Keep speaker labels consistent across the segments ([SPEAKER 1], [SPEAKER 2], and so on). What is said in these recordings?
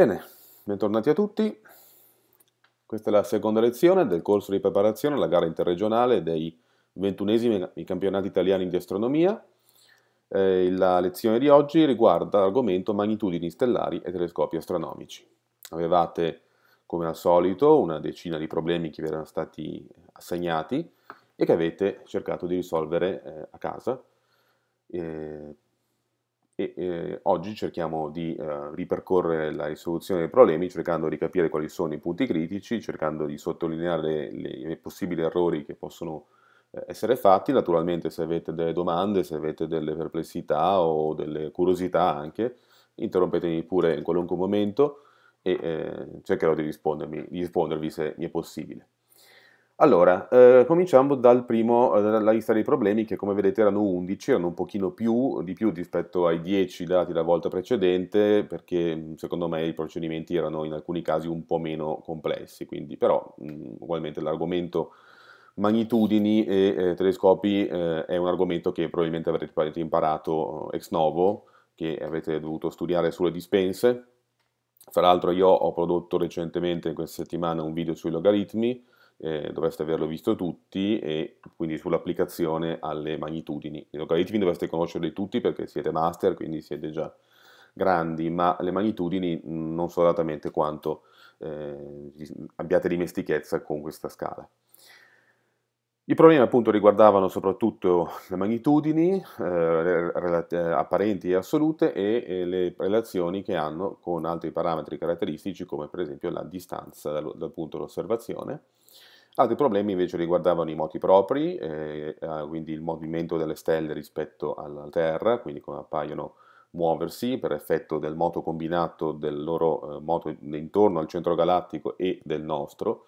[SPEAKER 1] Bene, bentornati a tutti. Questa è la seconda lezione del corso di preparazione alla gara interregionale dei ventunesimi campionati italiani di astronomia. Eh, la lezione di oggi riguarda l'argomento magnitudini stellari e telescopi astronomici. Avevate, come al solito, una decina di problemi che vi erano stati assegnati e che avete cercato di risolvere eh, a casa. Eh, e eh, oggi cerchiamo di eh, ripercorrere la risoluzione dei problemi cercando di capire quali sono i punti critici, cercando di sottolineare i possibili errori che possono eh, essere fatti. Naturalmente se avete delle domande, se avete delle perplessità o delle curiosità anche, interrompetemi pure in qualunque momento e eh, cercherò di, di rispondervi se mi è possibile. Allora, eh, cominciamo dal primo, eh, dalla lista dei problemi che come vedete erano 11, erano un pochino più, di più rispetto ai 10 dati la volta precedente perché mm, secondo me i procedimenti erano in alcuni casi un po' meno complessi, quindi però mh, mm, ugualmente l'argomento magnitudini e eh, telescopi eh, è un argomento che probabilmente avrete imparato eh, ex novo, che avrete dovuto studiare sulle dispense. Fra l'altro io ho prodotto recentemente in questa settimana un video sui logaritmi, eh, dovreste averlo visto tutti e quindi sull'applicazione alle magnitudini. I logaritmi dovreste conoscerli tutti perché siete master, quindi siete già grandi, ma le magnitudini non so esattamente quanto eh, abbiate dimestichezza con questa scala. I problemi appunto riguardavano soprattutto le magnitudini eh, eh, apparenti e assolute e, e, le relazioni che hanno con altri parametri caratteristici come per esempio la distanza dal, dal punto dell'osservazione Altri problemi invece riguardavano i moti propri, eh, eh quindi il movimento delle stelle rispetto alla Terra, quindi come appaiono muoversi per effetto del moto combinato del loro eh, moto intorno al centro galattico e del nostro.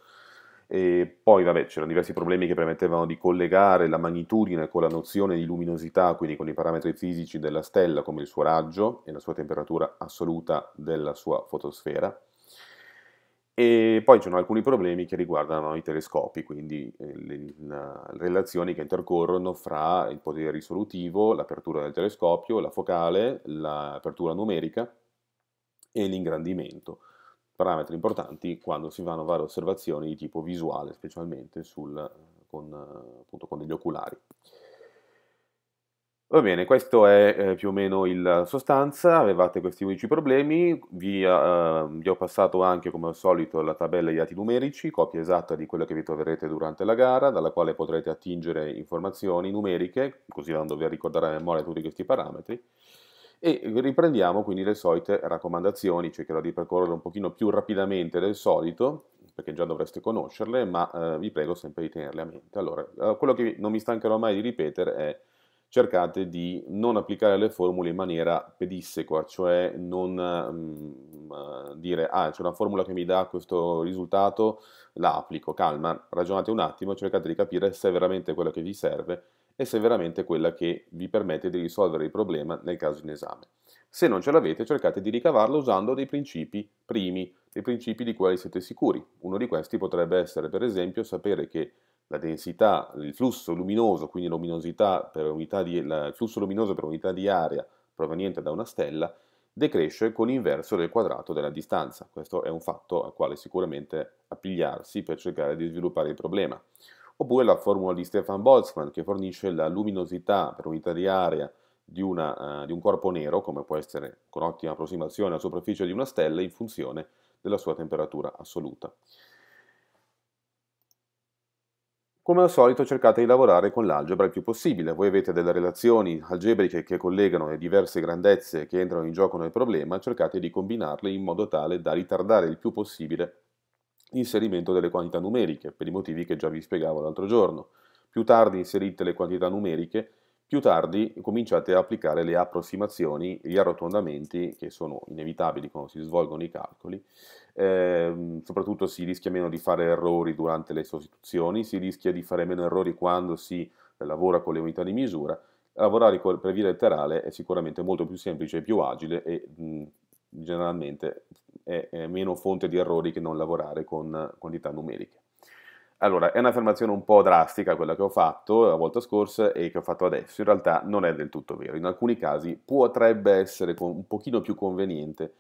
[SPEAKER 1] E poi vabbè, c'erano diversi problemi che permettevano di collegare la magnitudine con la nozione di luminosità, quindi con i parametri fisici della stella come il suo raggio e la sua temperatura assoluta della sua fotosfera. E poi ci sono alcuni problemi che riguardano i telescopi, quindi eh, le, relazioni che intercorrono fra il potere risolutivo, l'apertura del telescopio, la focale, l'apertura numerica e l'ingrandimento. Parametri importanti quando si vanno a fare osservazioni di tipo visuale, specialmente sul, con, appunto, con degli oculari. Va bene, questo è eh, più o meno il eh, sostanza, avevate questi 11 problemi, vi, eh, ehm, vi, ho passato anche come al solito la tabella di dati numerici, copia esatta di quella che vi troverete durante la gara, dalla quale potrete attingere informazioni numeriche, così da non dover ricordare a memoria tutti questi parametri, e riprendiamo quindi le solite raccomandazioni, cercherò di percorrere un pochino più rapidamente del solito, perché già dovreste conoscerle, ma eh, vi prego sempre di tenerle a mente. Allora, eh, quello che non mi stancherò mai di ripetere è cercate di non applicare le formule in maniera pedissequa, cioè non mh, mm, eh, dire ah c'è una formula che mi dà questo risultato, la applico, calma, ragionate un attimo, cercate di capire se è veramente quella che vi serve e se è veramente quella che vi permette di risolvere il problema nel caso in esame. Se non ce l'avete cercate di ricavarlo usando dei principi primi, dei principi di quali siete sicuri. Uno di questi potrebbe essere per esempio sapere che la densità, il flusso luminoso, quindi luminosità per unità di, la, il flusso luminoso per unità di area proveniente da una stella decresce con l'inverso del quadrato della distanza. Questo è un fatto al quale sicuramente appigliarsi per cercare di sviluppare il problema. Oppure la formula di Stefan Boltzmann che fornisce la luminosità per unità di area di, una, uh, di un corpo nero, come può essere con ottima approssimazione la superficie di una stella, in funzione della sua temperatura assoluta. Come al solito cercate di lavorare con l'algebra il più possibile, voi avete delle relazioni algebriche che collegano le diverse grandezze che entrano in gioco nel problema, cercate di combinarle in modo tale da ritardare il più possibile l'inserimento delle quantità numeriche, per i motivi che già vi spiegavo l'altro giorno. Più tardi inserite le quantità numeriche, più tardi cominciate ad applicare le approssimazioni, gli arrotondamenti che sono inevitabili quando si svolgono i calcoli, eh, soprattutto si rischia meno di fare errori durante le sostituzioni, si rischia di fare meno errori quando si lavora con le unità di misura, lavorare con, per via letterale è sicuramente molto più semplice e più agile e mh, generalmente è, è, meno fonte di errori che non lavorare con quantità numeriche. Allora, è un'affermazione un po' drastica quella che ho fatto la volta scorsa e che ho fatto adesso. In realtà non è del tutto vero. In alcuni casi potrebbe essere un pochino più conveniente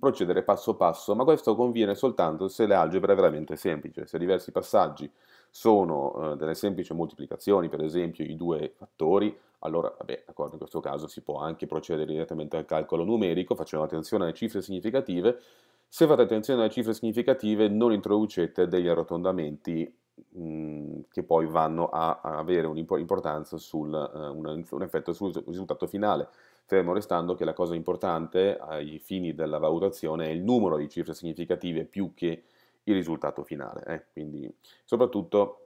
[SPEAKER 1] procedere passo passo, ma questo conviene soltanto se l'algebra è veramente semplice, se diversi passaggi sono eh, delle semplici moltiplicazioni, per esempio i due fattori, allora vabbè, d'accordo, in questo caso si può anche procedere direttamente al calcolo numerico, facendo attenzione alle cifre significative, se fate attenzione alle cifre significative, non introducete degli arrotondamenti mm, che poi vanno a, avere un'importanza sul, eh, un, un effetto sul risultato finale. Fermo restando che la cosa importante ai fini della valutazione è il numero di cifre significative più che il risultato finale. Eh? Quindi, soprattutto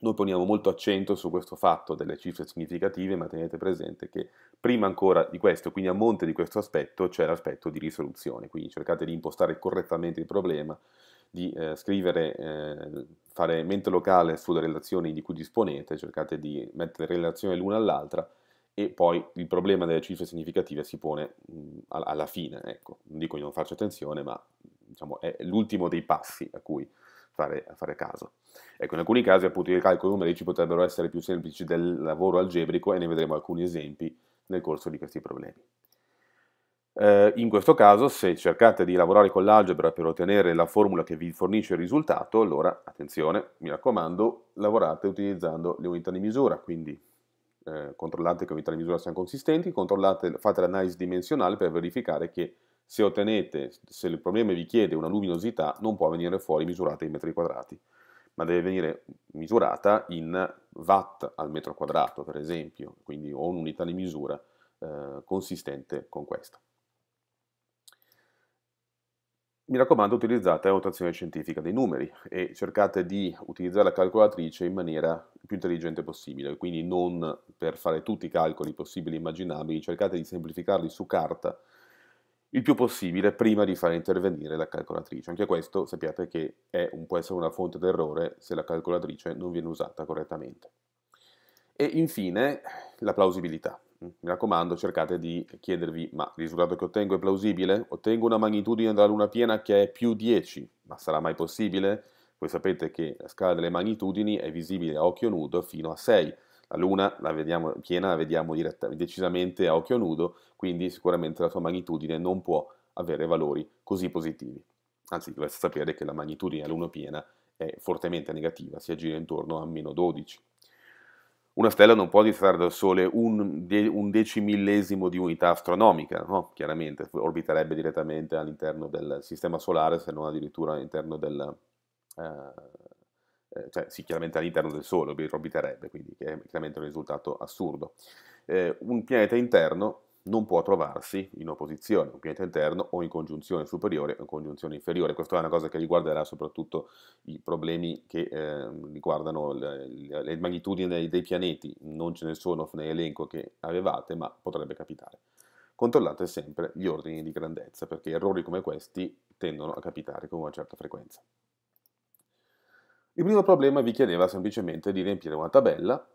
[SPEAKER 1] noi poniamo molto accento su questo fatto delle cifre significative, ma tenete presente che Prima ancora di questo, quindi a monte di questo aspetto, c'è l'aspetto di risoluzione, quindi cercate di impostare correttamente il problema, di eh, scrivere, eh, fare mente locale sulle relazioni di cui disponete, cercate di mettere relazione l'una all'altra e poi il problema delle cifre significative si pone mh, mm, alla fine, ecco. non dico di non farci attenzione, ma diciamo, è l'ultimo dei passi a cui fare, a fare caso. Ecco, in alcuni casi appunto i calcoli numerici potrebbero essere più semplici del lavoro algebrico e ne vedremo alcuni esempi nel corso di questi problemi. Eh, in questo caso, se cercate di lavorare con l'algebra per ottenere la formula che vi fornisce il risultato, allora, attenzione, mi raccomando, lavorate utilizzando le unità di misura, quindi eh, controllate che le unità di misura siano consistenti, fate l'analisi dimensionale per verificare che se ottenete, se il problema vi chiede una luminosità, non può venire fuori misurata in metri quadrati, ma deve venire misurata in watt al metro quadrato, per esempio, quindi ho un'unità di misura eh, consistente con questa. Mi raccomando, utilizzate la notazione scientifica dei numeri e cercate di utilizzare la calcolatrice in maniera più intelligente possibile, quindi non per fare tutti i calcoli possibili e immaginabili, cercate di semplificarli su carta il più possibile prima di far intervenire la calcolatrice. Anche questo sappiate che un, può essere una fonte d'errore se la calcolatrice non viene usata correttamente. E infine la plausibilità. Mm, mi raccomando, cercate di chiedervi, ma il risultato che ottengo è plausibile? Ottengo una magnitudine della luna piena che è più 10, ma sarà mai possibile? Voi sapete che la scala delle magnitudini è visibile a occhio nudo fino a 6, la luna la vediamo, piena la vediamo diretta, decisamente a occhio nudo, quindi sicuramente la sua magnitudine non può avere valori così positivi. Anzi, dovreste sapere che la magnitudine a luna piena è fortemente negativa, si aggira intorno a meno 12. Una stella non può distrarre dal Sole un, de- un decimillesimo di unità astronomica, no? chiaramente orbiterebbe direttamente all'interno del sistema solare, se non addirittura all'interno del, eh, eh, cioè sì, chiaramente all'interno del Sole orbiterebbe, quindi è chiaramente un risultato assurdo. Eh, un pianeta interno non può trovarsi in opposizione, un pianeta interno o in congiunzione superiore o in congiunzione inferiore. Questa è una cosa che riguarderà soprattutto i problemi che eh, riguardano le, le, magnitudini dei pianeti, non ce ne sono nell'elenco che avevate, ma potrebbe capitare. Controllate sempre gli ordini di grandezza, perché errori come questi tendono a capitare con una certa frequenza. Il primo problema vi chiedeva semplicemente di riempire una tabella,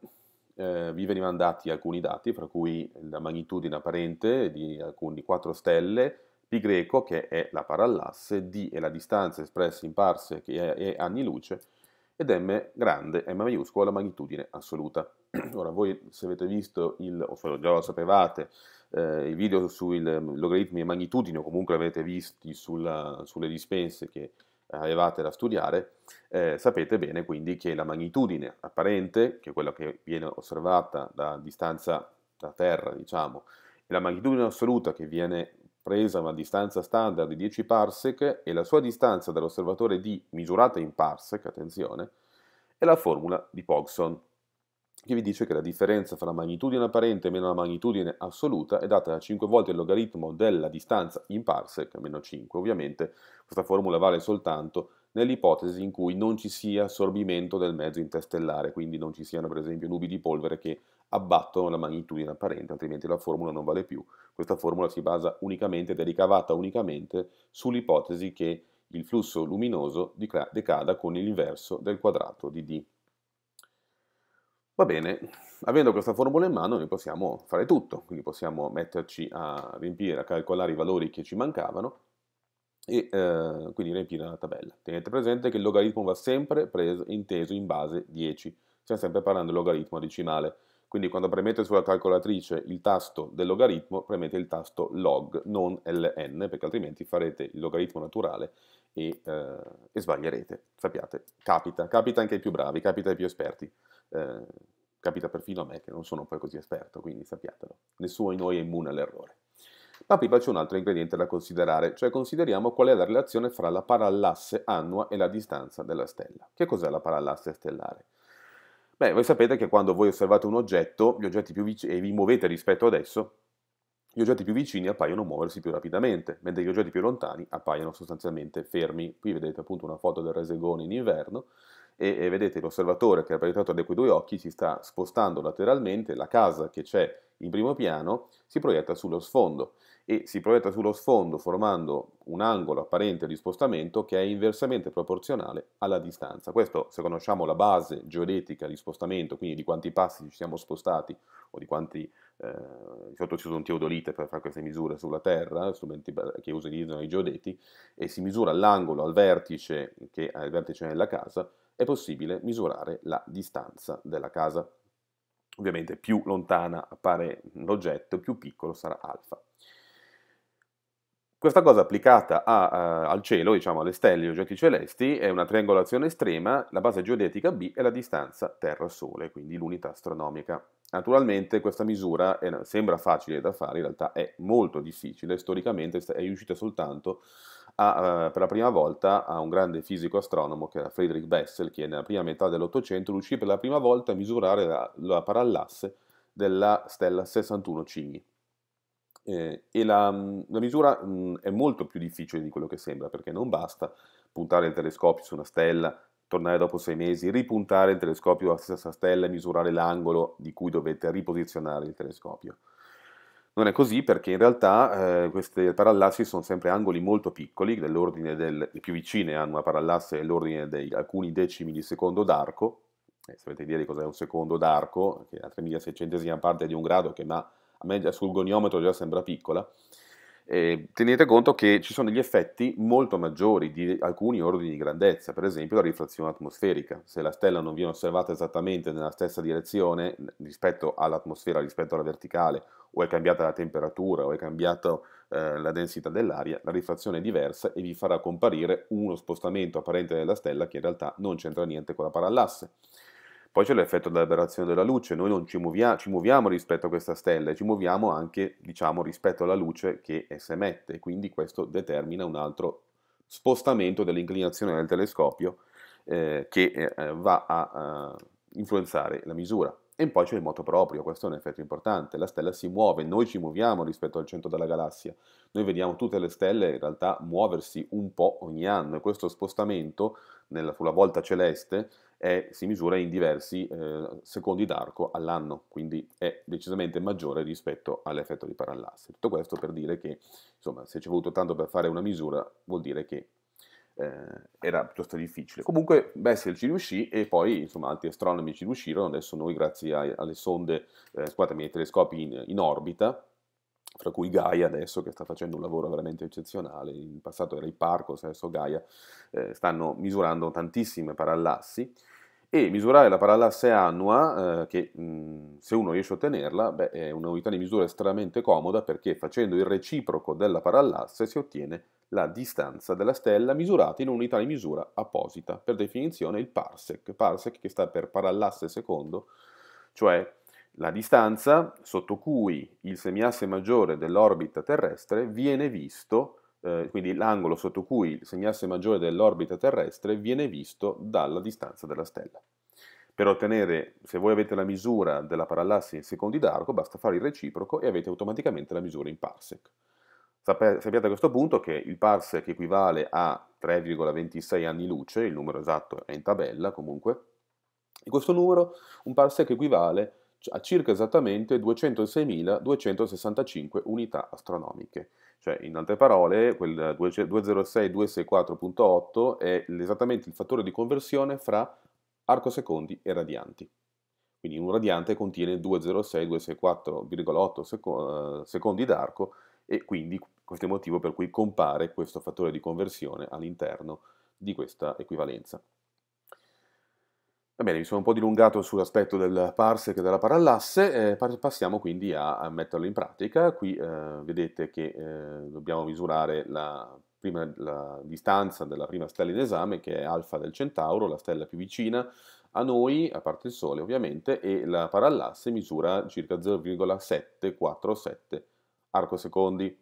[SPEAKER 1] eh, vi venivano dati alcuni dati, fra cui la magnitudine apparente di alcuni 4 stelle, pi greco che è la parallasse, d è la distanza espressa in parse che è, è anni luce, ed m grande, m maiuscola, la magnitudine assoluta. Ora voi se avete visto, il, o già lo sapevate, eh, i video sui logaritmi e magnitudini o comunque avete visti sulla, sulle dispense che avevate da studiare, eh, sapete bene quindi che la magnitudine apparente, che è quella che viene osservata da distanza da Terra, diciamo, e la magnitudine assoluta che viene presa a una distanza standard di 10 parsec e la sua distanza dall'osservatore D misurata in parsec, attenzione, è la formula di Pogson che vi dice che la differenza fra la magnitudine apparente meno la magnitudine assoluta è data da 5 volte il logaritmo della distanza in parsec, meno 5 ovviamente, questa formula vale soltanto nell'ipotesi in cui non ci sia assorbimento del mezzo interstellare, quindi non ci siano per esempio nubi di polvere che abbattono la magnitudine apparente, altrimenti la formula non vale più. Questa formula si basa unicamente ed è ricavata unicamente sull'ipotesi che il flusso luminoso decada con l'inverso del quadrato di D. Va bene, avendo questa formula in mano noi possiamo fare tutto, quindi possiamo metterci a riempire, a calcolare i valori che ci mancavano e eh, quindi riempire la tabella. Tenete presente che il logaritmo va sempre preso, inteso in base 10, stiamo sempre parlando di logaritmo decimale, quindi quando premete sulla calcolatrice il tasto del logaritmo premete il tasto log, non ln, perché altrimenti farete il logaritmo naturale e, eh, e sbaglierete, sappiate, capita, capita anche ai più bravi, capita ai più esperti. Eh, capita perfino a me che non sono poi così esperto, quindi sappiatelo. Nessuno di noi è immune all'errore. Ma prima c'è un altro ingrediente da considerare, cioè consideriamo qual è la relazione fra la parallasse annua e la distanza della stella. Che cos'è la parallasse stellare? Beh, voi sapete che quando voi osservate un oggetto vicini, e vi muovete rispetto ad esso, gli oggetti più vicini appaiono muoversi più rapidamente, mentre gli oggetti più lontani appaiono sostanzialmente fermi. Qui vedete appunto una foto del Resegone in inverno, e, e vedete l'osservatore che è proiettato da quei due occhi si sta spostando lateralmente, la casa che c'è in primo piano si proietta sullo sfondo e si proietta sullo sfondo formando un angolo apparente di spostamento che è inversamente proporzionale alla distanza. Questo, se conosciamo la base geodetica di spostamento, quindi di quanti passi ci siamo spostati o di quanti, eh, di solito si un teodolite per fare queste misure sulla Terra, strumenti che utilizzano i geodeti, e si misura l'angolo al vertice, che è il vertice nella casa, è possibile misurare la distanza della casa. Ovviamente più lontana appare l'oggetto, più piccolo sarà alfa. Questa cosa applicata a, uh, al cielo, diciamo alle stelle e oggetti celesti, è una triangolazione estrema, la base geodetica B è la distanza Terra-Sole, quindi l'unità astronomica. Naturalmente questa misura è, sembra facile da fare, in realtà è molto difficile, storicamente è riuscita soltanto a, eh, per la prima volta a un grande fisico astronomo che era Friedrich Bessel, che nella prima metà dell'Ottocento riuscì per la prima volta a misurare la, la parallasse della stella 61 Cigni. Eh, e la, mm, la misura mh, mm, è molto più difficile di quello che sembra, perché non basta puntare il telescopio su una stella, tornare dopo sei mesi, ripuntare il telescopio alla stessa stella e misurare l'angolo di cui dovete riposizionare il telescopio. Non è così perché in realtà eh, queste parallassi sono sempre angoli molto piccoli, dell'ordine del, le più vicine hanno una parallasse dell'ordine di alcuni decimi di secondo d'arco, eh, se avete idea cos'è un secondo d'arco, che è la 3600 esima parte di un grado, che ma, a me già sul goniometro già sembra piccola, eh, tenete conto che ci sono degli effetti molto maggiori di alcuni ordini di grandezza, per esempio la rifrazione atmosferica. Se la stella non viene osservata esattamente nella stessa direzione rispetto all'atmosfera, rispetto alla verticale o è cambiata la temperatura o è cambiata eh, la densità dell'aria, la rifrazione è diversa e vi farà comparire uno spostamento apparente della stella che in realtà non c'entra niente con la parallasse. Poi c'è l'effetto dell'aberrazione della luce, noi non ci, muovia, ci, muoviamo rispetto a questa stella, e ci muoviamo anche diciamo, rispetto alla luce che essa emette, quindi questo determina un altro spostamento dell'inclinazione del telescopio eh, che eh, va a, a eh, influenzare la misura. E poi c'è il moto proprio, questo è un effetto importante. La stella si muove, noi ci muoviamo rispetto al centro della galassia. Noi vediamo tutte le stelle in realtà muoversi un po' ogni anno e questo spostamento nella, sulla volta celeste è, si misura in diversi eh, secondi d'arco all'anno, quindi è decisamente maggiore rispetto all'effetto di parallasse. Tutto questo per dire che, insomma, se ci è voluto tanto per fare una misura, vuol dire che eh, era piuttosto difficile. Comunque Bessel ci riuscì e poi insomma, altri astronomi ci riuscirono, adesso noi grazie alle sonde, eh, scusatemi, ai telescopi in, in, orbita, fra cui Gaia adesso che sta facendo un lavoro veramente eccezionale, in passato era il Parco, adesso Gaia, eh, stanno misurando tantissime parallassi e misurare la parallasse annua, eh, che mh, se uno riesce a ottenerla, beh, è un'unità di misura estremamente comoda perché facendo il reciproco della parallasse si ottiene la distanza della stella misurata in un'unità di misura apposita, per definizione il parsec, parsec che sta per parallasse secondo, cioè la distanza sotto cui il semiasse maggiore dell'orbita terrestre viene visto eh, quindi l'angolo sotto cui il segnasse maggiore dell'orbita terrestre viene visto dalla distanza della stella. Per ottenere, se voi avete la misura della parallassi in secondi d'arco, basta fare il reciproco e avete automaticamente la misura in parsec. Sappiate a questo punto che il parsec equivale a 3,26 anni luce, il numero esatto è in tabella comunque, e questo numero, un parsec equivale a circa esattamente 206.265 unità astronomiche. Cioè, in altre parole, quel 206-264.8 è esattamente il fattore di conversione fra arcosecondi e radianti. Quindi un radiante contiene 206-264,8 eh, secondi d'arco e quindi questo è il motivo per cui compare questo fattore di conversione all'interno di questa equivalenza. Va bene, mi sono un po' dilungato sull'aspetto del parsec e della parallasse, eh, passiamo quindi a, a, metterlo in pratica. Qui eh, vedete che eh, dobbiamo misurare la, prima, la, distanza della prima stella in esame, che è Alfa del Centauro, la stella più vicina a noi, a parte il Sole ovviamente, e la parallasse misura circa 0,747 arcosecondi.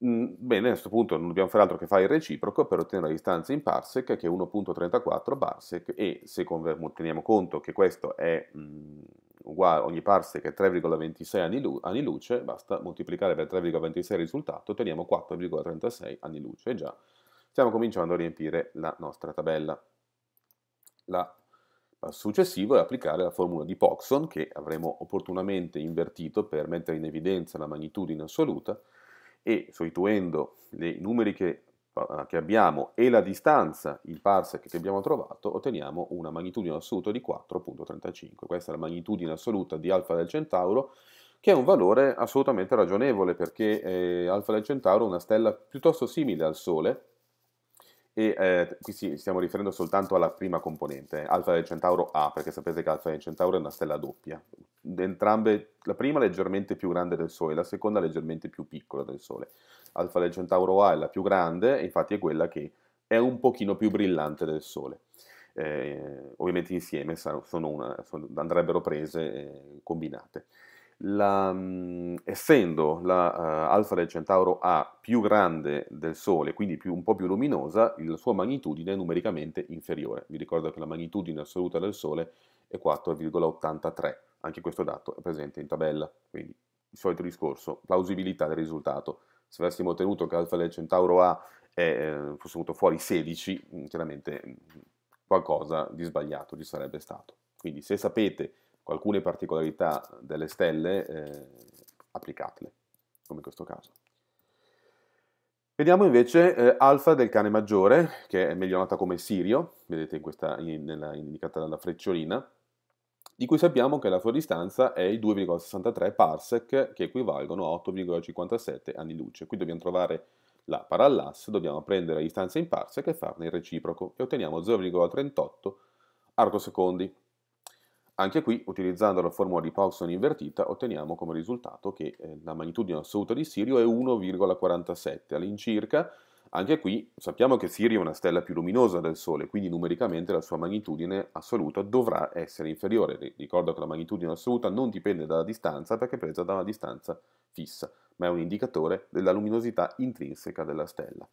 [SPEAKER 1] Bene, a questo punto non dobbiamo fare altro che fare il reciproco per ottenere la distanza in parsec che è 1.34 parsec e se teniamo conto che questo è mh, mhmm, uguale, ogni parsec è 3,26 anni, anni, luce, basta moltiplicare per 3,26 il risultato, otteniamo 4,36 anni luce e già stiamo cominciando a riempire la nostra tabella. La successivo è applicare la formula di Poxon che avremo opportunamente invertito per mettere in evidenza la magnitudine assoluta e sostituendo i numeri che, che, abbiamo e la distanza, il parsec che abbiamo trovato, otteniamo una magnitudine assoluta di 4.35. Questa è la magnitudine assoluta di alfa del centauro, che è un valore assolutamente ragionevole perché eh, alfa del centauro è una stella piuttosto simile al Sole, e eh, qui sì, stiamo riferendo soltanto alla prima componente, eh, Alfa del Centauro A, perché sapete che Alfa del Centauro è una stella doppia, entrambe, la prima leggermente più grande del Sole, la seconda leggermente più piccola del Sole. Alfa del Centauro A è la più grande, infatti è quella che è un pochino più brillante del Sole. Eh, ovviamente insieme sono una, sono, andrebbero prese eh, combinate la, mm, essendo la uh, alfa del Centauro A più grande del Sole, quindi più, un po' più luminosa, la sua magnitudine è numericamente inferiore. Vi ricordo che la magnitudine assoluta del Sole è 4,83, anche questo dato è presente in tabella, quindi il solito discorso, plausibilità del risultato. Se avessimo ottenuto che alfa del Centauro A è, eh, fosse venuto fuori 16, mm, chiaramente mm, qualcosa di sbagliato ci sarebbe stato. Quindi se sapete alcune particolarità delle stelle eh, applicatele, come in questo caso. Vediamo invece eh, alfa del cane maggiore, che è meglio nota come Sirio, vedete in questa, in, nella, indicata dalla frecciolina, di cui sappiamo che la sua distanza è i 2,63 parsec, che equivalgono a 8,57 anni luce. Qui dobbiamo trovare la parallasse, dobbiamo prendere la distanza in parsec e farne il reciproco, e otteniamo 0,38 arcosecondi. Anche qui, utilizzando la formula di Paulson invertita, otteniamo come risultato che eh, la magnitudine assoluta di Sirio è 1,47 all'incirca. Anche qui sappiamo che Sirio è una stella più luminosa del Sole, quindi numericamente la sua magnitudine assoluta dovrà essere inferiore. Ricordo che la magnitudine assoluta non dipende dalla distanza perché è presa da una distanza fissa, ma è un indicatore della luminosità intrinseca della stella.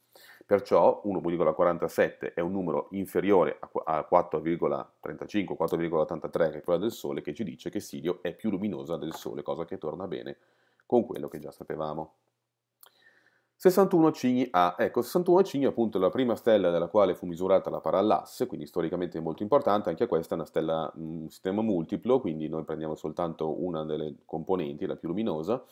[SPEAKER 1] Perciò 1,47 è un numero inferiore a 4,35, 4,83 che è quello del Sole, che ci dice che Sirio è più luminosa del Sole, cosa che torna bene con quello che già sapevamo. 61 Cigni A. Ah, ecco, 61 Cigni è appunto la prima stella della quale fu misurata la parallasse, quindi storicamente molto importante, anche questa è una stella, un sistema multiplo, quindi noi prendiamo soltanto una delle componenti, la più luminosa,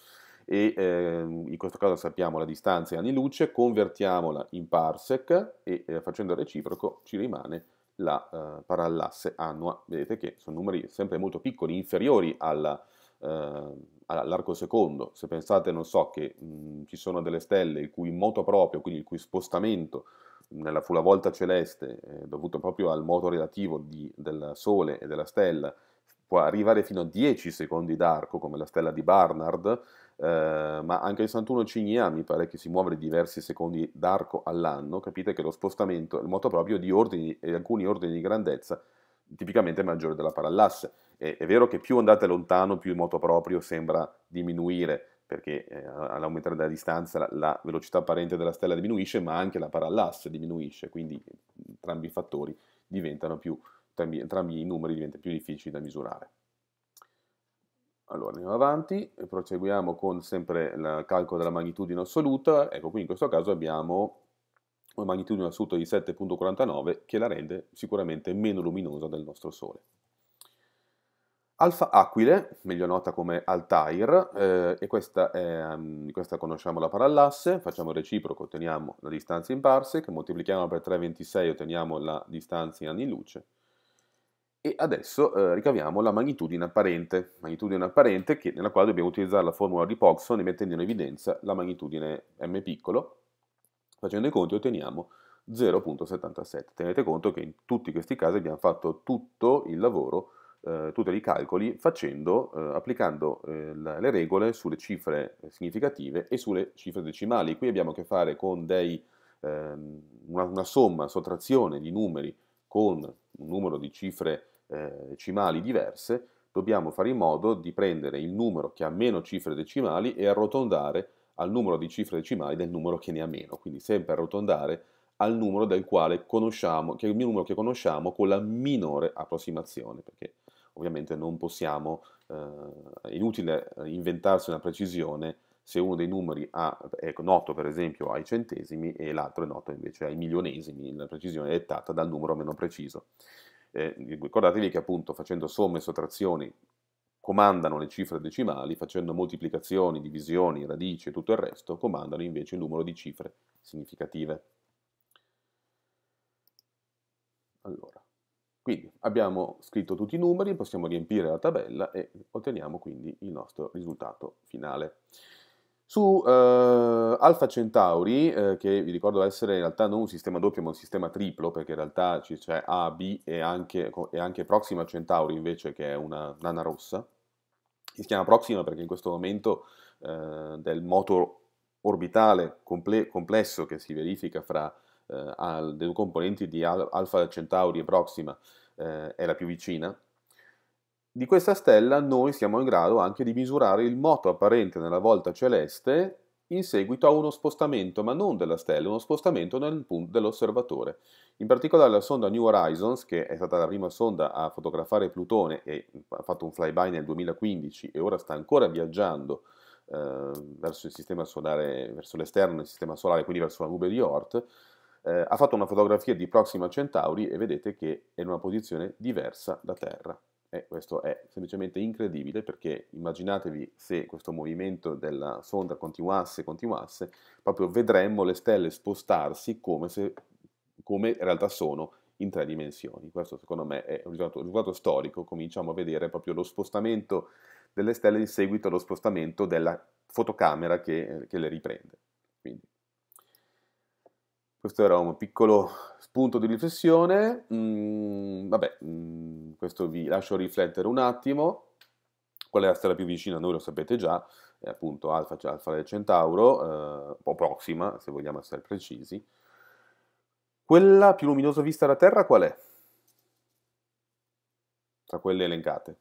[SPEAKER 1] e eh, in questo caso sappiamo la distanza in anni luce, convertiamola in parsec e eh, facendo il reciproco ci rimane la eh, parallasse annua, vedete che sono numeri sempre molto piccoli, inferiori alla, eh, all'arco secondo, se pensate, non so, che mh, mm, ci sono delle stelle il cui moto proprio, quindi il cui spostamento nella, fu volta celeste, eh, dovuto proprio al moto relativo di, del Sole e della stella, può arrivare fino a 10 secondi d'arco, come la stella di Barnard, Ehm, ma anche il Santuno Cignia mi pare che si muova di diversi secondi d'arco all'anno, capite che lo spostamento del motoproprio di ordini e alcuni ordini di grandezza tipicamente maggiore della parallasse. E, è vero che più andate lontano, più il moto proprio sembra diminuire, perché eh, all'aumentare della distanza la, la, velocità apparente della stella diminuisce, ma anche la parallasse diminuisce, quindi mm, entrambi i fattori diventano più, entrambi, entrambi i numeri diventano più difficili da misurare. Allora andiamo avanti e proseguiamo con sempre il calcolo della magnitudine assoluta. Ecco, qui in questo caso abbiamo una magnitudine assoluta di 7.49 che la rende sicuramente meno luminosa del nostro Sole. Alfa Aquile, meglio nota come Altair, eh, e questa, è, mm, questa conosciamo la parallasse, facciamo il reciproco, otteniamo la distanza in parsec, moltiplichiamo per 3,26 otteniamo la distanza in anni luce, e adesso eh, ricaviamo la magnitudine apparente, magnitudine apparente che, nella quale dobbiamo utilizzare la formula di Poxon e mettendo in evidenza la magnitudine m piccolo. Facendo i conti otteniamo 0.77. Tenete conto che in tutti questi casi abbiamo fatto tutto il lavoro, eh, tutti i calcoli, facendo, eh, applicando eh, la, le regole sulle cifre eh, significative e sulle cifre decimali. Qui abbiamo a che fare con dei, ehm, una, una somma, sottrazione di numeri con un numero di cifre eh, cimali diverse, dobbiamo fare in modo di prendere il numero che ha meno cifre decimali e arrotondare al numero di cifre decimali del numero che ne ha meno, quindi sempre arrotondare al numero del quale conosciamo, che è il numero che conosciamo con la minore approssimazione, perché ovviamente non possiamo, eh, è inutile eh, inventarsi una precisione se uno dei numeri ha, è ecco, noto per esempio ai centesimi e l'altro è noto invece ai milionesimi, la precisione è dettata dal numero meno preciso. Eh, ricordatevi che appunto facendo somme e sottrazioni comandano le cifre decimali, facendo moltiplicazioni, divisioni, radici e tutto il resto, comandano invece il numero di cifre significative. Allora, quindi abbiamo scritto tutti i numeri, possiamo riempire la tabella e otteniamo quindi il nostro risultato finale. Su eh, Alpha Centauri, eh, che vi ricordo essere in realtà non un sistema doppio ma un sistema triplo, perché in realtà c'è A, B e anche, e anche Proxima Centauri invece che è una nana rossa. Si chiama Proxima perché in questo momento eh, del moto orbitale comple- complesso che si verifica fra eh, al, dei componenti di Al- Alpha Centauri e Proxima eh, è la più vicina, di questa stella noi siamo in grado anche di misurare il moto apparente nella volta celeste in seguito a uno spostamento, ma non della stella, uno spostamento nel punto dell'osservatore. In particolare la sonda New Horizons, che è stata la prima sonda a fotografare Plutone e ha fatto un flyby nel 2015 e ora sta ancora viaggiando eh, verso il sistema solare, verso l'esterno del sistema solare, quindi verso la nube di Oort, eh, ha fatto una fotografia di Proxima Centauri e vedete che è in una posizione diversa da Terra. E eh, questo è semplicemente incredibile perché immaginatevi se questo movimento della sonda continuasse, continuasse, proprio vedremmo le stelle spostarsi come, se, come in realtà sono in tre dimensioni. Questo secondo me è un risultato, un risultato storico, cominciamo a vedere proprio lo spostamento delle stelle in seguito allo spostamento della fotocamera che, che le riprende. Quindi. Questo era un piccolo spunto di riflessione. Mm, vabbè, mm, questo vi lascio riflettere un attimo. Qual è la stella più vicina? Noi lo sapete già, è appunto Alfa, Alfa del Centauro, eh, o prossima, se vogliamo essere precisi. Quella più luminosa vista da Terra qual è? Tra quelle elencate.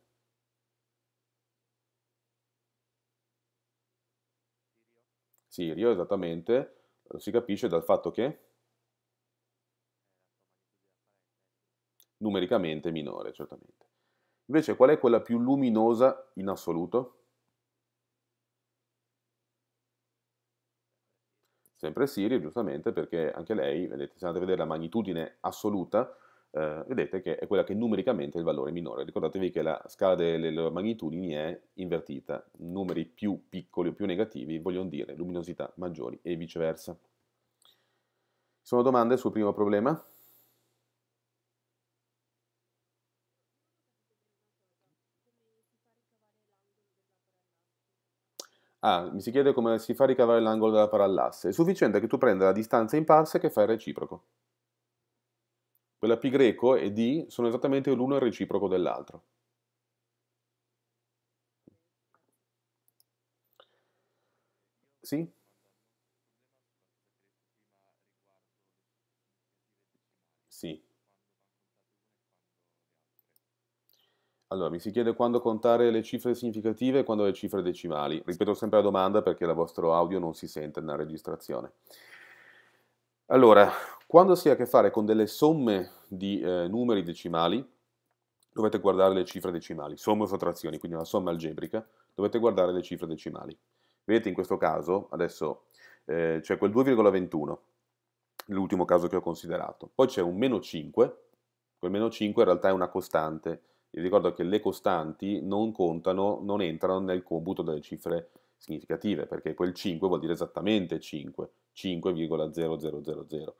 [SPEAKER 1] Sirio, esattamente, lo si capisce dal fatto che numericamente minore, certamente. Invece qual è quella più luminosa in assoluto? Sempre Siri, giustamente, perché anche lei, vedete, se andate a vedere la magnitudine assoluta, eh, vedete che è quella che numericamente è il valore minore. Ricordatevi che la scala delle magnitudini è invertita. Numeri più piccoli o più negativi vogliono dire luminosità maggiori e viceversa. Ci sono domande sul primo problema? Ah, mi si chiede come si fa a ricavare l'angolo della parallasse. È sufficiente che tu prenda la distanza in parsec e fai il reciproco. Quella π greco e d sono esattamente l'uno il reciproco dell'altro. Sì? Allora, mi si chiede quando contare le cifre significative e quando le cifre decimali. Ripeto sempre la domanda perché il vostro audio non si sente nella registrazione. Allora, quando si ha a che fare con delle somme di eh, numeri decimali, dovete guardare le cifre decimali, somme o sottrazioni, quindi una somma algebrica, dovete guardare le cifre decimali. Vedete in questo caso, adesso, eh, c'è quel 2,21, l'ultimo caso che ho considerato. Poi c'è un meno 5, quel meno 5 in realtà è una costante, vi ricordo che le costanti non contano, non entrano nel computo delle cifre significative, perché quel 5 vuol dire esattamente 5, 5,0000.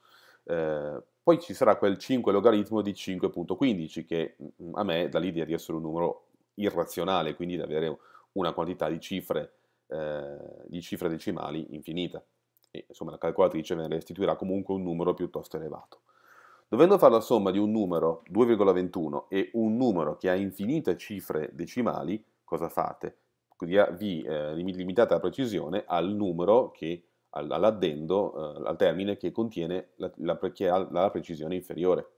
[SPEAKER 1] Eh, poi ci sarà quel 5 logaritmo di 5.15 che mm, a me dà l'idea di essere un numero irrazionale, quindi di avere una quantità di cifre, eh, di cifre decimali infinita. E, insomma la calcolatrice me ne restituirà comunque un numero piuttosto elevato. Dovendo fare la somma di un numero 2,21 e un numero che ha infinite cifre decimali, cosa fate? vi eh, limitate la precisione al numero che, all'addendo, eh, al termine che contiene la, la, che ha la precisione inferiore.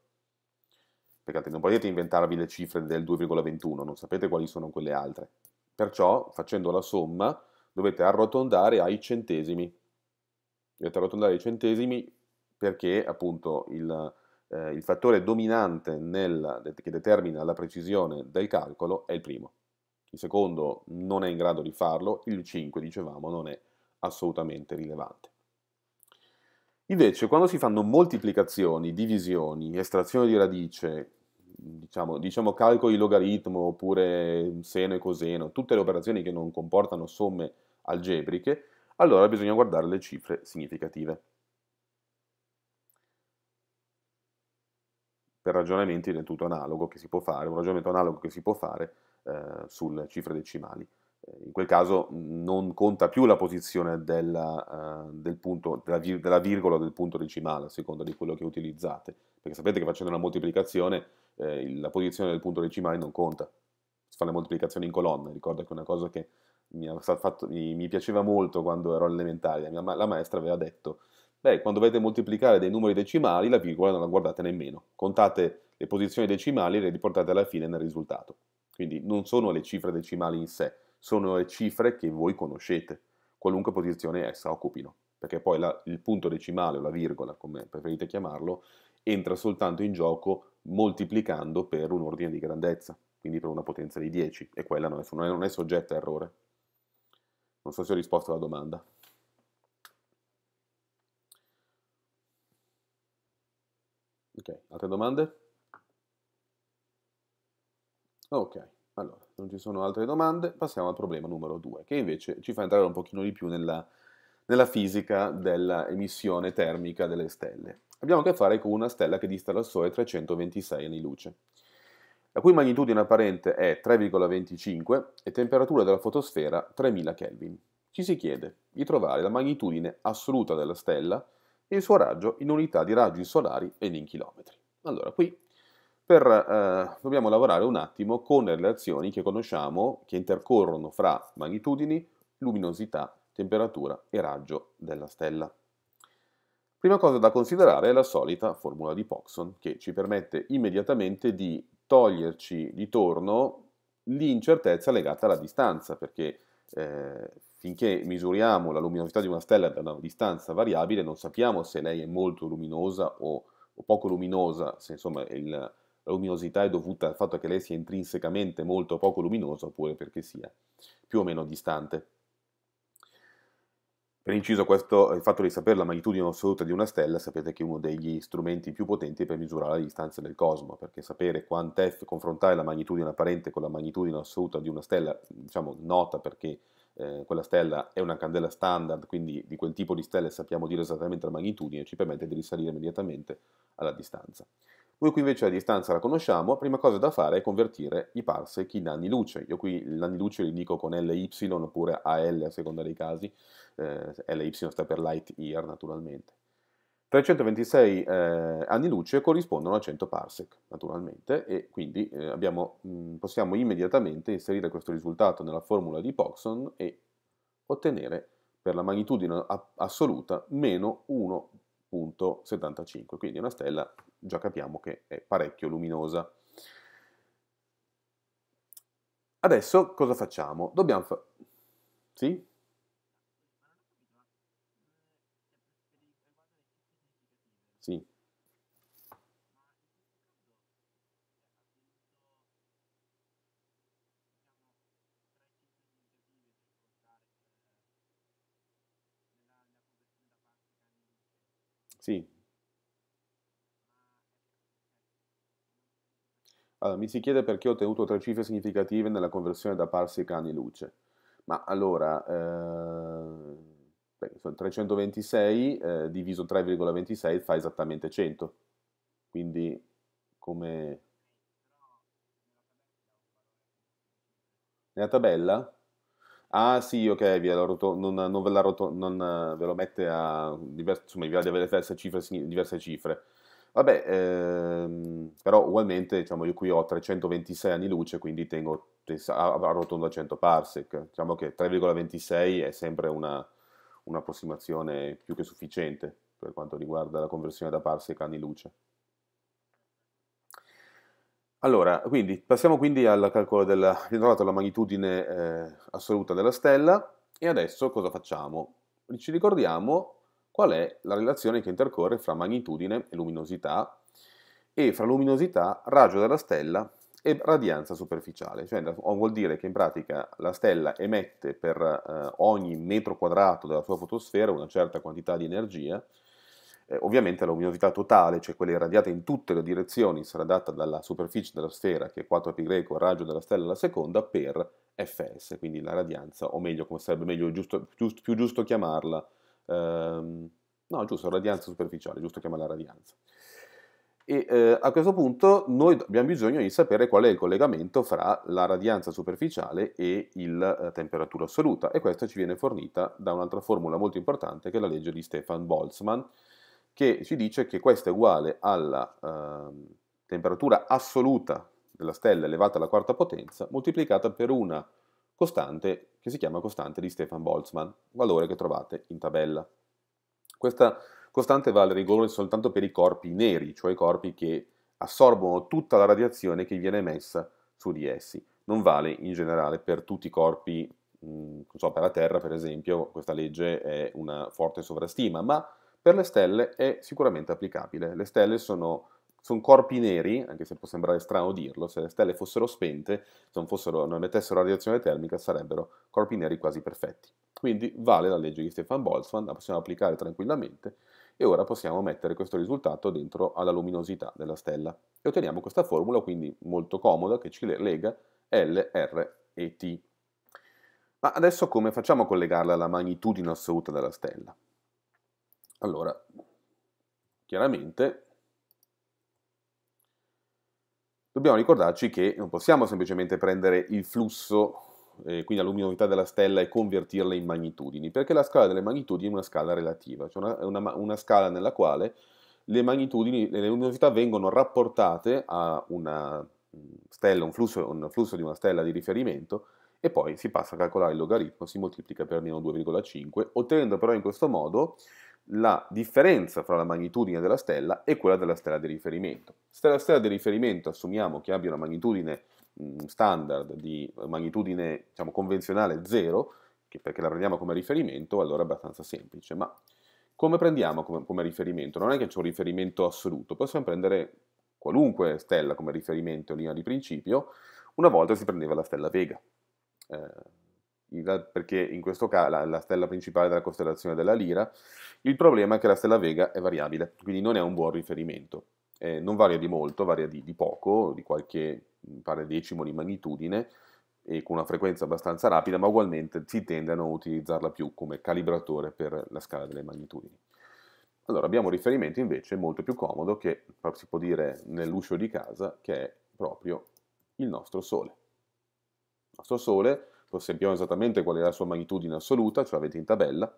[SPEAKER 1] Perché non potete inventarvi le cifre del 2,21, non sapete quali sono quelle altre. Perciò, facendo la somma, dovete arrotondare ai centesimi. Dovete arrotondare ai centesimi perché appunto il eh, il fattore dominante nella, che determina la precisione del calcolo è il primo. Il secondo non è in grado di farlo, il 5, dicevamo, non è assolutamente rilevante. Invece, quando si fanno moltiplicazioni, divisioni, estrazione di radice, diciamo, diciamo calcoli logaritmo oppure seno e coseno, tutte le operazioni che non comportano somme algebriche, allora bisogna guardare le cifre significative. per ragionamenti del tutto analogo che si può fare, un ragionamento analogo che si può fare eh, sulle cifre decimali. Eh, in quel caso non conta più la posizione della, eh, del punto, della, vir della virgola del punto decimale a seconda di quello che utilizzate, perché sapete che facendo una moltiplicazione eh, la posizione del punto decimale non conta, si fanno le moltiplicazioni in colonna, ricordo che una cosa che mi, fatto, mi, mi piaceva molto quando ero all'elementare, la, ma la maestra aveva detto Beh, quando dovete moltiplicare dei numeri decimali, la virgola non la guardate nemmeno. Contate le posizioni decimali e le riportate alla fine nel risultato. Quindi non sono le cifre decimali in sé, sono le cifre che voi conoscete, qualunque posizione essa occupino. Perché poi la, il punto decimale o la virgola, come preferite chiamarlo, entra soltanto in gioco moltiplicando per un ordine di grandezza, quindi per una potenza di 10, e quella non è, non è soggetta a errore. Non so se ho risposto alla domanda. Ok, altre domande? Ok, allora, non ci sono altre domande, passiamo al problema numero 2, che invece ci fa entrare un pochino di più nella, nella fisica dell'emissione termica delle stelle. Abbiamo a che fare con una stella che dista dal Sole 326 anni luce, la cui magnitudine apparente è 3,25 e temperatura della fotosfera 3000 Kelvin. Ci si chiede di trovare la magnitudine assoluta della stella e il suo raggio in unità di raggi solari ed in chilometri. Allora, qui per, eh, dobbiamo lavorare un attimo con le relazioni che conosciamo, che intercorrono fra magnitudini, luminosità, temperatura e raggio della stella. Prima cosa da considerare è la solita formula di Poxon, che ci permette immediatamente di toglierci di torno l'incertezza legata alla distanza, perché eh, finché misuriamo la luminosità di una stella da una distanza variabile non sappiamo se lei è molto luminosa o, o poco luminosa, se insomma il, la luminosità è dovuta al fatto che lei sia intrinsecamente molto o poco luminosa oppure perché sia più o meno distante. Per inciso questo, il fatto di sapere la magnitudine assoluta di una stella, sapete che è uno degli strumenti più potenti per misurare la distanza del cosmo, perché sapere quant'è, confrontare la magnitudine apparente con la magnitudine assoluta di una stella, diciamo nota perché eh, quella stella è una candela standard, quindi di quel tipo di stelle sappiamo dire esattamente la magnitudine, ci permette di risalire immediatamente alla distanza. Noi qui invece la distanza la conosciamo, la prima cosa da fare è convertire i parsec in anni luce. Io qui l'anni luce li dico con LY oppure AL a seconda dei casi, eh, LY sta per light year naturalmente. 326 eh, anni luce corrispondono a 100 parsec, naturalmente, e quindi eh, abbiamo, mh, mm, possiamo immediatamente inserire questo risultato nella formula di Poxon e ottenere per la magnitudine assoluta meno 1.75, quindi una stella già capiamo che è parecchio luminosa. Adesso cosa facciamo? Dobbiamo fa... Sì? Sì. Allora, mi si chiede perché ho ottenuto tre cifre significative nella conversione da parsi cani luce. Ma allora, eh, beh, 326 eh, diviso 3,26 fa esattamente 100. Quindi come... Nella tabella? Ah sì, ok, via, roto, non, non, ve, roto, non eh, ve, lo mette a... Divers, insomma, vi avere diverse cifre, diverse cifre. Vabbè, ehm, però ugualmente, diciamo, io qui ho 326 anni luce, quindi tengo arrotondo a 100 parsec. Diciamo che 3,26 è sempre una, un'approssimazione più che sufficiente per quanto riguarda la conversione da parsec a anni luce. Allora, quindi passiamo quindi al calcolo della, abbiamo magnitudine eh, assoluta della stella e adesso cosa facciamo? Ci ricordiamo qual è la relazione che intercorre fra magnitudine e luminosità e fra luminosità, raggio della stella e radianza superficiale, cioè vuol dire che in pratica la stella emette per eh, ogni metro quadrato della sua fotosfera una certa quantità di energia eh, ovviamente la luminosità totale, cioè quella irradiata in tutte le direzioni, sarà data dalla superficie della sfera, che è 4π il raggio della stella alla seconda, per fs, quindi la radianza, o meglio, come sarebbe meglio, giusto, giusto, più giusto chiamarla, ehm, no giusto, radianza superficiale, giusto chiamarla radianza. E eh, a questo punto noi abbiamo bisogno di sapere qual è il collegamento fra la radianza superficiale e la eh, temperatura assoluta e questa ci viene fornita da un'altra formula molto importante che è la legge di Stefan Boltzmann che ci dice che questa è uguale alla eh, temperatura assoluta della stella elevata alla quarta potenza moltiplicata per una costante che si chiama costante di Stefan Boltzmann, valore che trovate in tabella. Questa costante vale rigore soltanto per i corpi neri, cioè i corpi che assorbono tutta la radiazione che viene emessa su di essi. Non vale in generale per tutti i corpi, mh, so, per la Terra per esempio, questa legge è una forte sovrastima, ma per le stelle è sicuramente applicabile. Le stelle sono, sono corpi neri, anche se può sembrare strano dirlo, se le stelle fossero spente, non, fossero, non emettessero radiazione termica, sarebbero corpi neri quasi perfetti. Quindi vale la legge di Stefan Boltzmann, la possiamo applicare tranquillamente e ora possiamo mettere questo risultato dentro alla luminosità della stella. E otteniamo questa formula quindi molto comoda che ci lega L, R e T. Ma adesso come facciamo a collegarla alla magnitudine assoluta della stella? Allora, chiaramente dobbiamo ricordarci che non possiamo semplicemente prendere il flusso eh, quindi la luminosità della stella e convertirla in magnitudini, perché la scala delle magnitudini è una scala relativa, cioè una, una, una scala nella quale le magnitudini, le luminosità vengono rapportate a una mm, stella, un flusso, un flusso, di una stella di riferimento e poi si passa a calcolare il logaritmo, si moltiplica per meno 2,5, ottenendo però in questo modo la differenza fra la magnitudine della stella e quella della stella di riferimento. Se la stella di riferimento assumiamo che abbia una magnitudine mm, standard di magnitudine diciamo, convenzionale 0, perché la prendiamo come riferimento, allora è abbastanza semplice, ma come prendiamo come, come riferimento? Non è che c'è un riferimento assoluto, possiamo prendere qualunque stella come riferimento in linea di principio, una volta si prendeva la stella Vega. Eh, perché in questo caso la, la stella principale della costellazione della Lira, il problema è che la stella Vega è variabile, quindi non è un buon riferimento. Eh, non varia di molto, varia di, di poco, di qualche pare decimo di magnitudine e con una frequenza abbastanza rapida, ma ugualmente si tende a non utilizzarla più come calibratore per la scala delle magnitudini. Allora abbiamo un riferimento invece molto più comodo che si può dire nell'uscio di casa, che è proprio il nostro Sole. Il nostro Sole sappiamo esattamente qual è la sua magnitudine assoluta, ce l'avete in tabella,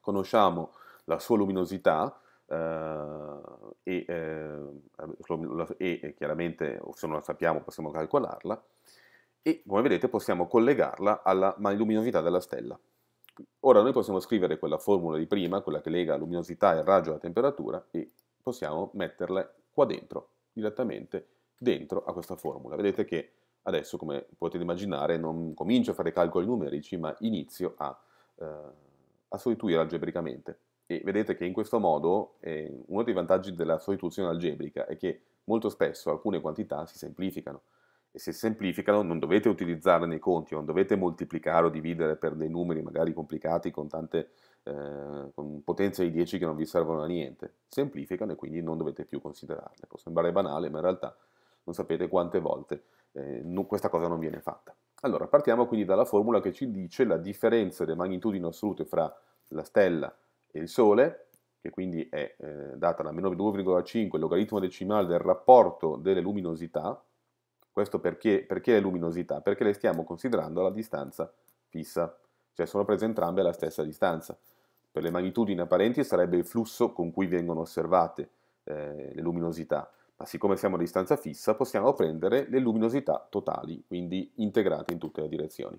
[SPEAKER 1] conosciamo la sua luminosità eh, e, eh, e, chiaramente, se non la sappiamo, possiamo calcolarla, e come vedete possiamo collegarla alla luminosità della stella. Ora noi possiamo scrivere quella formula di prima, quella che lega luminosità e raggio alla temperatura, e possiamo metterla qua dentro, direttamente dentro a questa formula. Vedete che Adesso, come potete immaginare, non comincio a fare calcoli numerici, ma inizio a, eh, a sostituire algebricamente. E vedete che in questo modo eh, uno dei vantaggi della sostituzione algebrica è che molto spesso alcune quantità si semplificano. E se semplificano non dovete utilizzarle nei conti, non dovete moltiplicare o dividere per dei numeri magari complicati con tante eh, con potenze di 10 che non vi servono a niente. Semplificano e quindi non dovete più considerarle. Può sembrare banale, ma in realtà non sapete quante volte eh, non, questa cosa non viene fatta. Allora, partiamo quindi dalla formula che ci dice la differenza delle magnitudini assolute fra la stella e il Sole, che quindi è eh, data da meno 2,5 logaritmo decimale del rapporto delle luminosità. Questo perché, perché le luminosità? Perché le stiamo considerando alla distanza fissa, cioè sono prese entrambe alla stessa distanza. Per le magnitudini apparenti sarebbe il flusso con cui vengono osservate eh, le luminosità ma siccome siamo a distanza fissa possiamo prendere le luminosità totali, quindi integrate in tutte le direzioni.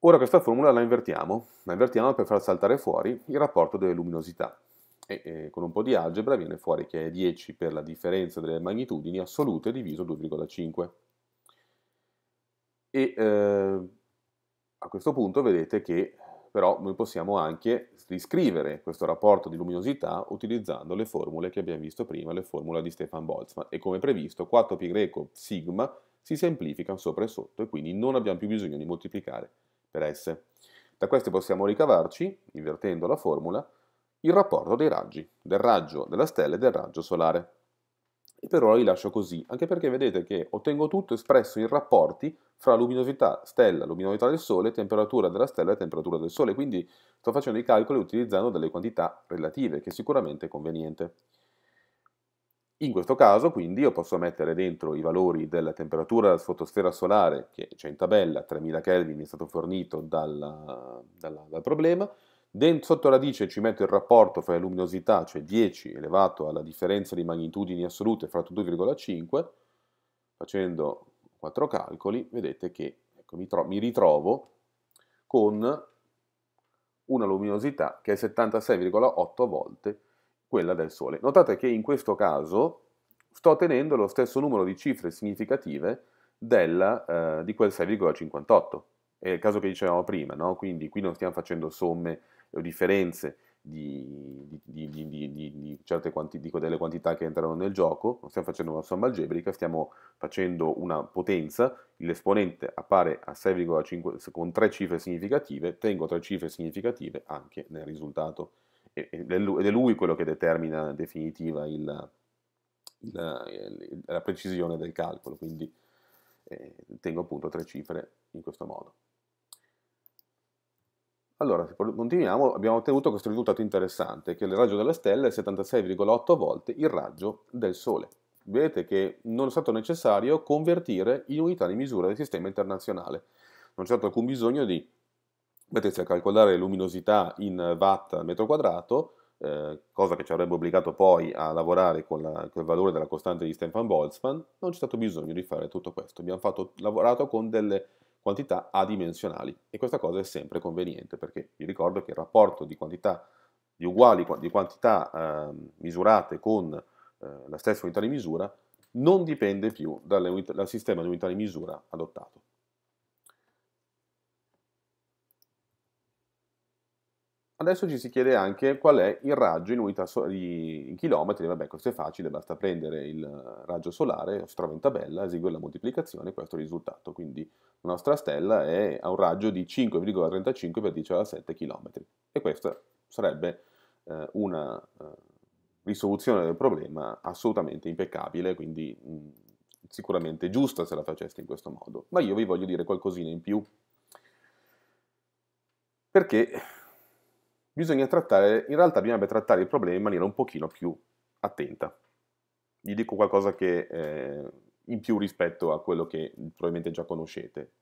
[SPEAKER 1] Ora questa formula la invertiamo, la invertiamo per far saltare fuori il rapporto delle luminosità e eh, con un po' di algebra viene fuori che è 10 per la differenza delle magnitudini assolute diviso 2,5. E eh, a questo punto vedete che però noi possiamo anche riscrivere questo rapporto di luminosità utilizzando le formule che abbiamo visto prima, le formule di Stefan Boltzmann e come previsto 4π sigma si semplificano sopra e sotto e quindi non abbiamo più bisogno di moltiplicare per S. Da queste possiamo ricavarci, invertendo la formula, il rapporto dei raggi, del raggio della stella e del raggio solare e per ora li lascio così, anche perché vedete che ottengo tutto espresso in rapporti fra luminosità stella, luminosità del Sole, temperatura della stella e temperatura del Sole, quindi sto facendo i calcoli utilizzando delle quantità relative, che sicuramente è conveniente. In questo caso quindi io posso mettere dentro i valori della temperatura della fotosfera solare che c'è in tabella, 3000 Kelvin mi è stato fornito dalla, dalla, dal problema, Dentro, sotto radice ci metto il rapporto fra luminosità, cioè 10 elevato alla differenza di magnitudini assolute fratto 2,5, facendo quattro calcoli, vedete che ecco, mi, mi ritrovo con una luminosità che è 76,8 volte quella del Sole. Notate che in questo caso sto tenendo lo stesso numero di cifre significative della, eh, di quel 6,58. È il caso che dicevamo prima, no? quindi qui non stiamo facendo somme o differenze di, di, di, di quanti, delle quantità che entrano nel gioco, non stiamo facendo una somma algebrica, stiamo facendo una potenza, l'esponente appare a 6,5 con tre cifre significative, tengo tre cifre significative anche nel risultato ed è lui quello che determina in definitiva il, il, la precisione del calcolo, quindi eh, tengo appunto tre cifre in questo modo. Allora, continuiamo, abbiamo ottenuto questo risultato interessante, che il raggio della stella è 76,8 volte il raggio del Sole. Vedete che non è stato necessario convertire in unità di misura del sistema internazionale. Non c'è stato alcun bisogno di mettersi a calcolare luminosità in watt al metro quadrato, eh, cosa che ci avrebbe obbligato poi a lavorare con, la, con il valore della costante di Stefan Boltzmann, non c'è stato bisogno di fare tutto questo. Abbiamo fatto, lavorato con delle quantità adimensionali e questa cosa è sempre conveniente perché vi ricordo che il rapporto di quantità di uguali di quantità eh, misurate con eh, la stessa unità di misura non dipende più dal sistema di unità di misura adottato. Adesso ci si chiede anche qual è il raggio in, unità so- in chilometri, vabbè questo è facile, basta prendere il raggio solare, si trova in tabella, esegue la moltiplicazione e questo è il risultato, quindi la nostra stella è, a un raggio di 5,35 per 10 alla 7 km e questa sarebbe eh, una eh, risoluzione del problema assolutamente impeccabile, quindi mh, mm, sicuramente giusta se la faceste in questo modo, ma io vi voglio dire qualcosina in più perché bisogna trattare, in realtà bisognerebbe trattare il problema in maniera un pochino più attenta. Vi dico qualcosa che, eh, in più rispetto a quello che probabilmente già conoscete.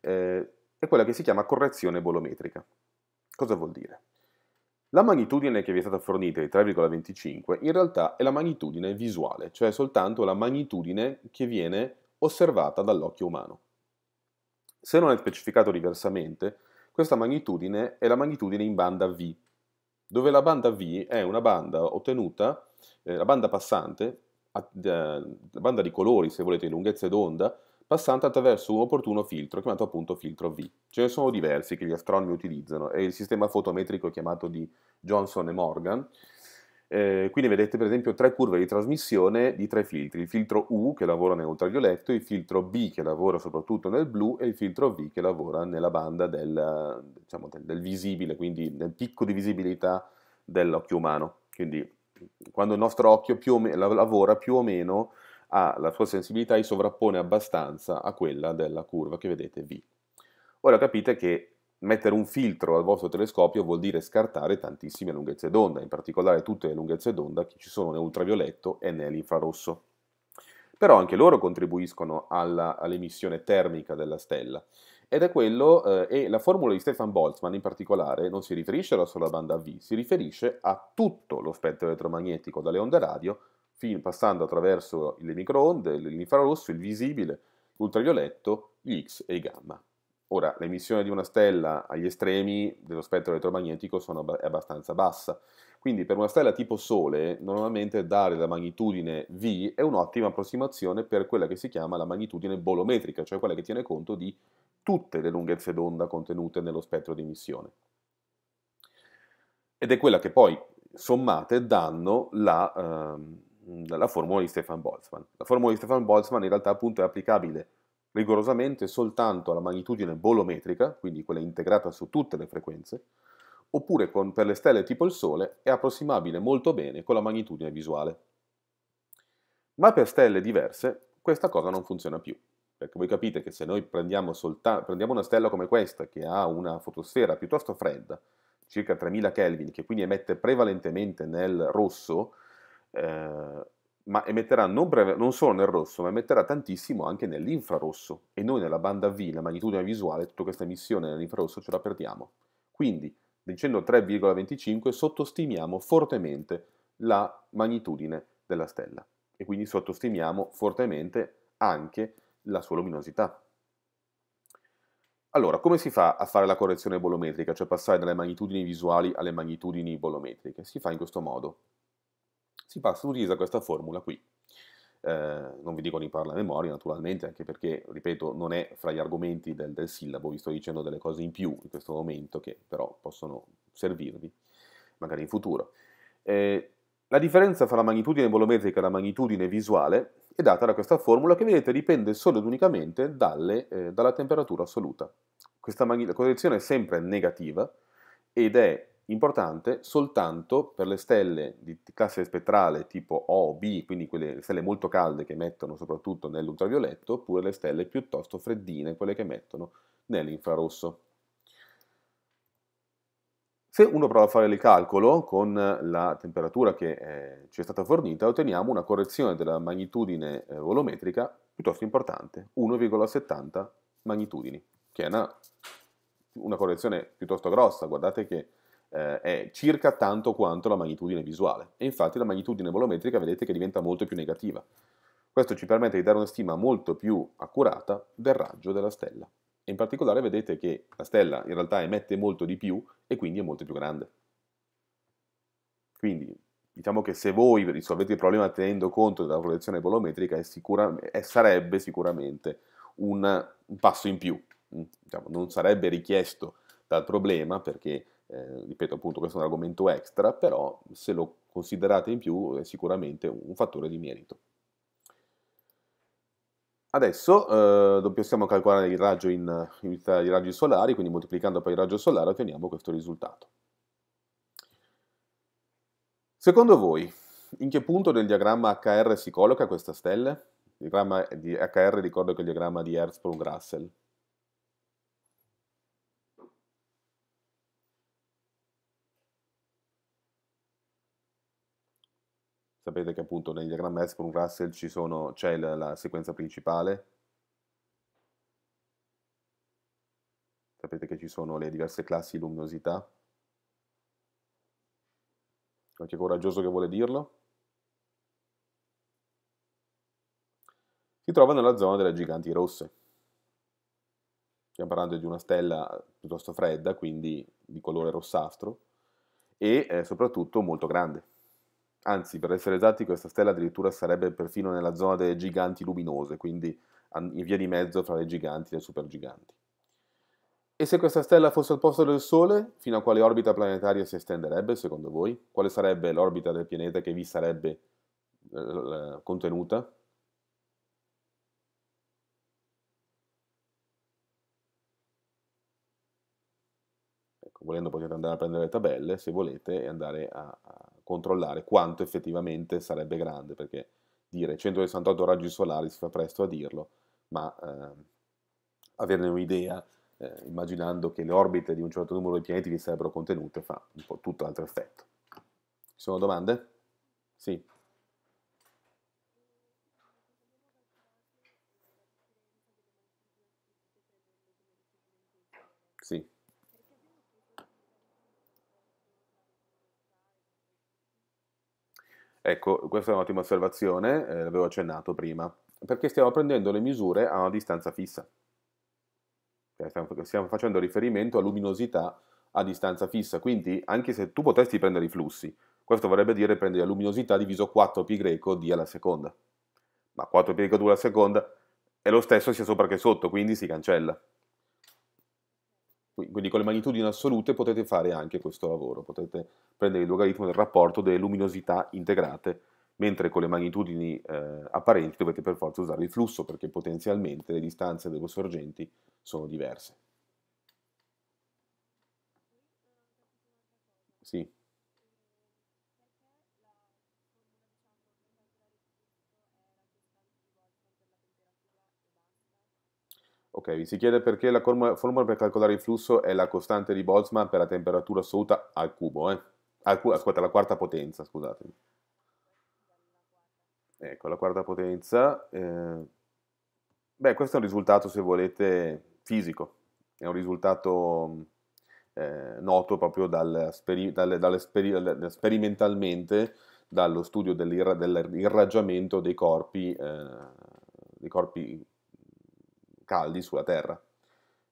[SPEAKER 1] Eh, è quella che si chiama correzione bolometrica. Cosa vuol dire? La magnitudine che vi è stata fornita di 3,25 in realtà è la magnitudine visuale, cioè soltanto la magnitudine che viene osservata dall'occhio umano. Se non è specificato diversamente, questa magnitudine è la magnitudine in banda V, dove la banda V è una banda ottenuta, eh, la banda passante, a, eh, la banda di colori, se volete, lunghezze d'onda, passante attraverso un opportuno filtro chiamato appunto filtro V. Ce ne sono diversi che gli astronomi utilizzano è il sistema fotometrico chiamato di Johnson e Morgan eh, qui vedete per esempio tre curve di trasmissione di tre filtri, il filtro U che lavora nell'ultravioletto, il filtro B che lavora soprattutto nel blu e il filtro V che lavora nella banda del, diciamo, del, del visibile, quindi nel picco di visibilità dell'occhio umano. Quindi quando il nostro occhio più me, lavora più o meno ha la sua sensibilità e sovrappone abbastanza a quella della curva che vedete V. Ora capite che mettere un filtro al vostro telescopio vuol dire scartare tantissime lunghezze d'onda, in particolare tutte le lunghezze d'onda che ci sono nell'ultravioletto e nell'infrarosso. Però anche loro contribuiscono all'emissione termica della stella. Ed è quello, eh, e la formula di Stefan Boltzmann in particolare non si riferisce alla sola banda V, si riferisce a tutto lo spettro elettromagnetico, dalle onde radio, fin, passando attraverso le microonde, l'infrarosso, il visibile, l'ultravioletto, gli X e i gamma. Ora, l'emissione di una stella agli estremi dello spettro elettromagnetico è abbastanza bassa, quindi per una stella tipo Sole normalmente dare la magnitudine V è un'ottima approssimazione per quella che si chiama la magnitudine bolometrica, cioè quella che tiene conto di tutte le lunghezze d'onda contenute nello spettro di emissione. Ed è quella che poi, sommate, danno la, ehm, la formula di Stefan Boltzmann. La formula di Stefan Boltzmann in realtà appunto è applicabile rigorosamente soltanto alla magnitudine bolometrica, quindi quella integrata su tutte le frequenze, oppure con, per le stelle tipo il Sole è approssimabile molto bene con la magnitudine visuale. Ma per stelle diverse questa cosa non funziona più, perché voi capite che se noi prendiamo, prendiamo una stella come questa, che ha una fotosfera piuttosto fredda, circa 3000 Kelvin, che quindi emette prevalentemente nel rosso, eh, ma emetterà non, breve, non, solo nel rosso, ma emetterà tantissimo anche nell'infrarosso. E noi nella banda V, la magnitudine visuale, tutta questa emissione nell'infrarosso ce la perdiamo. Quindi, dicendo 3,25, sottostimiamo fortemente la magnitudine della stella e quindi sottostimiamo fortemente anche la sua luminosità. Allora, come si fa a fare la correzione bolometrica, cioè passare dalle magnitudini visuali alle magnitudini bolometriche? Si fa in questo modo si passa, utilizza questa formula qui. Eh, non vi dico di parla a memoria naturalmente, anche perché, ripeto, non è fra gli argomenti del, del, sillabo, vi sto dicendo delle cose in più in questo momento che però possono servirvi magari in futuro. Eh, la differenza fra la magnitudine volumetrica e la magnitudine visuale è data da questa formula che vedete dipende solo ed unicamente dalle, eh, dalla temperatura assoluta. Questa correzione è sempre negativa ed è importante soltanto per le stelle di classe spettrale tipo O o B, quindi quelle stelle molto calde che emettono soprattutto nell'ultravioletto, oppure le stelle piuttosto freddine, quelle che emettono nell'infrarosso. Se uno prova a fare il calcolo con la temperatura che eh, ci è stata fornita, otteniamo una correzione della magnitudine eh, volumetrica piuttosto importante, 1,70 magnitudini, che è una, una correzione piuttosto grossa. Guardate che eh, è circa tanto quanto la magnitudine visuale. E infatti la magnitudine volumetrica vedete che diventa molto più negativa. Questo ci permette di dare una stima molto più accurata del raggio della stella. E in particolare vedete che la stella in realtà emette molto di più e quindi è molto più grande. Quindi diciamo che se voi risolvete il problema tenendo conto della proiezione volumetrica è sicura, è, sarebbe sicuramente un, un passo in più. Mm, diciamo, non sarebbe richiesto dal problema perché eh, ripeto appunto questo è un argomento extra, però se lo considerate in più è sicuramente un fattore di merito. Adesso eh, possiamo calcolare il raggio in, in unità di raggi solari, quindi moltiplicando per il raggio solare otteniamo questo risultato. Secondo voi, in che punto del diagramma HR si colloca questa stella? Il diagramma di HR ricordo che è il diagramma di Hertzsprung-Russell. Sapete che appunto nel diagramma Hesburn-Russell c'è la, la sequenza principale, sapete che ci sono le diverse classi di luminosità. Qualche coraggioso che vuole dirlo? Si trova nella zona delle giganti rosse. Stiamo parlando di una stella piuttosto fredda, quindi di colore rossastro, e eh, soprattutto molto grande. Anzi, per essere esatti, questa stella addirittura sarebbe perfino nella zona delle giganti luminose, quindi in via di mezzo tra le giganti e le supergiganti. E se questa stella fosse al posto del Sole, fino a quale orbita planetaria si estenderebbe secondo voi? Quale sarebbe l'orbita del pianeta che vi sarebbe eh, contenuta? volendo potete andare a prendere le tabelle se volete e andare a, a controllare quanto effettivamente sarebbe grande, perché dire 168 raggi solari si fa presto a dirlo, ma eh, averne un'idea eh, immaginando che le orbite di un certo numero di pianeti vi sarebbero contenute fa un po' tutto altro effetto. Ci sono domande? Sì. Ecco, questa è un'ottima osservazione, eh, l'avevo accennato prima, perché stiamo prendendo le misure a una distanza fissa. Cioè, stiamo, stiamo facendo riferimento a luminosità a distanza fissa, quindi anche se tu potessi prendere i flussi, questo vorrebbe dire prendere la luminosità diviso 4π d alla seconda. Ma 4π2 alla seconda è lo stesso sia sopra che sotto, quindi si cancella quindi con le magnitudini assolute potete fare anche questo lavoro, potete prendere il logaritmo del rapporto delle luminosità integrate, mentre con le magnitudini eh, apparenti dovete per forza usare il flusso perché potenzialmente le distanze delle sorgenti sono diverse. Sì. Ok, si chiede perché la formula per calcolare il flusso è la costante di Boltzmann per la temperatura assoluta al cubo, eh? Al cu ascolta, la quarta potenza, scusatemi. Ecco, la quarta potenza. Eh... Beh, questo è un risultato, se volete, fisico. È un risultato eh, noto proprio dal, dal, dal, sperimentalmente dallo studio dell'irraggiamento dei corpi, eh, dei corpi caldi sulla Terra.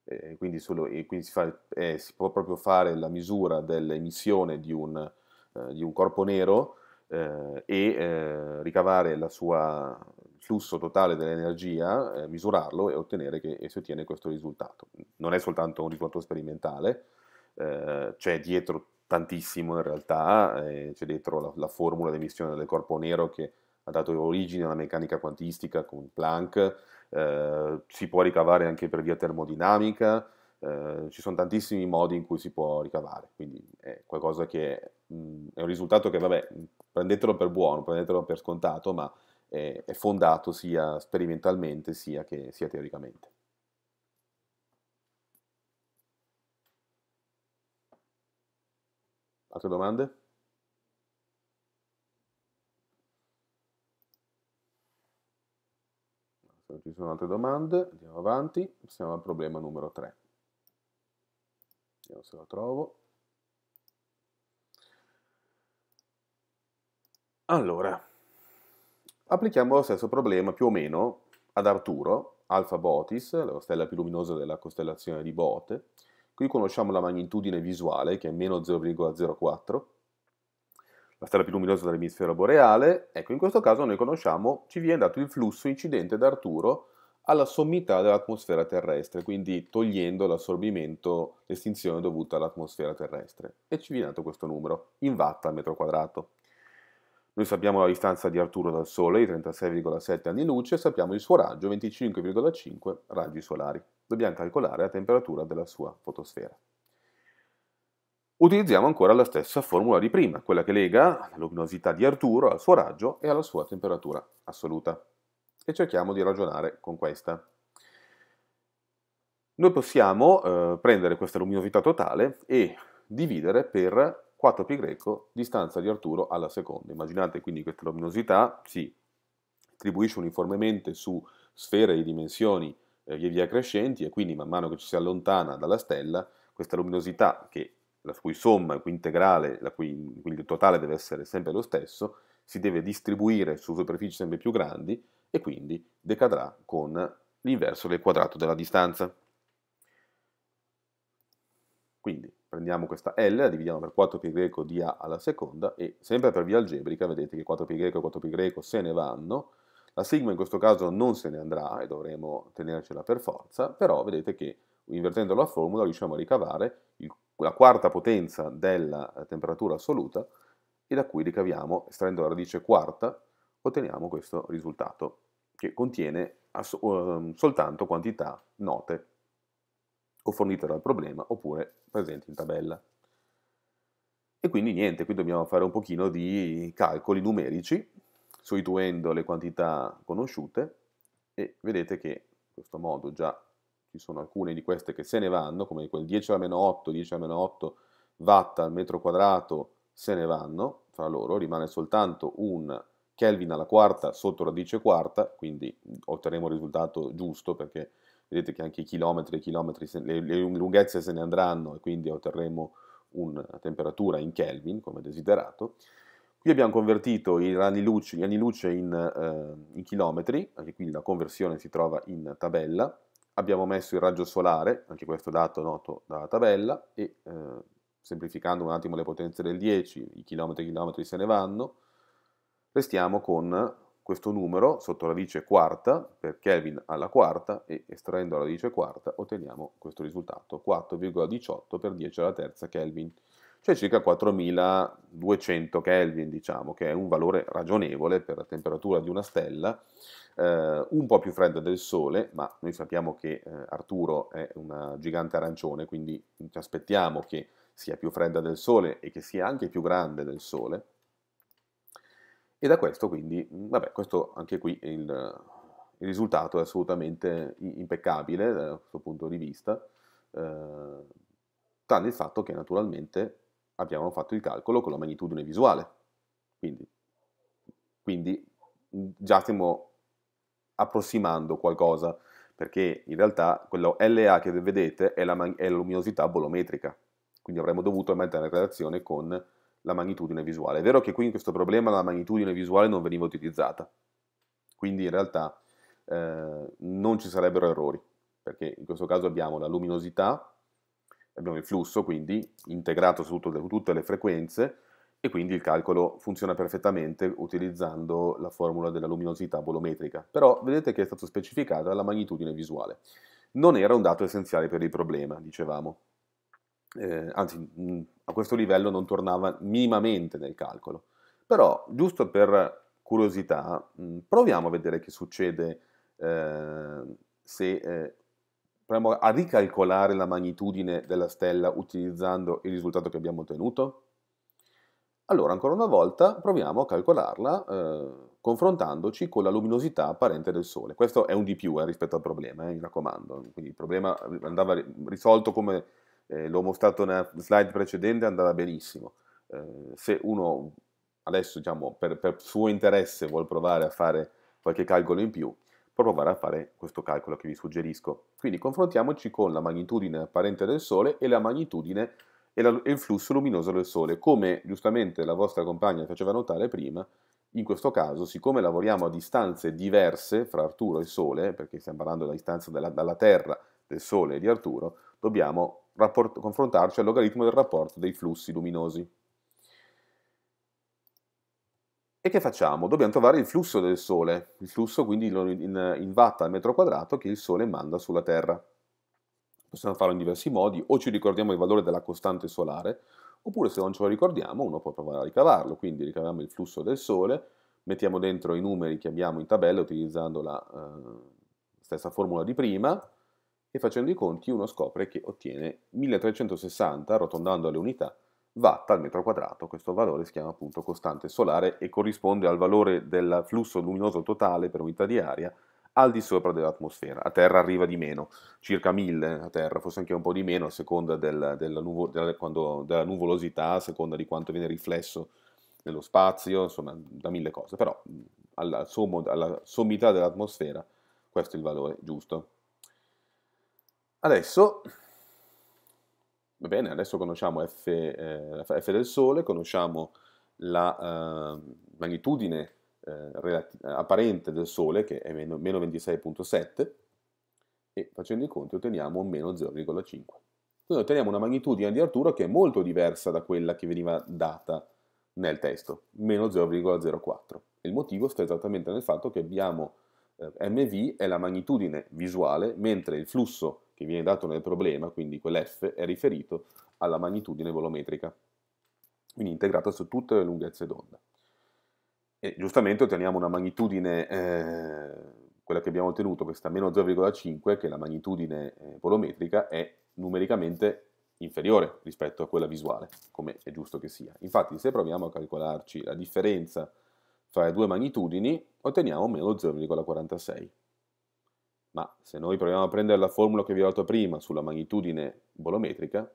[SPEAKER 1] Eh, quindi, solo, quindi si, fa, eh, si, può proprio fare la misura dell'emissione di un, eh, di un corpo nero eh, e eh, ricavare la sua flusso totale dell'energia, eh, misurarlo e ottenere che e si ottiene questo risultato. Non è soltanto un risultato sperimentale, c'è dietro tantissimo in realtà, c'è dietro la, la formula di emissione del corpo nero che ha dato origine alla meccanica quantistica con Planck, eh, si può ricavare anche per via termodinamica, eh, ci sono tantissimi modi in cui si può ricavare, quindi è qualcosa che mh, mm, è un risultato che, vabbè, mm, prendetelo per buono, prendetelo per scontato, ma è, è fondato sia sperimentalmente sia, che, sia teoricamente. Altre domande? sono altre domande, andiamo avanti, passiamo al problema numero 3. Vediamo se lo trovo. Allora, applichiamo lo stesso problema più o meno ad Arturo, Alfa Botis, la stella più luminosa della costellazione di Bote. Qui conosciamo la magnitudine visuale che è meno 0,04 la stella più luminosa dell'emisfero boreale, ecco in questo caso noi conosciamo, ci viene dato il flusso incidente da Arturo alla sommità dell'atmosfera terrestre, quindi togliendo l'assorbimento, l'estinzione dovuta all'atmosfera terrestre. E ci viene dato questo numero, in watt al metro quadrato. Noi sappiamo la distanza di Arturo dal Sole, i 36,7 anni luce, e sappiamo il suo raggio, 25,5 raggi solari. Dobbiamo calcolare la temperatura della sua fotosfera utilizziamo ancora la stessa formula di prima, quella che lega la luminosità di Arturo al suo raggio e alla sua temperatura assoluta. E cerchiamo di ragionare con questa. Noi possiamo eh, prendere questa luminosità totale e dividere per 4π distanza di Arturo alla seconda. Immaginate quindi questa luminosità si attribuisce uniformemente su sfere di dimensioni eh, via via crescenti e quindi man mano che ci si allontana dalla stella questa luminosità che la cui somma, la cui integrale, la cui, quindi il totale deve essere sempre lo stesso, si deve distribuire su superfici sempre più grandi e quindi decadrà con l'inverso del quadrato della distanza. Quindi prendiamo questa L, la dividiamo per 4π di A alla seconda e sempre per via algebrica vedete che 4π e 4π se ne vanno, la sigma in questo caso non se ne andrà e dovremo tenercela per forza, però vedete che invertendo la formula riusciamo a ricavare il la quarta potenza della eh, temperatura assoluta e da cui ricaviamo, estraendo la radice quarta, otteniamo questo risultato che contiene uhm, soltanto quantità note o fornite dal problema oppure presenti in tabella. E quindi niente, qui dobbiamo fare un pochino di calcoli numerici, sostituendo le quantità conosciute, e vedete che in questo modo già ci sono alcune di queste che se ne vanno, come quel 10 alla meno 8, 10 alla meno 8 watt al metro quadrato se ne vanno fra loro, rimane soltanto un Kelvin alla quarta sotto radice quarta, quindi otterremo il risultato giusto perché vedete che anche i chilometri, i chilometri le, le lunghezze se ne andranno e quindi otterremo una temperatura in Kelvin come desiderato. Qui abbiamo convertito gli anni luce, in, eh, in chilometri, anche qui la conversione si trova in tabella, abbiamo messo il raggio solare, anche questo dato noto dalla tabella, e eh, semplificando un attimo le potenze del 10, i chilometri e chilometri se ne vanno, restiamo con questo numero sotto radice quarta, per Kelvin alla quarta, e estraendo la radice quarta otteniamo questo risultato, 4,18 per 10 alla terza Kelvin cioè circa 4200 Kelvin, diciamo, che è un valore ragionevole per la temperatura di una stella, eh, un po' più fredda del Sole, ma noi sappiamo che eh, Arturo è una gigante arancione, quindi ci aspettiamo che sia più fredda del Sole e che sia anche più grande del Sole. E da questo quindi, vabbè, questo anche qui il, il risultato è assolutamente impeccabile da questo punto di vista. Eh, tranne il fatto che naturalmente abbiamo fatto il calcolo con la magnitudine visuale. Quindi, quindi mhmm, già stiamo approssimando qualcosa, perché in realtà quello LA che vedete è la, è la luminosità bolometrica, quindi avremmo dovuto mettere in relazione con la magnitudine visuale. È vero che qui in questo problema la magnitudine visuale non veniva utilizzata, quindi in realtà eh, non ci sarebbero errori, perché in questo caso abbiamo la luminosità abbiamo il flusso quindi integrato su tutte le frequenze e quindi il calcolo funziona perfettamente utilizzando la formula della luminosità bolometrica, però vedete che è stata specificata la magnitudine visuale. Non era un dato essenziale per il problema, dicevamo, eh, anzi mm, a questo livello non tornava minimamente nel calcolo, però giusto per curiosità mm, proviamo a vedere che succede eh, se eh, proviamo a ricalcolare la magnitudine della stella utilizzando il risultato che abbiamo ottenuto? Allora, ancora una volta, proviamo a calcolarla eh, confrontandoci con la luminosità apparente del Sole. Questo è un di più eh, rispetto al problema, eh, mi raccomando. Quindi il problema andava risolto come eh, l'ho mostrato nella slide precedente, andava benissimo. Eh, se uno adesso, diciamo, per, per suo interesse vuole provare a fare qualche calcolo in più, provare a fare questo calcolo che vi suggerisco. Quindi confrontiamoci con la magnitudine apparente del Sole e la magnitudine e, il flusso luminoso del Sole. Come giustamente la vostra compagna faceva notare prima, in questo caso, siccome lavoriamo a distanze diverse fra Arturo e Sole, perché stiamo parlando della distanza della, dalla Terra, del Sole e di Arturo, dobbiamo confrontarci al logaritmo del rapporto dei flussi luminosi. E che facciamo? Dobbiamo trovare il flusso del Sole, il flusso quindi in, in watt al metro quadrato che il Sole manda sulla Terra. Possiamo farlo in diversi modi, o ci ricordiamo il valore della costante solare, oppure se non ce lo ricordiamo uno può provare a ricavarlo, quindi ricaviamo il flusso del Sole, mettiamo dentro i numeri che abbiamo in tabella utilizzando la eh, stessa formula di prima e facendo i conti uno scopre che ottiene 1360, arrotondando le unità, watt al metro quadrato, questo valore si chiama appunto costante solare e corrisponde al valore del flusso luminoso totale per unità di aria al di sopra dell'atmosfera. A Terra arriva di meno, circa 1000 a Terra, forse anche un po' di meno a seconda del, della, nuvo, della, quando, della, nuvolosità, a seconda di quanto viene riflesso nello spazio, insomma da mille cose, però alla, sommo, alla sommità dell'atmosfera questo è il valore giusto. Adesso Va bene, adesso conosciamo F, eh, F del Sole, conosciamo la ehm, eh, magnitudine apparente del Sole, che è meno, meno 26.7, e facendo i conti otteniamo meno 0,5. Quindi otteniamo una magnitudine di Arturo che è molto diversa da quella che veniva data nel testo, meno 0,04. Il motivo sta esattamente nel fatto che abbiamo eh, mv è la magnitudine visuale, mentre il flusso che viene dato nel problema, quindi quell'f, è riferito alla magnitudine volumetrica, quindi integrata su tutte le lunghezze d'onda. E giustamente otteniamo una magnitudine, eh, quella che abbiamo ottenuto, questa meno 0,5, che è la magnitudine eh, volumetrica è numericamente inferiore rispetto a quella visuale, come è giusto che sia. Infatti se proviamo a calcolarci la differenza fra le due magnitudini otteniamo meno 0,46. Ma se noi proviamo a prendere la formula che vi ho dato prima sulla magnitudine bolometrica,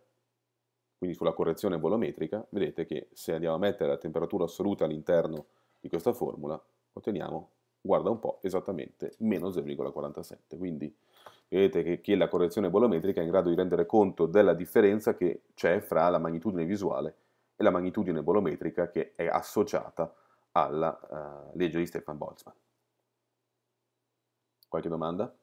[SPEAKER 1] quindi sulla correzione bolometrica, vedete che se andiamo a mettere la temperatura assoluta all'interno di questa formula, otteniamo, guarda un po', esattamente meno 0,47. Quindi vedete che, che la correzione bolometrica è in grado di rendere conto della differenza che c'è fra la magnitudine visuale e la magnitudine bolometrica che è associata a alla uh, legge di Stefan Boltzmann. Qualche domanda?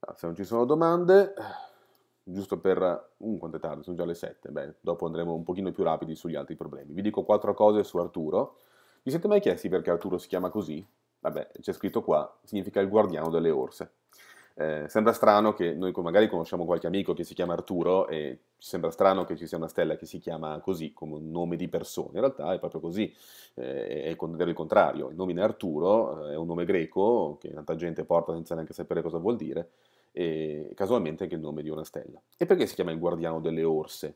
[SPEAKER 1] Ah, se non ci sono domande, giusto per... Uh, quanto è tardi, sono già le 7, beh, dopo andremo un pochino più rapidi sugli altri problemi. Vi dico quattro cose su Arturo. Vi siete mai chiesti perché Arturo si chiama così? Vabbè, c'è scritto qua, significa il guardiano delle orse. Eh, sembra strano che noi magari conosciamo qualche amico che si chiama Arturo e sembra strano che ci sia una stella che si chiama così, come un nome di persona. In realtà è proprio così, eh, è il contrario. Il nome Arturo eh, è un nome greco che tanta gente porta senza neanche sapere cosa vuol dire, e casualmente anche il nome di una stella. E perché si chiama il guardiano delle orse?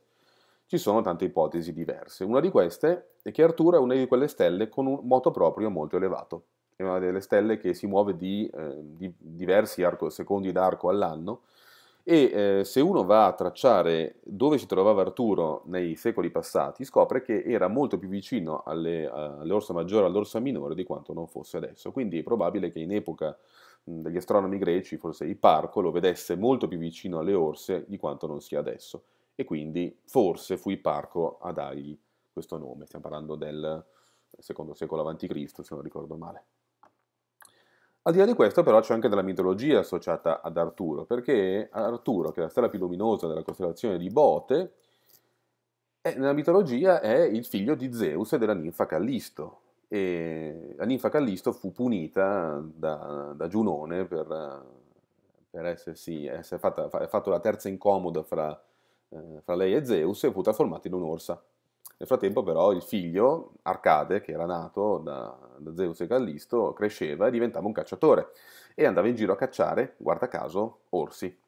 [SPEAKER 1] Ci sono tante ipotesi diverse. Una di queste è che Arturo è una di quelle stelle con un moto proprio molto elevato è una delle stelle che si muove di, eh, di diversi arco, secondi d'arco all'anno e eh, se uno va a tracciare dove si trovava Arturo nei secoli passati, scopre che era molto più vicino alle, all'orsa maggiore e all'orsa minore di quanto non fosse adesso. Quindi è probabile che in epoca mh, degli astronomi greci, forse Iparco, lo vedesse molto più vicino alle orse di quanto non sia adesso. E quindi forse fu Iparco a dargli questo nome. Stiamo parlando del secondo secolo a.C., se non ricordo male. Al di là di questo però c'è anche della mitologia associata ad Arturo, perché Arturo, che è la stella più luminosa della costellazione di Bote, è, nella mitologia è il figlio di Zeus e della ninfa Callisto. E la ninfa Callisto fu punita da, da Giunone per, per essersi, essere fatta, fatto la terza incomoda fra, eh, fra lei e Zeus e fu trasformata in un'orsa. Nel frattempo però il figlio, Arcade, che era nato da, da Zeus e Callisto, cresceva e diventava un cacciatore e andava in giro a cacciare, guarda caso, orsi.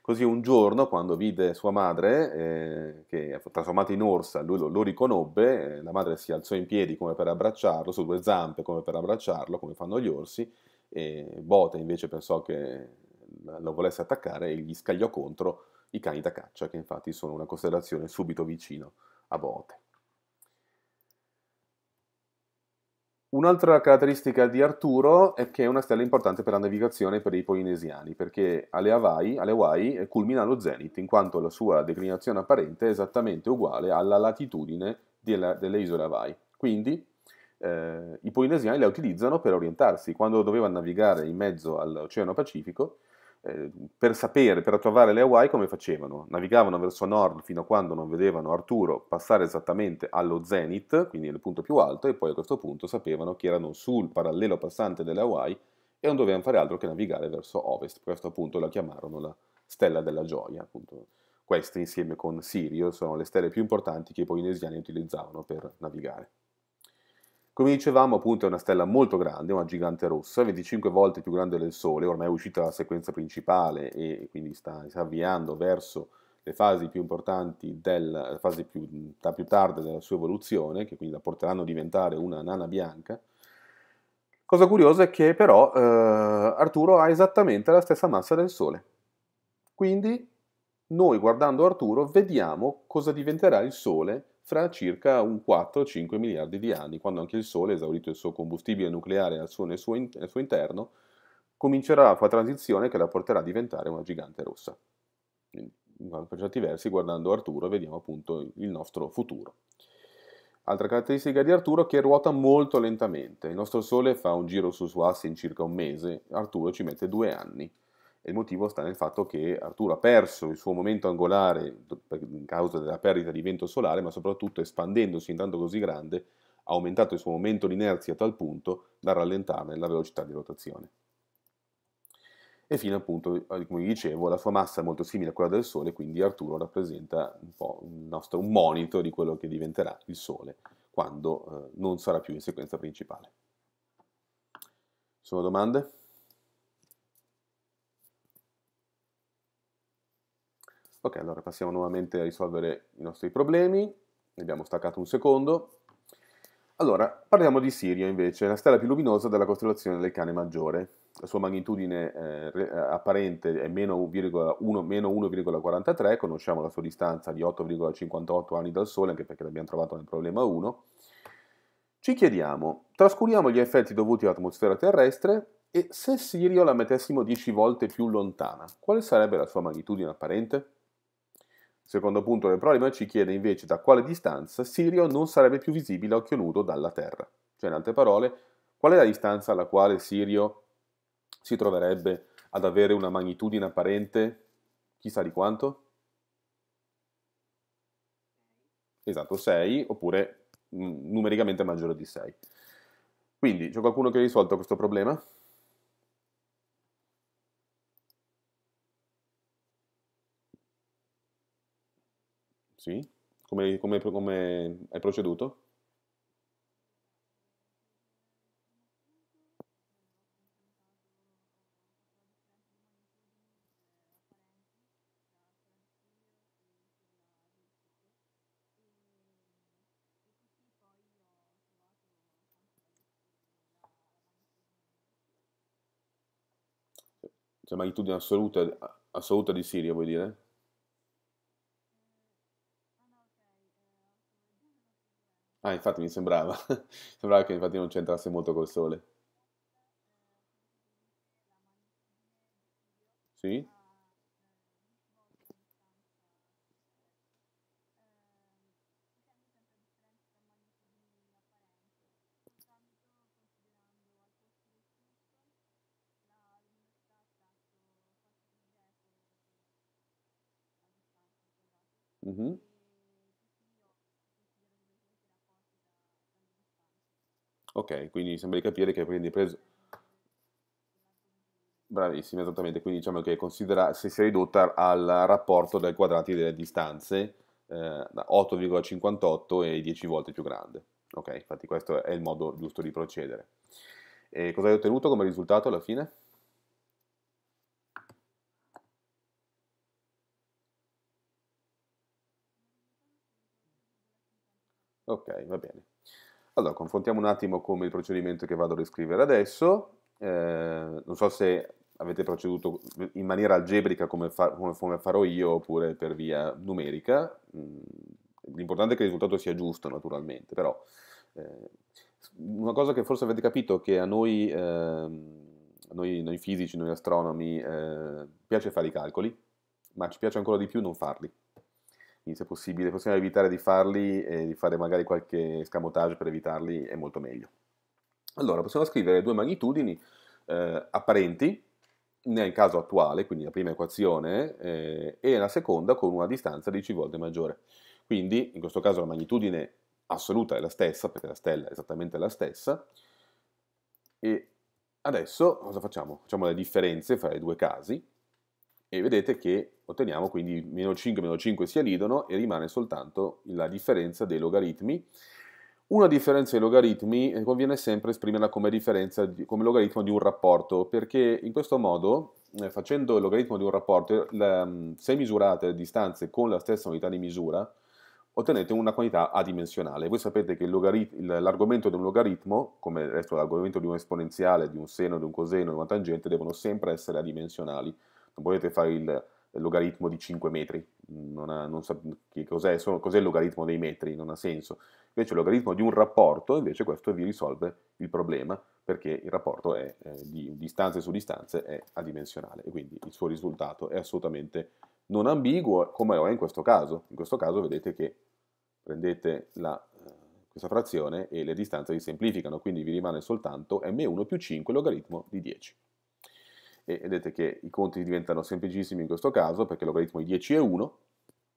[SPEAKER 1] Così un giorno, quando vide sua madre, eh, che trasformata in orsa, lui lo, lo riconobbe, eh, la madre si alzò in piedi come per abbracciarlo, su due zampe come per abbracciarlo, come fanno gli orsi, e Bote invece pensò che lo volesse attaccare e gli scagliò contro i cani da caccia, che infatti sono una costellazione subito vicino a volte. Un'altra caratteristica di Arturo è che è una stella importante per la navigazione per i polinesiani, perché alle Hawaii, alle Hawaii eh, culmina lo zenit, in quanto la sua declinazione apparente è esattamente uguale alla latitudine della, delle isole Hawaii. Quindi eh, i polinesiani la utilizzano per orientarsi. Quando doveva navigare in mezzo all'Oceano Pacifico, Ehm, per sapere, per trovare le Hawaii come facevano? Navigavano verso nord fino a quando non vedevano Arturo passare esattamente allo zenith, quindi nel punto più alto, e poi a questo punto sapevano che erano sul parallelo passante delle Hawaii e non dovevano fare altro che navigare verso ovest. A Questo punto la chiamarono la stella della gioia. Appunto. Queste insieme con Sirio sono le stelle più importanti che i polinesiani utilizzavano per navigare. Come dicevamo, appunto, è una stella molto grande, una gigante rossa, 25 volte più grande del Sole, ormai è uscita dalla sequenza principale e quindi sta, sta avviando verso le fasi più importanti, del, fasi più, più tarde della sua evoluzione, che quindi la porteranno a diventare una nana bianca. Cosa curiosa è che però eh, Arturo ha esattamente la stessa massa del Sole. Quindi noi guardando Arturo vediamo cosa diventerà il Sole fra circa un 4-5 miliardi di anni, quando anche il Sole, esaurito il suo combustibile nucleare al suo, nel, suo in, nel suo interno, comincerà la sua transizione che la porterà a diventare una gigante rossa. Quindi, per certi versi, guardando Arturo, vediamo appunto il nostro futuro. Altra caratteristica di Arturo è che ruota molto lentamente. Il nostro Sole fa un giro su suo asse in circa un mese, Arturo ci mette due anni e il motivo sta nel fatto che Arturo ha perso il suo momento angolare in causa della perdita di vento solare, ma soprattutto espandendosi intanto così grande, ha aumentato il suo momento di inerzia a tal punto da rallentarne la velocità di rotazione. E fino appunto, eh, come dicevo, la sua massa è molto simile a quella del Sole, quindi Arturo rappresenta un po' un, nostro, un monito di quello che diventerà il Sole quando eh, non sarà più in sequenza principale. Sono domande? Ok, allora passiamo nuovamente a risolvere i nostri problemi. Ne abbiamo staccato un secondo. Allora, parliamo di Sirio invece, la stella più luminosa della costellazione del Cane Maggiore. La sua magnitudine eh, eh apparente è meno 1,43, conosciamo la sua distanza di 8,58 anni dal Sole, anche perché l'abbiamo trovato nel problema 1. Ci chiediamo, trascuriamo gli effetti dovuti all'atmosfera terrestre e se Sirio la mettessimo 10 volte più lontana, quale sarebbe la sua magnitudine apparente? Secondo punto del problema ci chiede invece da quale distanza Sirio non sarebbe più visibile a occhio nudo dalla Terra. Cioè, in altre parole, qual è la distanza alla quale Sirio si troverebbe ad avere una magnitudine apparente chissà di quanto? Esatto, 6 oppure mm, numericamente maggiore di 6. Quindi, c'è qualcuno che ha risolto questo problema? Sì? Come, come, come hai proceduto? Cioè, magnitudine assoluta, assoluta di Siria, vuoi dire? Ah, infatti mi sembrava. sembrava che infatti non c'entrasse molto col sole. Sì? Mm-hmm. Ok, quindi sembra di capire che quindi preso... Bravissima, esattamente, quindi diciamo che considera, se si è ridotta al rapporto dei quadrati delle distanze eh, 8,58 e 10 volte più grande. Ok, infatti questo è il modo giusto di procedere. E cosa hai ottenuto come risultato alla fine? Ok, va bene. Allora, confrontiamo un attimo come il procedimento che vado a descrivere adesso. Eh, non so se avete proceduto in maniera algebrica come, fa, come, come farò io oppure per via numerica. Mm, l'importante è che il risultato sia giusto, naturalmente, però eh, una cosa che forse avete capito è che a noi, eh, a noi, noi fisici, noi astronomi, eh, piace fare i calcoli, ma ci piace ancora di più non farli se possibile, possiamo evitare di farli e di fare magari qualche scamotage per evitarli è molto meglio. Allora, possiamo scrivere due magnitudini eh, apparenti nel caso attuale, quindi la prima equazione, eh, e la seconda con una distanza 10 volte maggiore. Quindi, in questo caso la magnitudine assoluta è la stessa, perché la stella è esattamente la stessa, e adesso cosa facciamo? Facciamo le differenze fra i due casi, e vedete che Otteniamo quindi meno 5 meno 5 si elidono e rimane soltanto la differenza dei logaritmi. Una differenza dei logaritmi eh, conviene sempre esprimerla come, di, come logaritmo di un rapporto, perché in questo modo, eh, facendo il logaritmo di un rapporto, eh, mm, se misurate le distanze con la stessa unità di misura, ottenete una quantità adimensionale. Voi sapete che l'argomento di un logaritmo, come il resto l'argomento di un esponenziale, di un seno, di un coseno, di una tangente, devono sempre essere adimensionali. Non potete fare il logaritmo di 5 metri, non, ha, non sa che cos'è, sono, cos'è il logaritmo dei metri, non ha senso. Invece il logaritmo di un rapporto, invece questo vi risolve il problema, perché il rapporto è, eh, di distanze su distanze è adimensionale, e quindi il suo risultato è assolutamente non ambiguo, come lo è in questo caso. In questo caso vedete che prendete la, eh, questa frazione e le distanze si semplificano, quindi vi rimane soltanto m1 più 5 logaritmo di 10 e vedete che i conti diventano semplicissimi in questo caso perché il logaritmo di 10 è 1,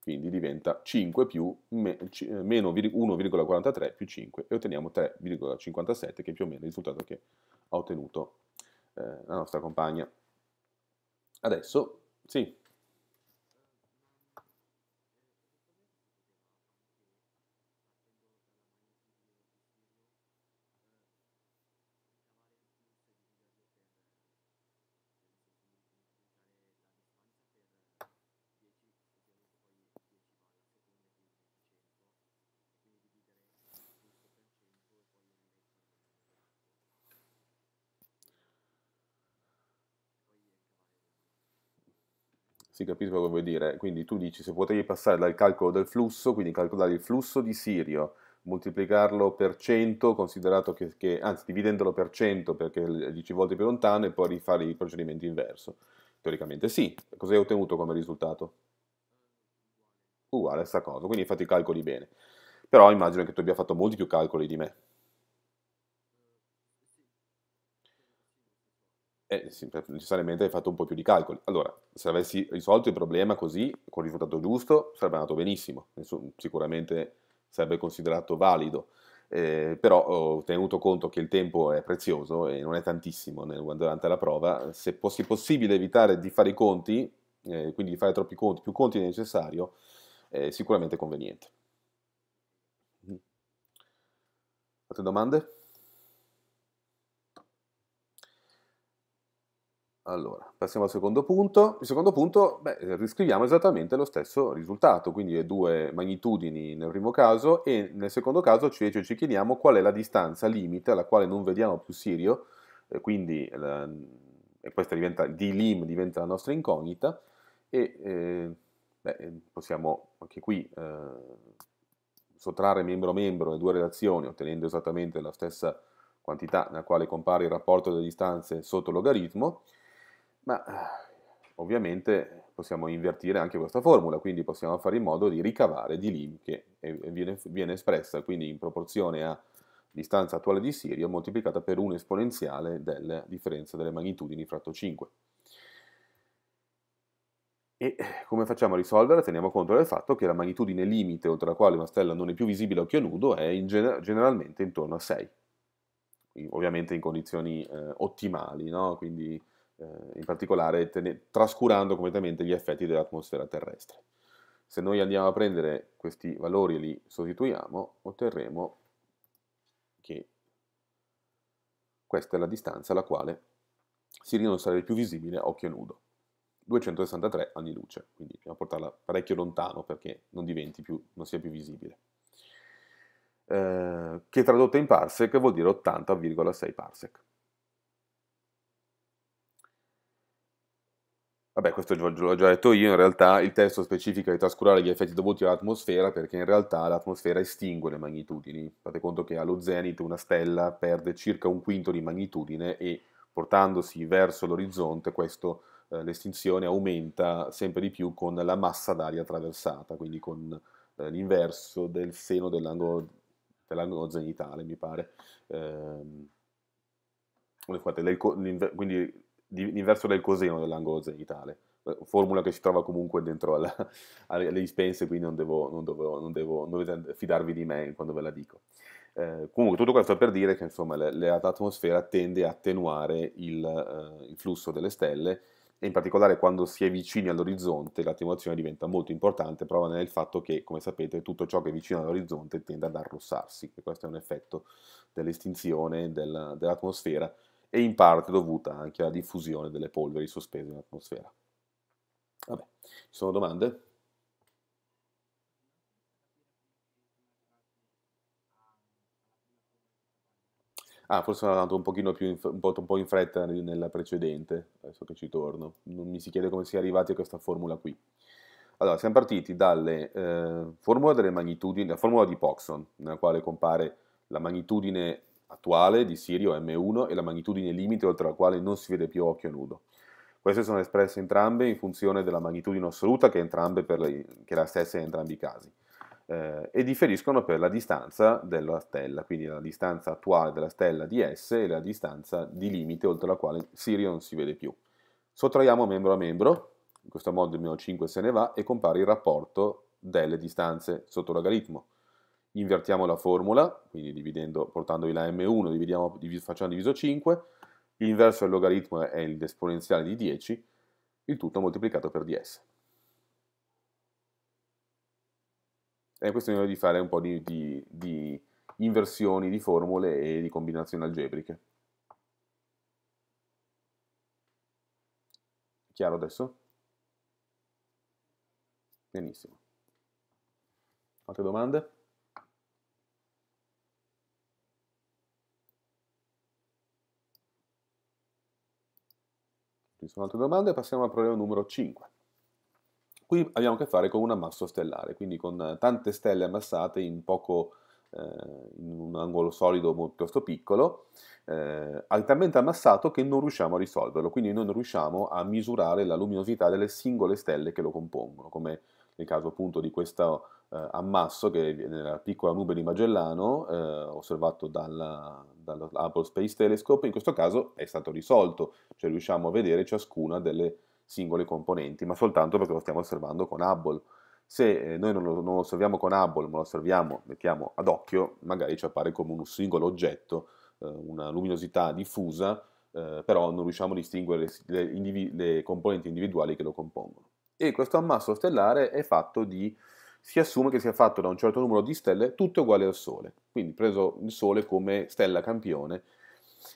[SPEAKER 1] quindi diventa 5 più me, eh, meno 1,43 più 5 e otteniamo 3,57 che è più o meno il risultato che ha ottenuto eh, la nostra compagna. Adesso, sì, si capisca cosa vuoi dire. Quindi tu dici se potevi passare dal calcolo del flusso, quindi calcolare il flusso di Sirio, moltiplicarlo per 100, considerato che, che, anzi dividendolo per 100 perché è 10 volte più lontano e poi rifare il procedimento inverso. Teoricamente sì, Cos'hai ottenuto come risultato? Uguale a sta cosa, quindi fate i calcoli bene. Però immagino che tu abbia fatto molti più calcoli di me. eh, necessariamente hai fatto un po' più di calcoli. Allora, se avessi risolto il problema così, con il risultato giusto, sarebbe andato benissimo, sicuramente sarebbe considerato valido. Eh, però ho tenuto conto che il tempo è prezioso e non è tantissimo durante la prova, se fosse possibile evitare di fare i conti, eh, quindi di fare troppi conti, più conti del necessario, è sicuramente conveniente. Mm. Altre domande? Allora, passiamo al secondo punto. Il secondo punto, beh, eh, riscriviamo esattamente lo stesso risultato, quindi le due magnitudini nel primo caso e nel secondo caso invece cioè, ci chiediamo qual è la distanza limite alla quale non vediamo più Sirio, eh, quindi la, ehm, questa diventa, d lim diventa la nostra incognita e eh, beh, eh, possiamo anche qui eh, sottrarre membro a membro le due relazioni ottenendo esattamente la stessa quantità nella quale compare il rapporto delle distanze sotto logaritmo ma eh, ovviamente possiamo invertire anche questa formula, quindi possiamo fare in modo di ricavare di lì, che viene, viene espressa quindi in proporzione a distanza attuale di Sirio moltiplicata per 1 esponenziale della differenza delle magnitudini fratto 5. E come facciamo a risolvere? Teniamo conto del fatto che la magnitudine limite oltre la quale una stella non è più visibile a occhio nudo è in gener generalmente intorno a 6, ovviamente in condizioni eh, ottimali, no? quindi eh, in particolare ten- trascurando completamente gli effetti dell'atmosfera terrestre. Se noi andiamo a prendere questi valori e li sostituiamo, otterremo che questa è la distanza alla quale Sirino sarebbe più visibile a occhio nudo. 263 anni luce, quindi bisogna portarla parecchio lontano perché non diventi più, non sia più visibile. Eh, che tradotta in parsec vuol dire 80,6 parsec. Vabbè, questo l'ho già detto io, in realtà il testo specifica di trascurare gli effetti dovuti all'atmosfera perché in realtà l'atmosfera estingue le magnitudini. Fate conto che allo zenit una stella perde circa un quinto di magnitudine e portandosi verso l'orizzonte questo, eh, l'estinzione aumenta sempre di più con la massa d'aria attraversata, quindi con eh, l'inverso del seno dell'angolo, dell'angolo zenitale, mi pare. Eh, quindi l'inverso del coseno dell'angolo zenitale, eh, formula che si trova comunque dentro alla, alle dispense, quindi non, devo, non, devo, non, devo, non, dovete fidarvi di me quando ve la dico. Eh, comunque tutto questo per dire che insomma l'atmosfera tende a attenuare il, eh, il, flusso delle stelle e in particolare quando si è vicini all'orizzonte l'attenuazione diventa molto importante proprio nel fatto che come sapete tutto ciò che è vicino all'orizzonte tende ad arrossarsi e questo è un effetto dell'estinzione dell'atmosfera e in parte dovuta anche alla diffusione delle polveri sospese in atmosfera. Vabbè, ci sono domande? Ah, forse sono andato un pochino più in, un po', un po in fretta nella precedente, adesso che ci torno. Non mi si chiede come si è arrivati a questa formula qui. Allora, siamo partiti dalla eh, formula delle magnitudini, la formula di Poxon, nella quale compare la magnitudine attuale di Sirio M1 e la magnitudine limite oltre la quale non si vede più occhio nudo. Queste sono espresse entrambe in funzione della magnitudine assoluta che, le, che è la stessa in entrambi i casi eh, e differiscono per la distanza della stella, quindi la distanza attuale della stella di S e la distanza di limite oltre la quale Sirio non si vede più. Sottraiamo membro a membro, in questo modo il meno 5 se ne va e compare il rapporto delle distanze sotto logaritmo invertiamo la formula, quindi dividendo, portando la m1, diviso, facciamo diviso 5, l'inverso del logaritmo è l'esponenziale di 10, il tutto moltiplicato per ds. È questione di fare un po' di, di, di inversioni di formule e di combinazioni algebriche. Chiaro adesso? Benissimo. Altre domande? ci sono altre domande, passiamo al problema numero 5. Qui abbiamo a che fare con un ammasso stellare, quindi con tante stelle ammassate in, poco, eh, in un angolo solido piuttosto piccolo, eh, altamente ammassato che non riusciamo a risolverlo, quindi noi non riusciamo a misurare la luminosità delle singole stelle che lo compongono, come nel caso appunto di questo eh, ammasso che viene nella piccola nube di Magellano, eh, osservato dall'Hubble Space Telescope, in questo caso è stato risolto, cioè riusciamo a vedere ciascuna delle singole componenti, ma soltanto perché lo stiamo osservando con Hubble. Se eh, noi non lo, non lo, osserviamo con Hubble, ma lo osserviamo, mettiamo ad occhio, magari ci appare come un singolo oggetto, eh, una luminosità diffusa, eh, però non riusciamo a distinguere le, le, le componenti individuali che lo compongono. E questo ammasso stellare è fatto di si assume che sia fatto da un certo numero di stelle tutte uguali al Sole, quindi preso il Sole come stella campione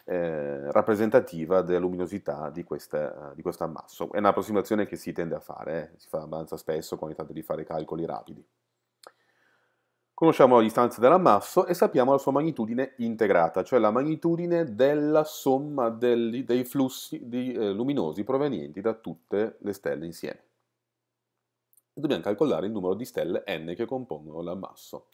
[SPEAKER 1] eh, rappresentativa della luminosità di questa, eh, di questa massa. È un'approssimazione che si tende a fare, eh. si fa abbastanza spesso quando si tratta di fare calcoli rapidi. Conosciamo la distanza dell'ammasso e sappiamo la sua magnitudine integrata, cioè la magnitudine della somma degli, dei flussi di, eh, luminosi provenienti da tutte le stelle insieme dobbiamo calcolare il numero di stelle n che compongono l'ammasso.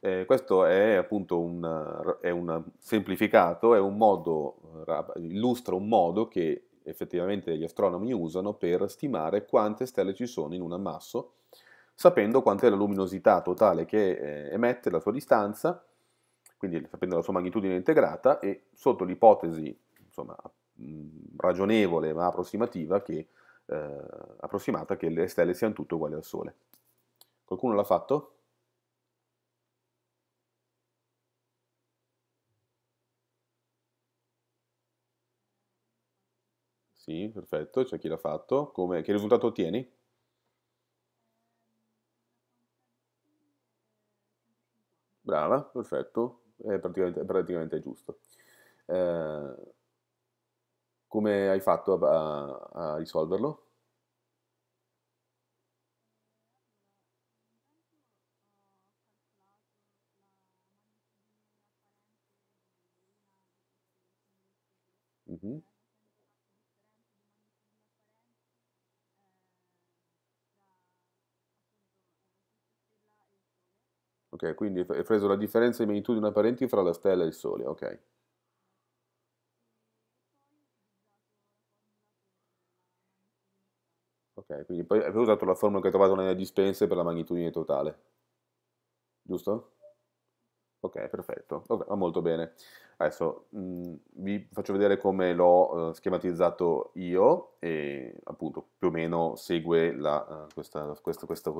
[SPEAKER 1] Eh, questo è appunto un, è un semplificato, è un modo, eh, illustra un modo che effettivamente gli astronomi usano per stimare quante stelle ci sono in un ammasso, sapendo quant'è la luminosità totale che eh, emette, la sua distanza, quindi sapendo la sua magnitudine integrata e sotto l'ipotesi ragionevole ma approssimativa che eh, approssimata che le stelle siano tutte uguali al Sole. Qualcuno l'ha fatto? Sì, perfetto, c'è chi l'ha fatto. Come, che risultato ottieni? Brava, perfetto, è praticamente, è praticamente giusto. Eh, come hai fatto a, a risolverlo? Mm-hmm. Ok, quindi hai preso la differenza di magnitudine apparenti fra la stella e il Sole, ok. quindi poi hai usato la formula che ho trovato nelle dispense per la magnitudine totale, giusto? Ok, perfetto, okay, va molto bene. Adesso mh, mm, vi faccio vedere come l'ho eh, schematizzato io e appunto più o meno segue la, eh, questa, questa, questa,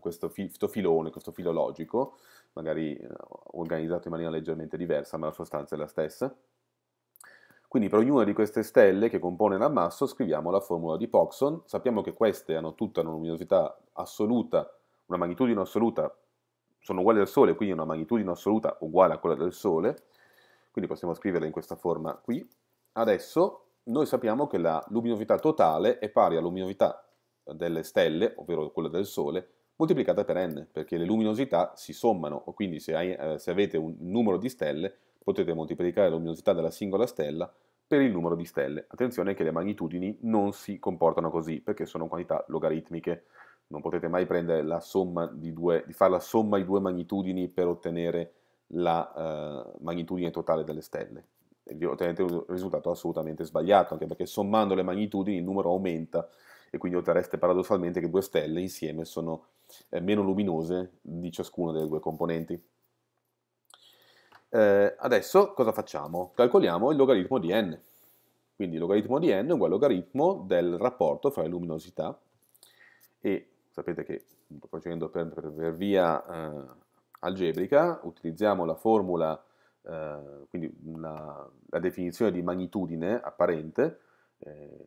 [SPEAKER 1] questo, fi, questo, filone, questo filo logico, magari eh, organizzato in maniera leggermente diversa, ma la sostanza è la stessa. Quindi per ognuna di queste stelle che compone l'ammasso scriviamo la formula di Poxon, sappiamo che queste hanno tutta una luminosità assoluta, una magnitudine assoluta, sono uguali al Sole, quindi una magnitudine assoluta uguale a quella del Sole, quindi possiamo scriverla in questa forma qui. Adesso noi sappiamo che la luminosità totale è pari alla luminosità delle stelle, ovvero quella del Sole, moltiplicata per n, perché le luminosità si sommano, quindi se, hai, eh, se avete un numero di stelle potete moltiplicare la luminosità della singola stella per il numero di stelle. Attenzione che le magnitudini non si comportano così perché sono quantità logaritmiche. Non potete mai prendere la somma di due, di fare la somma di due magnitudini per ottenere la eh, magnitudine totale delle stelle. E ottenete un risultato assolutamente sbagliato, anche perché sommando le magnitudini il numero aumenta e quindi otterreste paradossalmente che due stelle insieme sono eh, meno luminose di ciascuna delle due componenti. Eh, adesso cosa facciamo? Calcoliamo il logaritmo di n. Quindi il logaritmo di n è uguale al logaritmo del rapporto fra luminosità e sapete che procedendo per, per via eh, algebrica utilizziamo la formula, eh, quindi una, la definizione di magnitudine apparente, eh,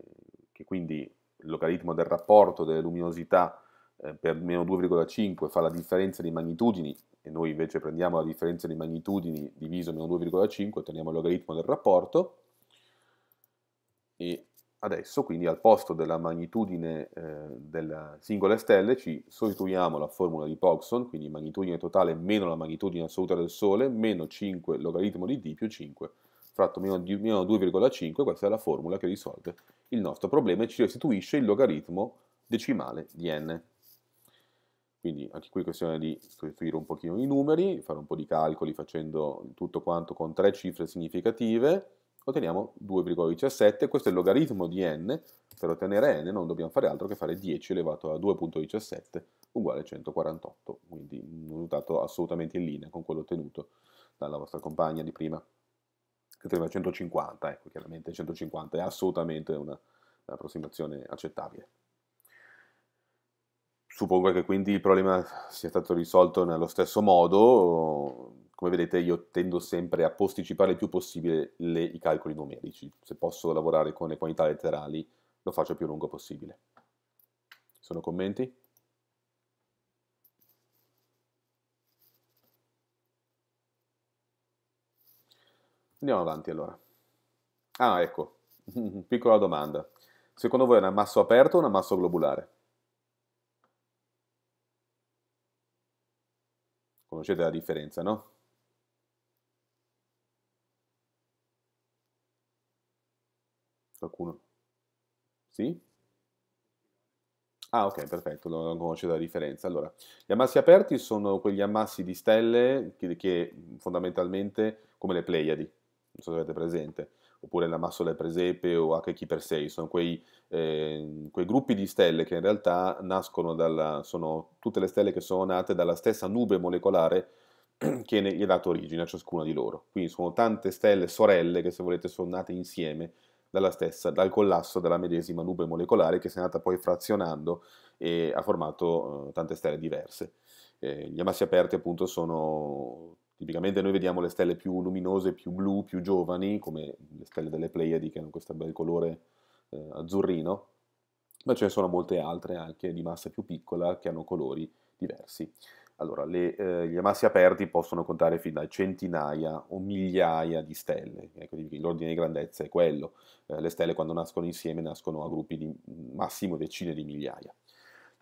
[SPEAKER 1] che quindi il logaritmo del rapporto delle luminosità eh, per meno 2,5 fa la differenza di magnitudini e noi invece prendiamo la differenza di magnitudini diviso meno 2,5 otteniamo il logaritmo del rapporto e adesso quindi al posto della magnitudine eh, della singola stella ci sostituiamo la formula di Pogson, quindi magnitudine totale meno la magnitudine assoluta del Sole, meno 5 logaritmo di d più 5 fratto meno, meno 2,5, questa è la formula che risolve il nostro problema e ci restituisce il logaritmo decimale di n. Quindi anche qui è questione di sostituire un pochino i numeri, fare un po' di calcoli facendo tutto quanto con tre cifre significative, otteniamo 2,17, questo è il logaritmo di n, per ottenere n non dobbiamo fare altro che fare 10 elevato a 2.17 uguale a 148, quindi un risultato assolutamente in linea con quello ottenuto dalla vostra compagna di prima, che teneva 150, ecco chiaramente 150 è assolutamente un'approssimazione accettabile suppongo che quindi il problema sia stato risolto nello stesso modo. Come vedete io tendo sempre a posticipare il più possibile le, i calcoli numerici. Se posso lavorare con le quantità letterali lo faccio il più lungo possibile. Ci sono commenti? Andiamo avanti allora. Ah, ecco, piccola domanda. Secondo voi è un ammasso aperto o un ammasso globulare? Conoscete la differenza, no? Qualcuno? Sì? Ah, ok, perfetto, non conoscete la differenza. Allora, gli ammassi aperti sono quegli ammassi di stelle che, che fondamentalmente come le Pleiadi, non so se avete presente oppure la massa del Presepe o HK6, sono quei, eh, quei, gruppi di stelle che in realtà nascono dalla, sono tutte le stelle che sono nate dalla stessa nube molecolare che ne, gli ha dato origine a ciascuna di loro. Quindi sono tante stelle sorelle che se volete sono nate insieme stessa, dal collasso della medesima nube molecolare che si è nata poi frazionando e ha formato eh, tante stelle diverse. Eh, gli ammassi aperti appunto sono Tipicamente noi vediamo le stelle più luminose, più blu, più giovani, come le stelle delle Pleiadi che hanno questo bel colore eh, azzurrino, ma ce ne sono molte altre anche di massa più piccola che hanno colori diversi. Allora, le, eh, gli ammassi aperti possono contare fino a centinaia o migliaia di stelle, ecco, l'ordine di grandezza è quello. Eh, le stelle quando nascono insieme nascono a gruppi di massimo decine di migliaia.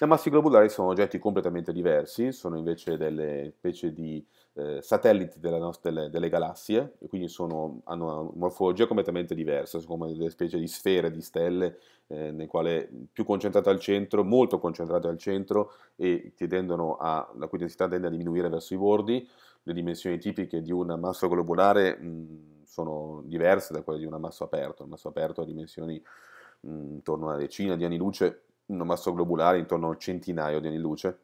[SPEAKER 1] Le ammassi globulari sono oggetti completamente diversi, sono invece delle specie di eh, satelliti delle, nostre, delle, delle, galassie, e quindi sono, hanno una morfologia completamente diversa, sono come delle specie di sfere di stelle, eh, nel quale più concentrate al centro, molto concentrate al centro, e a, la cui densità tende a diminuire verso i bordi. Le dimensioni tipiche di una massa globulare mh, mm, sono diverse da quelle di un ammasso aperto, un ammasso aperto ha dimensioni mh, mm, intorno a una decina di anni luce un ammasso globulare intorno a un centinaio di anni luce.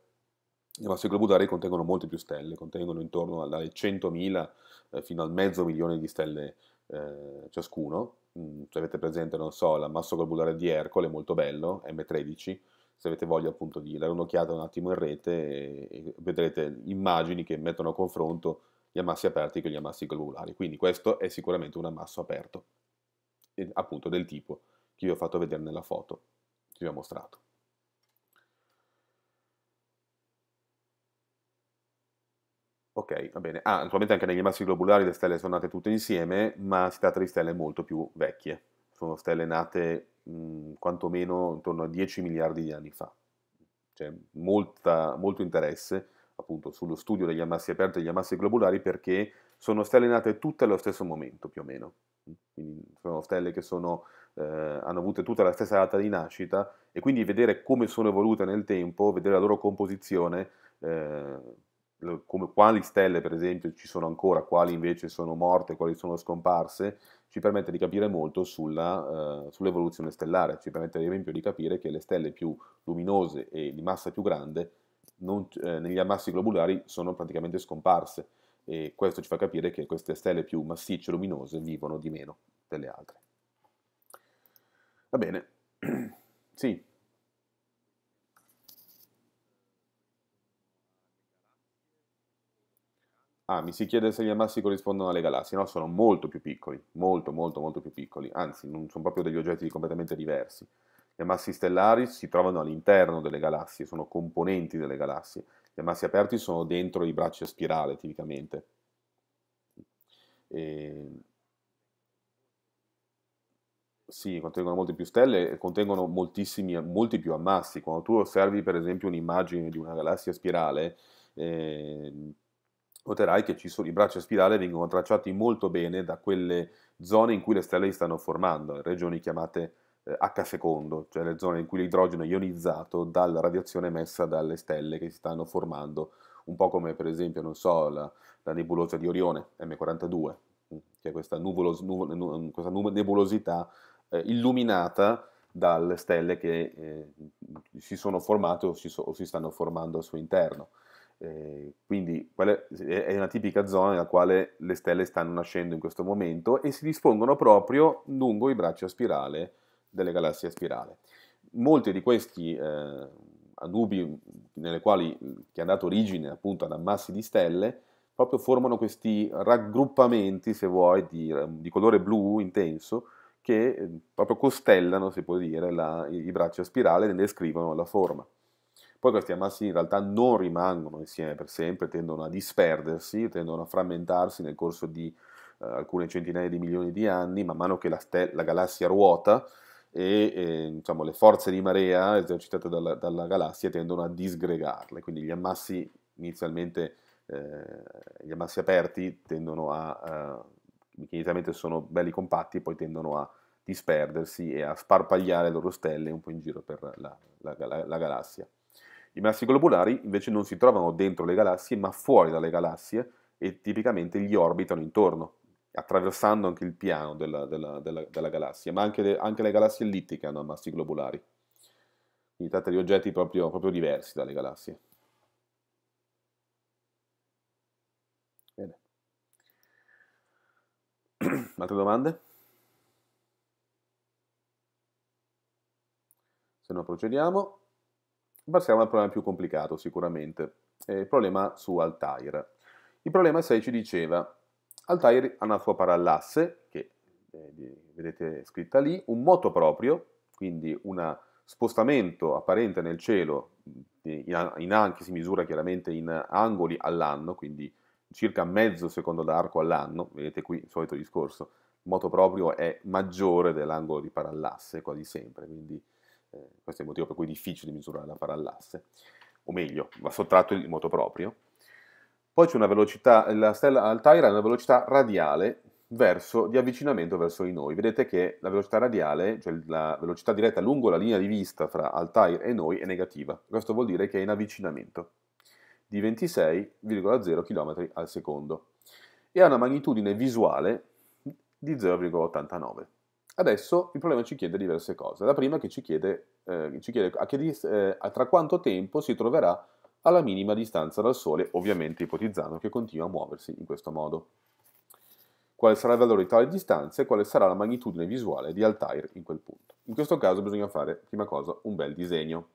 [SPEAKER 1] I massi globulari contengono molte più stelle, contengono intorno alle 100.000 eh, fino al mezzo milione di stelle eh, ciascuno. Mm, se avete presente, non so, l'ammasso globulare di Ercole, molto bello, M13, se avete voglia appunto di dare un'occhiata un attimo in rete e, vedrete immagini che mettono a confronto gli ammassi aperti con gli ammassi globulari. Quindi questo è sicuramente un ammasso aperto, e, appunto del tipo che vi ho fatto vedere nella foto vi ho mostrato. Ok, va bene. Ah, naturalmente anche negli massi globulari le stelle sono nate tutte insieme, ma si tratta di stelle molto più vecchie. Sono stelle nate mh, mm, quantomeno intorno a 10 miliardi di anni fa. C'è molto interesse appunto sullo studio degli ammassi aperti e degli ammassi globulari perché sono stelle nate tutte allo stesso momento più o meno. Quindi sono stelle che sono eh, hanno avuto tutta la stessa data di nascita e quindi vedere come sono evolute nel tempo, vedere la loro composizione, eh, come, quali stelle per esempio ci sono ancora, quali invece sono morte, quali sono scomparse, ci permette di capire molto sulla, eh, sull'evoluzione stellare, ci permette ad esempio di capire che le stelle più luminose e di massa più grande non, eh, negli ammassi globulari sono praticamente scomparse e questo ci fa capire che queste stelle più massicce e luminose vivono di meno delle altre. Va bene, sì. Ah, mi si chiede se gli ammassi corrispondono alle galassie. No, sono molto più piccoli, molto, molto, molto più piccoli. Anzi, non sono proprio degli oggetti completamente diversi. Gli ammassi stellari si trovano all'interno delle galassie, sono componenti delle galassie. Gli ammassi aperti sono dentro i bracci a spirale, tipicamente. E... Sì, contengono molte più stelle e contengono moltissimi, molti più ammassi. Quando tu osservi per esempio un'immagine di una galassia spirale, eh, noterai che sono, i bracci a spirale vengono tracciati molto bene da quelle zone in cui le stelle si stanno formando, regioni chiamate eh, H secondo, cioè le zone in cui l'idrogeno è ionizzato dalla radiazione emessa dalle stelle che si stanno formando, un po' come per esempio, non so, la, la nebulosa di Orione, M42, che è questa, nuvolos, nuvo, questa nebulosità eh, illuminata dalle stelle che eh, si sono formate o si, so, o si, stanno formando al suo interno. Eh, quindi è una tipica zona nella quale le stelle stanno nascendo in questo momento e si dispongono proprio lungo i bracci a spirale delle galassie a spirale. Molti di questi eh, anubi nelle quali, che hanno dato origine appunto ad ammassi di stelle proprio formano questi raggruppamenti, se vuoi, di, di colore blu intenso, che eh, proprio costellano, si può dire, la, i, bracci a spirale e ne descrivono la forma. Poi questi ammassi in realtà non rimangono insieme per sempre, tendono a disperdersi, tendono a frammentarsi nel corso di eh, alcune centinaia di milioni di anni, man mano che la, la galassia ruota e eh, diciamo, le forze di marea esercitate dalla, dalla, galassia tendono a disgregarle, quindi gli ammassi inizialmente, eh, gli ammassi aperti tendono a eh, che inizialmente sono belli compatti, poi tendono a disperdersi e a sparpagliare le loro stelle un po' in giro per la, la, la, la galassia. I massi globulari invece non si trovano dentro le galassie, ma fuori dalle galassie e tipicamente gli orbitano intorno, attraversando anche il piano della, della, della, della galassia, ma anche le, anche le, galassie ellittiche hanno massi globulari. Quindi tratta di oggetti proprio, proprio diversi dalle galassie. Altre domande? Se no procediamo. Passiamo al problema più complicato sicuramente, il problema su Altair. Il problema 6 ci diceva, Altair ha una sua parallasse, che vedete scritta lì, un moto proprio, quindi un spostamento apparente nel cielo, in, anche si misura chiaramente in angoli all'anno, quindi circa mezzo secondo d'arco all'anno, vedete qui il solito discorso, il moto proprio è maggiore dell'angolo di parallasse quasi sempre, quindi eh, questo è il motivo per cui è difficile misurare la parallasse, o meglio, va sottratto il moto proprio. Poi c'è una velocità, la stella Altair ha una velocità radiale verso, di avvicinamento verso di noi. Vedete che la velocità radiale, cioè la velocità diretta lungo la linea di vista fra Altair e noi, è negativa. Questo vuol dire che è in avvicinamento di 26,0 km al secondo e ha una magnitudine visuale di 0,89. Adesso il problema ci chiede diverse cose. La prima che ci chiede, eh, ci chiede a che eh, a tra quanto tempo si troverà alla minima distanza dal Sole, ovviamente ipotizzando che continua a muoversi in questo modo. Quale sarà il valore di tale distanza e quale sarà la magnitudine visuale di Altair in quel punto? In questo caso bisogna fare, prima cosa, un bel disegno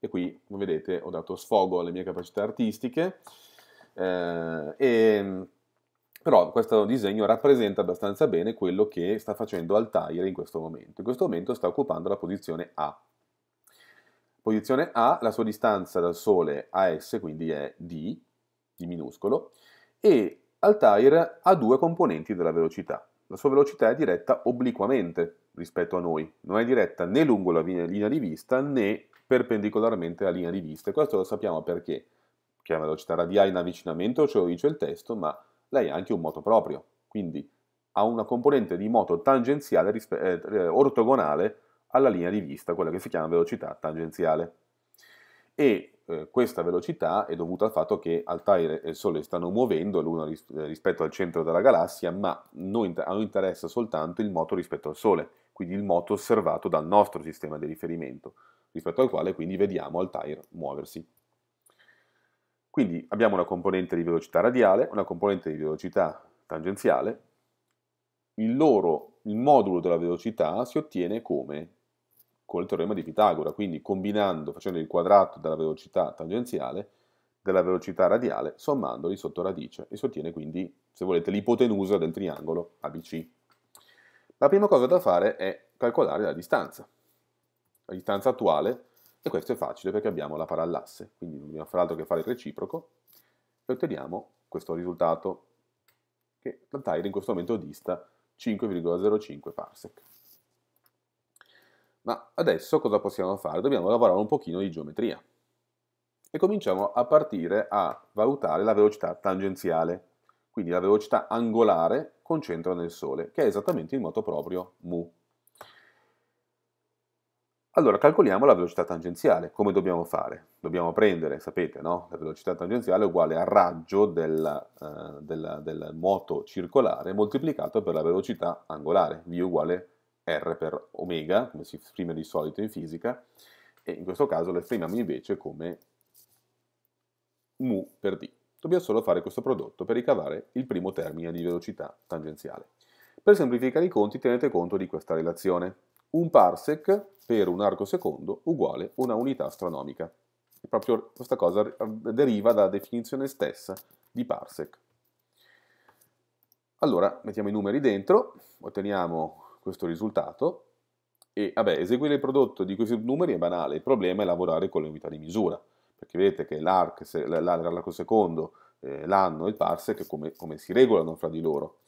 [SPEAKER 1] e qui come vedete ho dato sfogo alle mie capacità artistiche eh, e, però questo disegno rappresenta abbastanza bene quello che sta facendo Altair in questo momento in questo momento sta occupando la posizione A posizione A la sua distanza dal Sole a S quindi è D di minuscolo e Altair ha due componenti della velocità la sua velocità è diretta obliquamente rispetto a noi, non è diretta né lungo la linea di vista né perpendicolarmente alla linea di vista. E questo lo sappiamo perché, che la velocità radiale in avvicinamento ce lo dice il testo, ma lei ha anche un moto proprio, quindi ha una componente di moto tangenziale eh, eh, ortogonale alla linea di vista, quella che si chiama velocità tangenziale. E eh, questa velocità è dovuta al fatto che Altair e il Sole stanno muovendo l'uno ris eh, rispetto al centro della galassia, ma noi a noi interessa soltanto il moto rispetto al Sole, quindi il moto osservato dal nostro sistema di riferimento rispetto al quale quindi vediamo Altair muoversi. Quindi abbiamo una componente di velocità radiale, una componente di velocità tangenziale, il loro il modulo della velocità si ottiene come? Col teorema di Pitagora, quindi combinando, facendo il quadrato della velocità tangenziale, della velocità radiale, sommandoli sotto radice e si ottiene quindi, se volete, l'ipotenusa del triangolo ABC. La prima cosa da fare è calcolare la distanza la distanza attuale, e questo è facile perché abbiamo la parallasse, quindi non dobbiamo fare altro che fare il reciproco, e otteniamo questo risultato, che la Tyre in questo momento dista 5,05 parsec. Ma adesso cosa possiamo fare? Dobbiamo lavorare un pochino di geometria e cominciamo a partire a valutare la velocità tangenziale, quindi la velocità angolare con centro nel Sole, che è esattamente il moto proprio mu. Allora, calcoliamo la velocità tangenziale. Come dobbiamo fare? Dobbiamo prendere, sapete, no? la velocità tangenziale è uguale al raggio della, eh, della, del moto circolare moltiplicato per la velocità angolare, v uguale r per omega, come si esprime di solito in fisica, e in questo caso lo esprimiamo invece come mu per d. Dobbiamo solo fare questo prodotto per ricavare il primo termine di velocità tangenziale. Per semplificare i conti tenete conto di questa relazione un parsec per un arco secondo uguale una unità astronomica. E proprio questa cosa deriva dalla definizione stessa di parsec. Allora, mettiamo i numeri dentro, otteniamo questo risultato e vabbè, eseguire il prodotto di questi numeri è banale, il problema è lavorare con le unità di misura, perché vedete che l'arco secondo, eh, l'anno e il parsec come, come si regolano fra di loro.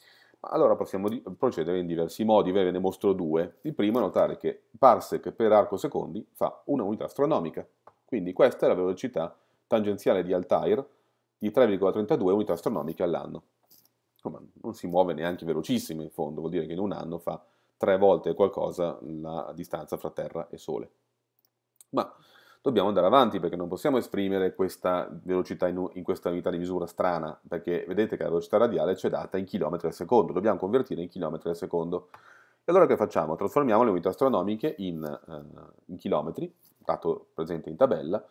[SPEAKER 1] Allora possiamo procedere in diversi modi, ve ne mostro due. Il primo è notare che parsec per arco secondi fa una unità astronomica, quindi questa è la velocità tangenziale di Altair di 3,32 unità astronomiche all'anno. Insomma, non si muove neanche velocissimo in fondo, vuol dire che in un anno fa tre volte qualcosa la distanza fra Terra e Sole. Ma dobbiamo andare avanti perché non possiamo esprimere questa velocità in, in questa unità di misura strana, perché vedete che la velocità radiale c'è data in chilometri al secondo, dobbiamo convertire in chilometri al secondo. E allora che facciamo? Trasformiamo le unità astronomiche in, eh, in chilometri, dato presente in tabella,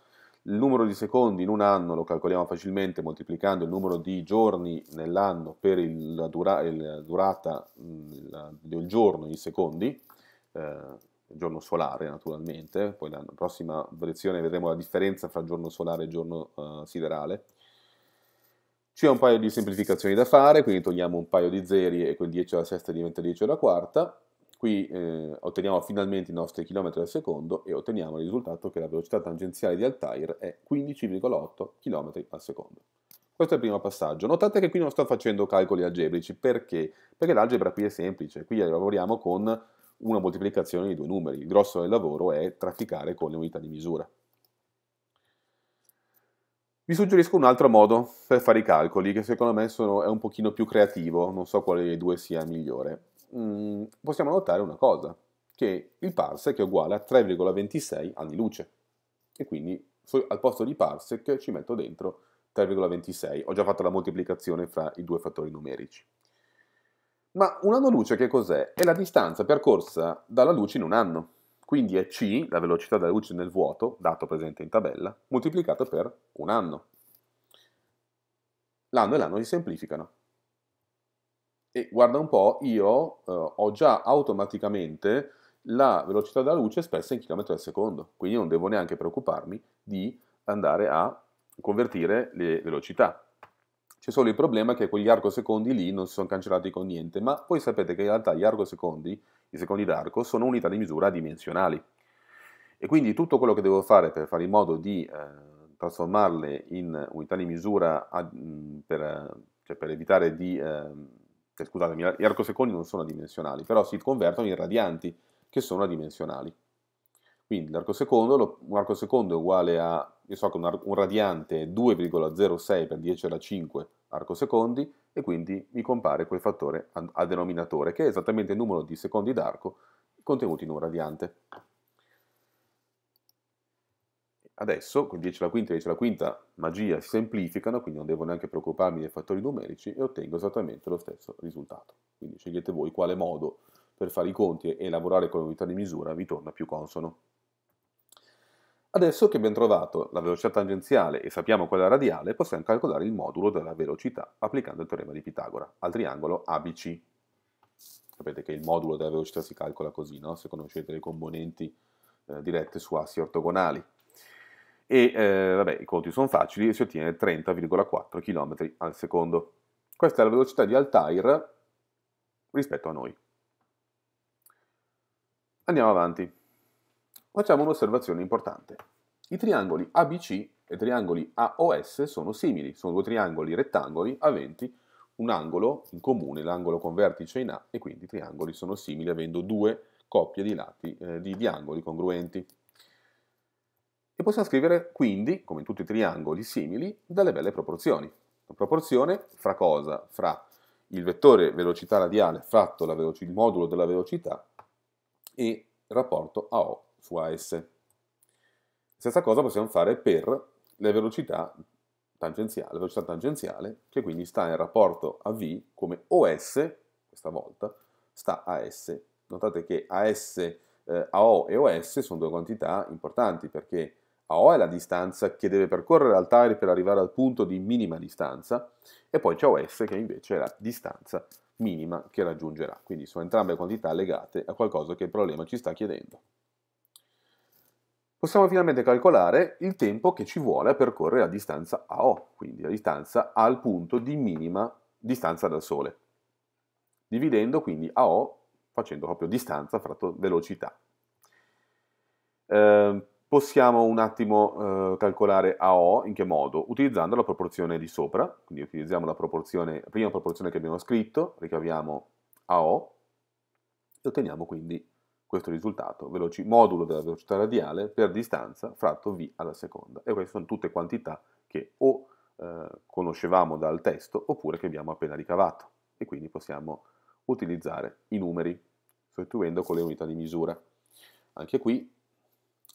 [SPEAKER 1] il numero di secondi in un anno lo calcoliamo facilmente moltiplicando il numero di giorni nell'anno per il, la, dura, la, durata del mm, giorno in secondi, eh, giorno solare naturalmente, poi nella prossima lezione vedremo la differenza fra giorno solare e giorno uh, siderale. C'è un paio di semplificazioni da fare, quindi togliamo un paio di zeri e quel 10 alla sesta diventa 10 alla quarta. Qui eh, otteniamo finalmente i nostri chilometri al secondo e otteniamo il risultato che la velocità tangenziale di Altair è 15,8 km al secondo. Questo è il primo passaggio. Notate che qui non sto facendo calcoli algebrici, perché? Perché l'algebra qui è semplice, qui lavoriamo con una moltiplicazione di due numeri. Il grosso del lavoro è trafficare con le unità di misura. Vi suggerisco un altro modo per fare i calcoli, che secondo me sono, è un pochino più creativo, non so quale dei due sia migliore. Mm, possiamo notare una cosa, che il parsec è uguale a 3,26 anni luce, e quindi al posto di parsec ci metto dentro 3,26. Ho già fatto la moltiplicazione fra i due fattori numerici. Ma un anno luce che cos'è? È la distanza percorsa dalla luce in un anno. Quindi è c, la velocità della luce nel vuoto, dato presente in tabella, moltiplicato per un anno. L'anno e l'anno si semplificano. E guarda un po', io eh, ho già automaticamente la velocità della luce espressa in chilometri al secondo, quindi non devo neanche preoccuparmi di andare a convertire le velocità. C'è solo il problema che quegli arcosecondi lì non si sono cancellati con niente, ma voi sapete che in realtà gli arcosecondi, i secondi d'arco, sono unità di misura dimensionali. E quindi tutto quello che devo fare per fare in modo di eh, trasformarle in unità di misura ad, per, cioè per, evitare di... Eh, scusatemi, gli arcosecondi non sono adimensionali, però si convertono in radianti che sono adimensionali. Quindi l'arco secondo, lo, un arco secondo è uguale a, io so che un, un radiante è 2,06 per 10 alla 5 arco secondi e quindi mi compare quel fattore a, a denominatore che è esattamente il numero di secondi d'arco contenuti in un radiante. Adesso, con 10 alla quinta e 10 alla quinta magia si semplificano, quindi non devo neanche preoccuparmi dei fattori numerici e ottengo esattamente lo stesso risultato. Quindi scegliete voi quale modo per fare i conti e lavorare con unità di misura vi torna più consono. Adesso che abbiamo trovato la velocità tangenziale e sappiamo quella radiale, possiamo calcolare il modulo della velocità applicando il teorema di Pitagora al triangolo ABC. Sapete che il modulo della velocità si calcola così, no? se conoscete le componenti eh, dirette su assi ortogonali. E eh, vabbè, i conti sono facili e si ottiene 30,4 km al secondo. Questa è la velocità di Altair rispetto a noi. Andiamo avanti. Facciamo un'osservazione importante. I triangoli ABC e i triangoli AOS sono simili, sono due triangoli rettangoli aventi un angolo in comune, l'angolo con vertice in A, e quindi i triangoli sono simili avendo due coppie di, lati, eh, di, di angoli congruenti. E possiamo scrivere quindi, come in tutti i triangoli simili, delle belle proporzioni. La proporzione fra cosa? Fra il vettore velocità radiale fratto il modulo della velocità e il rapporto AO su AS. Stessa cosa possiamo fare per la velocità tangenziale, la velocità tangenziale che quindi sta in rapporto a V come OS, questa volta, sta a S. Notate che AS, eh, AO e OS sono due quantità importanti perché AO è la distanza che deve percorrere Altair per arrivare al punto di minima distanza e poi c'è OS che invece è la distanza minima che raggiungerà. Quindi sono entrambe quantità legate a qualcosa che il problema ci sta chiedendo possiamo finalmente calcolare il tempo che ci vuole a percorrere la distanza AO, quindi la distanza al punto di minima distanza dal Sole, dividendo quindi AO facendo proprio distanza fratto velocità. Eh, possiamo un attimo eh, calcolare AO in che modo? Utilizzando la proporzione di sopra, quindi utilizziamo la, proporzione, prima proporzione che abbiamo scritto, ricaviamo AO e otteniamo quindi questo risultato, veloci, modulo della velocità radiale per distanza fratto v alla seconda. E queste sono tutte quantità che o eh, conoscevamo dal testo oppure che abbiamo appena ricavato e quindi possiamo utilizzare i numeri sostituendo con le unità di misura. Anche qui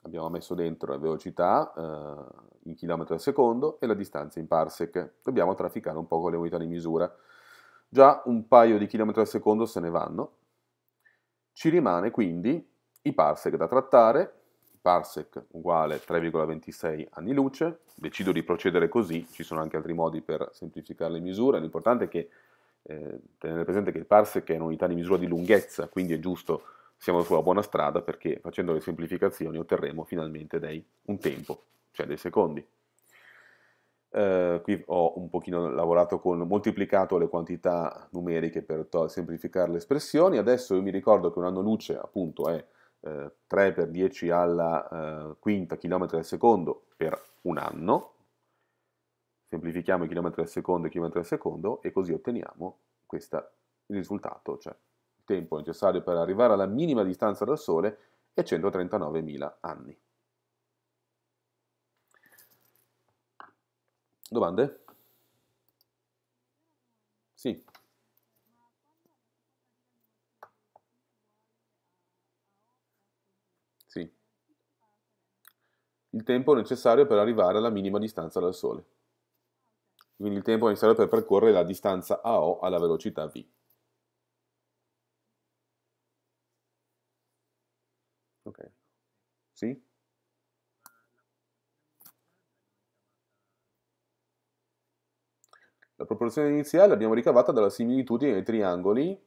[SPEAKER 1] abbiamo messo dentro la velocità eh, in chilometri al secondo e la distanza in parsec. Dobbiamo trafficare un po' con le unità di misura. Già un paio di chilometri al secondo se ne vanno, ci rimane quindi i parsec da trattare, parsec uguale 3,26 anni luce, decido di procedere così, ci sono anche altri modi per semplificare le misure, l'importante è che eh, tenere presente che il parsec è un'unità di misura di lunghezza, quindi è giusto, siamo sulla buona strada perché facendo le semplificazioni otterremo finalmente dei, un tempo, cioè dei secondi. Uh, qui ho un pochino lavorato con, moltiplicato le quantità numeriche per semplificare le espressioni, adesso io mi ricordo che un anno luce appunto è uh, eh, 3 per 10 alla uh, quinta km al secondo per un anno, semplifichiamo i chilometri al secondo e chilometri al secondo e così otteniamo questa, il risultato, cioè il tempo necessario per arrivare alla minima distanza dal Sole è 139.000 anni. Domande? Sì. Sì. Il tempo necessario per arrivare alla minima distanza dal Sole. Quindi il tempo necessario per percorrere la distanza AO alla velocità V. Ok. Sì? La proporzione iniziale l'abbiamo ricavata dalla similitudine dei triangoli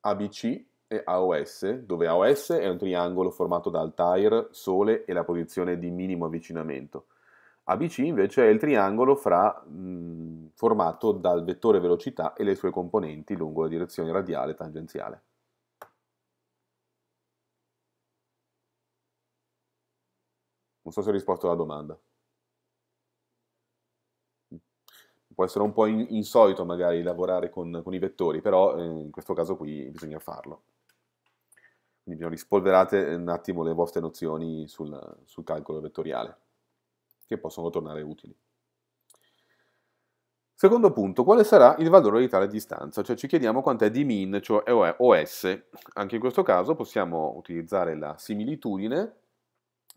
[SPEAKER 1] ABC e AOS, dove AOS è un triangolo formato da Altair, Sole e la posizione di minimo avvicinamento. ABC invece è il triangolo fra, mh, formato dal vettore velocità e le sue componenti lungo la direzione radiale e tangenziale. Non so se ho risposto alla domanda. può essere un po' in, insolito magari lavorare con, con i vettori, però eh, in questo caso qui bisogna farlo. Quindi rispolverate diciamo, un attimo le vostre nozioni sul, sul calcolo vettoriale, che possono tornare utili. Secondo punto, quale sarà il valore di tale distanza? Cioè ci chiediamo quant'è di min, cioè OS. Anche in questo caso possiamo utilizzare la similitudine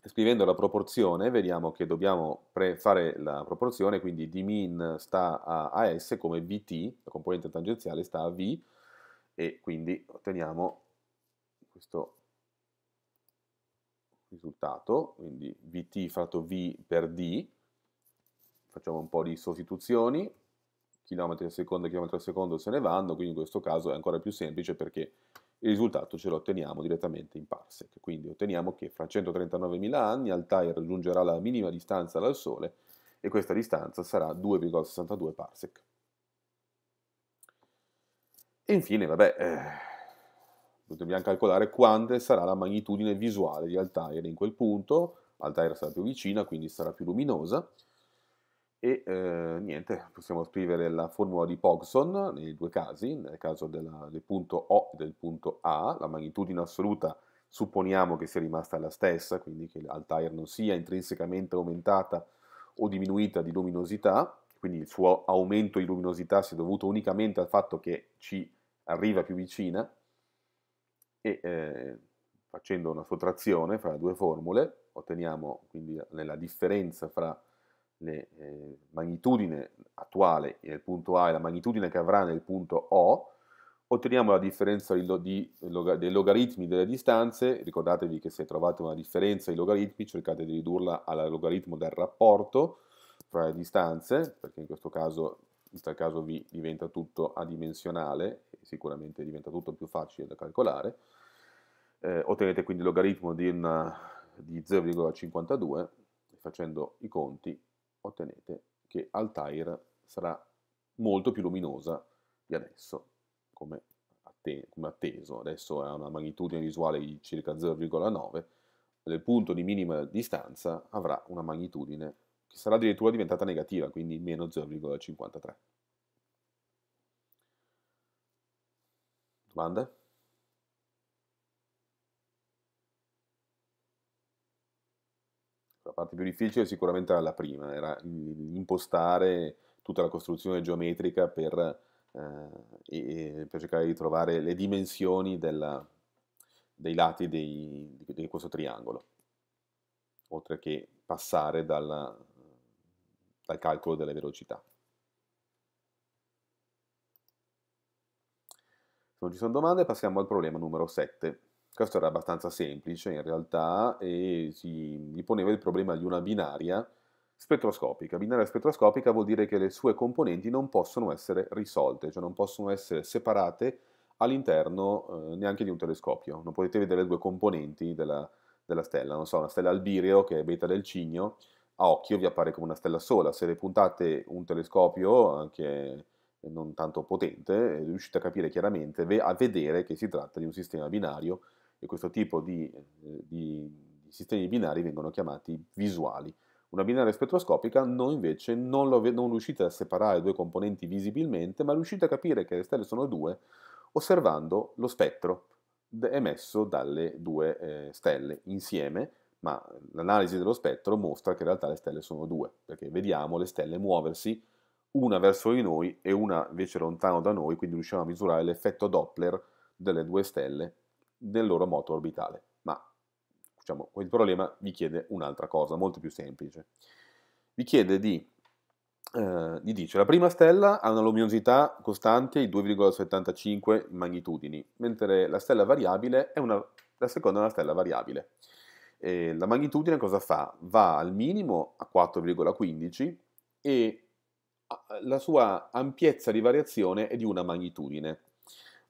[SPEAKER 1] scrivendo la proporzione vediamo che dobbiamo fare la proporzione, quindi d min sta a AS come Vt, la componente tangenziale sta a V, e quindi otteniamo questo risultato, quindi Vt fratto V per D, facciamo un po' di sostituzioni, chilometri al secondo e chilometri al secondo se ne vanno, quindi in questo caso è ancora più semplice perché il risultato ce lo otteniamo direttamente in parsec, quindi otteniamo che fra 139.000 anni Altair raggiungerà la minima distanza dal Sole e questa distanza sarà 2,62 parsec. E infine, vabbè, eh, dobbiamo calcolare quante sarà la magnitudine visuale di Altair in quel punto. Altair sarà più vicina, quindi sarà più luminosa e eh, niente, possiamo scrivere la formula di Pogson nei due casi, nel caso della, del punto O e del punto A, la magnitudine assoluta supponiamo che sia rimasta la stessa, quindi che Altair non sia intrinsecamente aumentata o diminuita di luminosità, quindi il suo aumento di luminosità sia dovuto unicamente al fatto che ci arriva più vicina, e eh, facendo una sottrazione fra le due formule otteniamo quindi la differenza fra la eh, magnitudine attuale nel punto A e la magnitudine che avrà nel punto O, otteniamo la differenza di, di, dei logaritmi delle distanze, ricordatevi che se trovate una differenza di logaritmi cercate di ridurla al logaritmo del rapporto fra le distanze, perché in questo caso, in tal caso vi diventa tutto adimensionale, e sicuramente diventa tutto più facile da calcolare, eh, ottenete quindi il logaritmo di, di 0,52 facendo i conti ottenete che Altair sarà molto più luminosa di adesso, come, atte come atteso. Adesso ha una magnitudine visuale di circa 0,9, nel punto di minima distanza avrà una magnitudine che sarà addirittura diventata negativa, quindi meno 0,53. Domande? parte più difficile sicuramente era la prima, era impostare tutta la costruzione geometrica per, eh, per cercare di trovare le dimensioni della, dei lati dei, di questo triangolo, oltre che passare dalla, dal calcolo delle velocità. Se non ci sono domande passiamo al problema numero 7. Questo era abbastanza semplice in realtà e si poneva il problema di una binaria spettroscopica. Binaria spettroscopica vuol dire che le sue componenti non possono essere risolte, cioè non possono essere separate all'interno eh, neanche di un telescopio. Non potete vedere le due componenti della, della stella, non so, una stella albireo che è beta del cigno, a occhio vi appare come una stella sola, se le puntate un telescopio anche non tanto potente, riuscite a capire chiaramente, a vedere che si tratta di un sistema binario e questo tipo di, eh, di, di sistemi binari vengono chiamati visuali. Una binaria spettroscopica noi invece non, lo, non riuscite a separare due componenti visibilmente, ma riuscite a capire che le stelle sono due osservando lo spettro emesso dalle due eh, stelle insieme, ma l'analisi dello spettro mostra che in realtà le stelle sono due, perché vediamo le stelle muoversi una verso di noi e una invece lontano da noi, quindi riusciamo a misurare l'effetto Doppler delle due stelle nel loro moto orbitale. Ma diciamo, il problema vi chiede un'altra cosa, molto più semplice. Vi chiede di, eh, vi dice, la prima stella ha una luminosità costante di 2,75 magnitudini, mentre la stella variabile è una, la seconda è una stella variabile. E la magnitudine cosa fa? Va al minimo a 4,15 e ah, la sua ampiezza di variazione è di una magnitudine,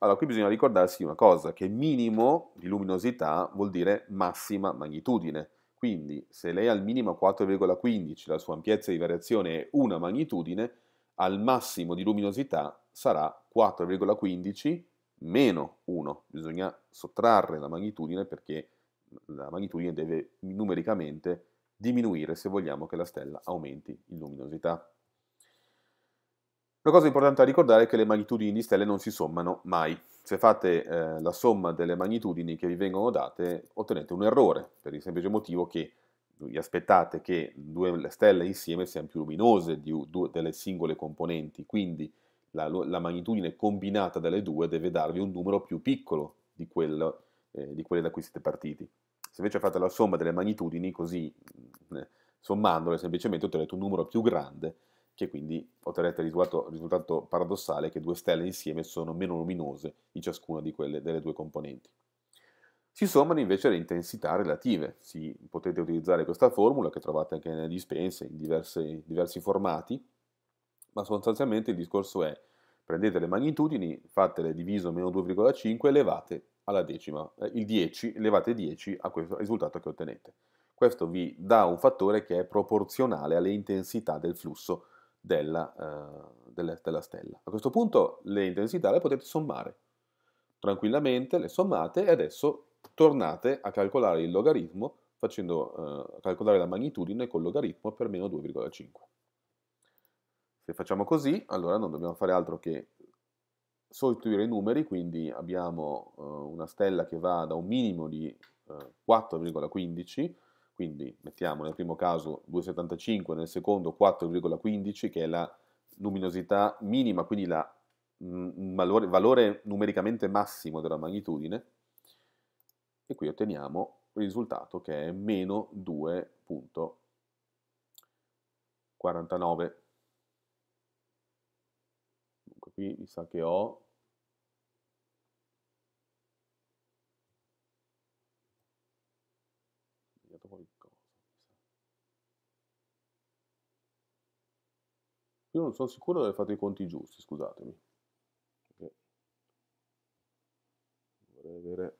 [SPEAKER 1] allora, qui bisogna ricordarsi una cosa, che minimo di luminosità vuol dire massima magnitudine. Quindi, se lei ha al minimo 4,15 la sua ampiezza di variazione è una magnitudine, al massimo di luminosità sarà 4,15 meno 1. Bisogna sottrarre la magnitudine perché la magnitudine deve numericamente diminuire se vogliamo che la stella aumenti in luminosità. Una cosa importante da ricordare è che le magnitudini di stelle non si sommano mai. Se fate eh, la somma delle magnitudini che vi vengono date, ottenete un errore, per il semplice motivo che vi aspettate che due stelle insieme siano più luminose di, due, delle singole componenti, quindi la, la, magnitudine combinata delle due deve darvi un numero più piccolo di, quello, eh, di quelle da cui siete partiti. Se invece fate la somma delle magnitudini, così eh, sommandole semplicemente ottenete un numero più grande che quindi otterrete il risultato, risultato paradossale che due stelle insieme sono meno luminose di ciascuna di quelle, delle due componenti. Si sommano invece le intensità relative, si, potete utilizzare questa formula che trovate anche nelle dispense in diverse, diversi formati, ma sostanzialmente il discorso è prendete le magnitudini, fatele diviso meno 2,5 e levate alla decima, eh, il 10, levate 10 a questo risultato che ottenete. Questo vi dà un fattore che è proporzionale alle intensità del flusso della, uh, della, stella. A questo punto le intensità le potete sommare tranquillamente, le sommate e adesso tornate a calcolare il logaritmo facendo eh, calcolare la magnitudine col logaritmo per meno 2,5. Se facciamo così, allora non dobbiamo fare altro che sostituire i numeri, quindi abbiamo eh, una stella che va da un minimo di eh, 4,15 quindi mettiamo nel primo caso 2,75, nel secondo 4,15 che è la luminosità minima, quindi il mm, valore, valore numericamente massimo della magnitudine, e qui otteniamo il risultato che è meno 2.49. Dunque qui mi sa che ho Io non sono sicuro di aver fatto i conti giusti, scusatemi. Vorrei avere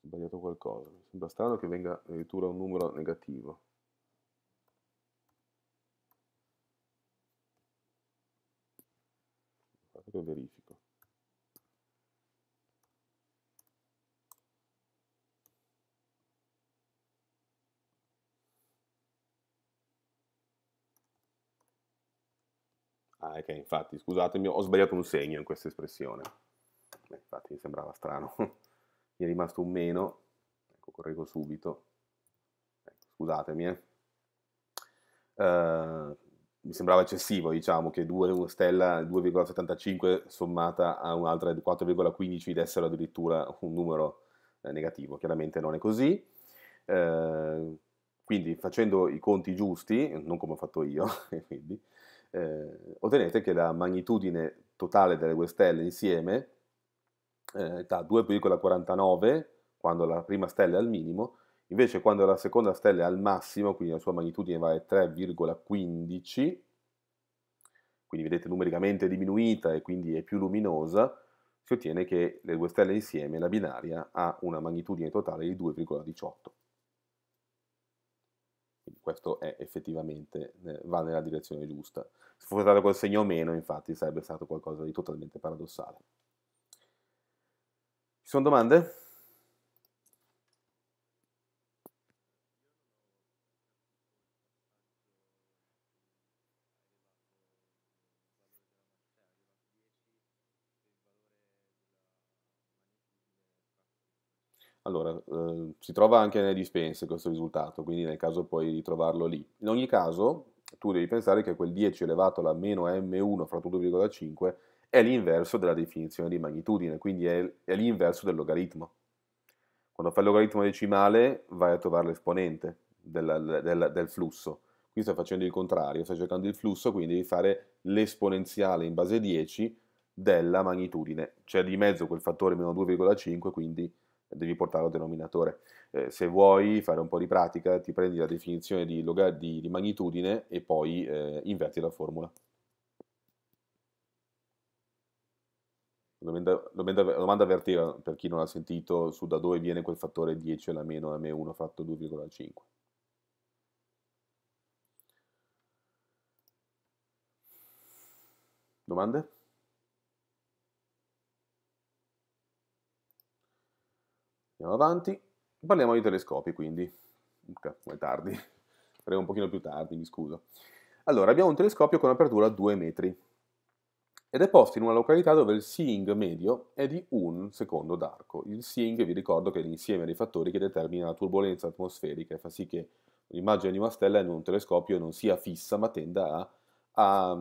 [SPEAKER 1] sbagliato qualcosa. Mi sembra strano che venga addirittura un numero negativo. Fate che verifico. è che infatti, scusatemi, ho sbagliato un segno in questa espressione. Beh, infatti mi sembrava strano. mi è rimasto un meno. Ecco, correggo subito. Ecco, scusatemi, eh. Uh, mi sembrava eccessivo, diciamo, che 2 stella 2,75 sommata a un'altra 4,15 dessero addirittura un numero eh, negativo. Chiaramente non è così. Uh, quindi facendo i conti giusti, non come ho fatto io, quindi, eh, ottenete che la magnitudine totale delle due stelle insieme eh, da 2,49 quando la prima stella è al minimo, invece quando la seconda stella è al massimo, quindi la sua magnitudine vale 3,15, quindi vedete numericamente diminuita e quindi è più luminosa, si ottiene che le due stelle insieme, la binaria, ha una magnitudine totale di 2,18 questo è effettivamente eh, va nella direzione giusta. Se fosse stato quel segno o meno, infatti, sarebbe stato qualcosa di totalmente paradossale. Ci sono domande? Allora, eh, si trova anche nelle dispense questo risultato, quindi nel caso puoi ritrovarlo lì. In ogni caso, tu devi pensare che quel 10 elevato alla meno m1 fratto 2,5 è l'inverso della definizione di magnitudine, quindi è, è l'inverso del logaritmo. Quando fai il logaritmo decimale vai a trovare l'esponente del, del, del flusso. Qui stai facendo il contrario, stai cercando il flusso, quindi devi fare l'esponenziale in base 10 della magnitudine. C'è di mezzo quel fattore meno 2,5, quindi devi portarlo al denominatore. Eh, se vuoi fare un po' di pratica, ti prendi la definizione di, di, di magnitudine e poi eh, inverti la formula. Domanda, domanda, domanda avvertiva per chi non ha sentito su da dove viene quel fattore 10 alla meno m1 fratto 2,5. Domande? Andiamo avanti. Parliamo di telescopi, quindi. Come tardi. Faremo un pochino più tardi, mi scuso. Allora, abbiamo un telescopio con apertura a 2 metri ed è posto in una località dove il seeing medio è di un secondo d'arco. Il seeing, vi ricordo, che è l'insieme dei fattori che determina la turbolenza atmosferica e fa sì che l'immagine di una stella in un telescopio non sia fissa ma tenda a, a,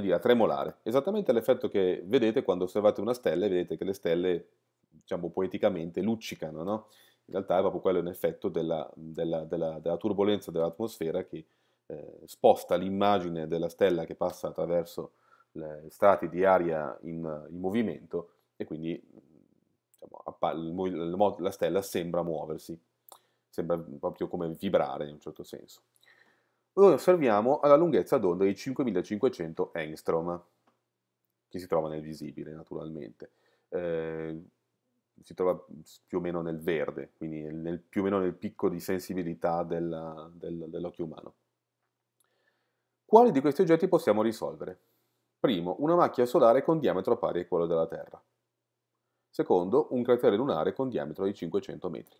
[SPEAKER 1] dire, a tremolare. Esattamente l'effetto che vedete quando osservate una stella e vedete che le stelle diciamo poeticamente, luccicano, no? In realtà è proprio quello un effetto della, della, della, della turbolenza dell'atmosfera che eh, sposta l'immagine della stella che passa attraverso le strati di aria in, in movimento e quindi diciamo, la stella sembra muoversi, sembra proprio come vibrare in un certo senso. Noi osserviamo la lunghezza d'onda di 5500 angstrom, che si trova nel visibile naturalmente. Eh, si trova più o meno nel verde, quindi nel, più o meno nel picco di sensibilità della, del, dell'occhio umano. Quali di questi oggetti possiamo risolvere? Primo, una macchia solare con diametro pari a quello della Terra. Secondo, un cratere lunare con diametro di 500 metri.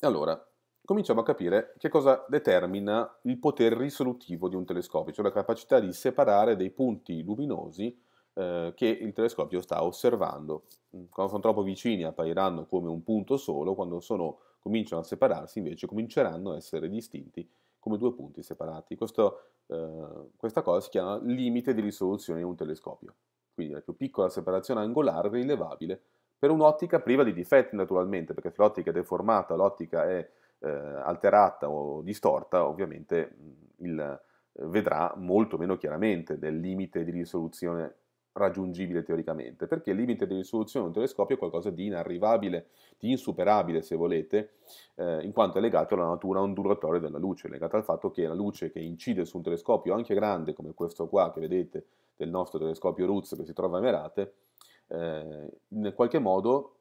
[SPEAKER 1] Allora, cominciamo a capire che cosa determina il potere risolutivo di un telescopio, cioè la capacità di separare dei punti luminosi eh, che il telescopio sta osservando. Mm, quando sono troppo vicini appariranno come un punto solo, quando sono, cominciano a separarsi invece cominceranno a essere distinti come due punti separati. Questo, eh, questa cosa si chiama limite di risoluzione di un telescopio, quindi la più piccola separazione angolare rilevabile per un'ottica priva di difetti naturalmente, perché se l'ottica è deformata, l'ottica è eh, alterata o distorta, ovviamente mm, il, eh, vedrà molto meno chiaramente del limite di risoluzione raggiungibile teoricamente, perché il limite di risoluzione di un telescopio è qualcosa di inarrivabile, di insuperabile se volete, eh, in quanto è legato alla natura ondulatoria della luce, è legato al fatto che la luce che incide su un telescopio anche grande come questo qua che vedete del nostro telescopio Roots che si trova a Merate, eh, in qualche modo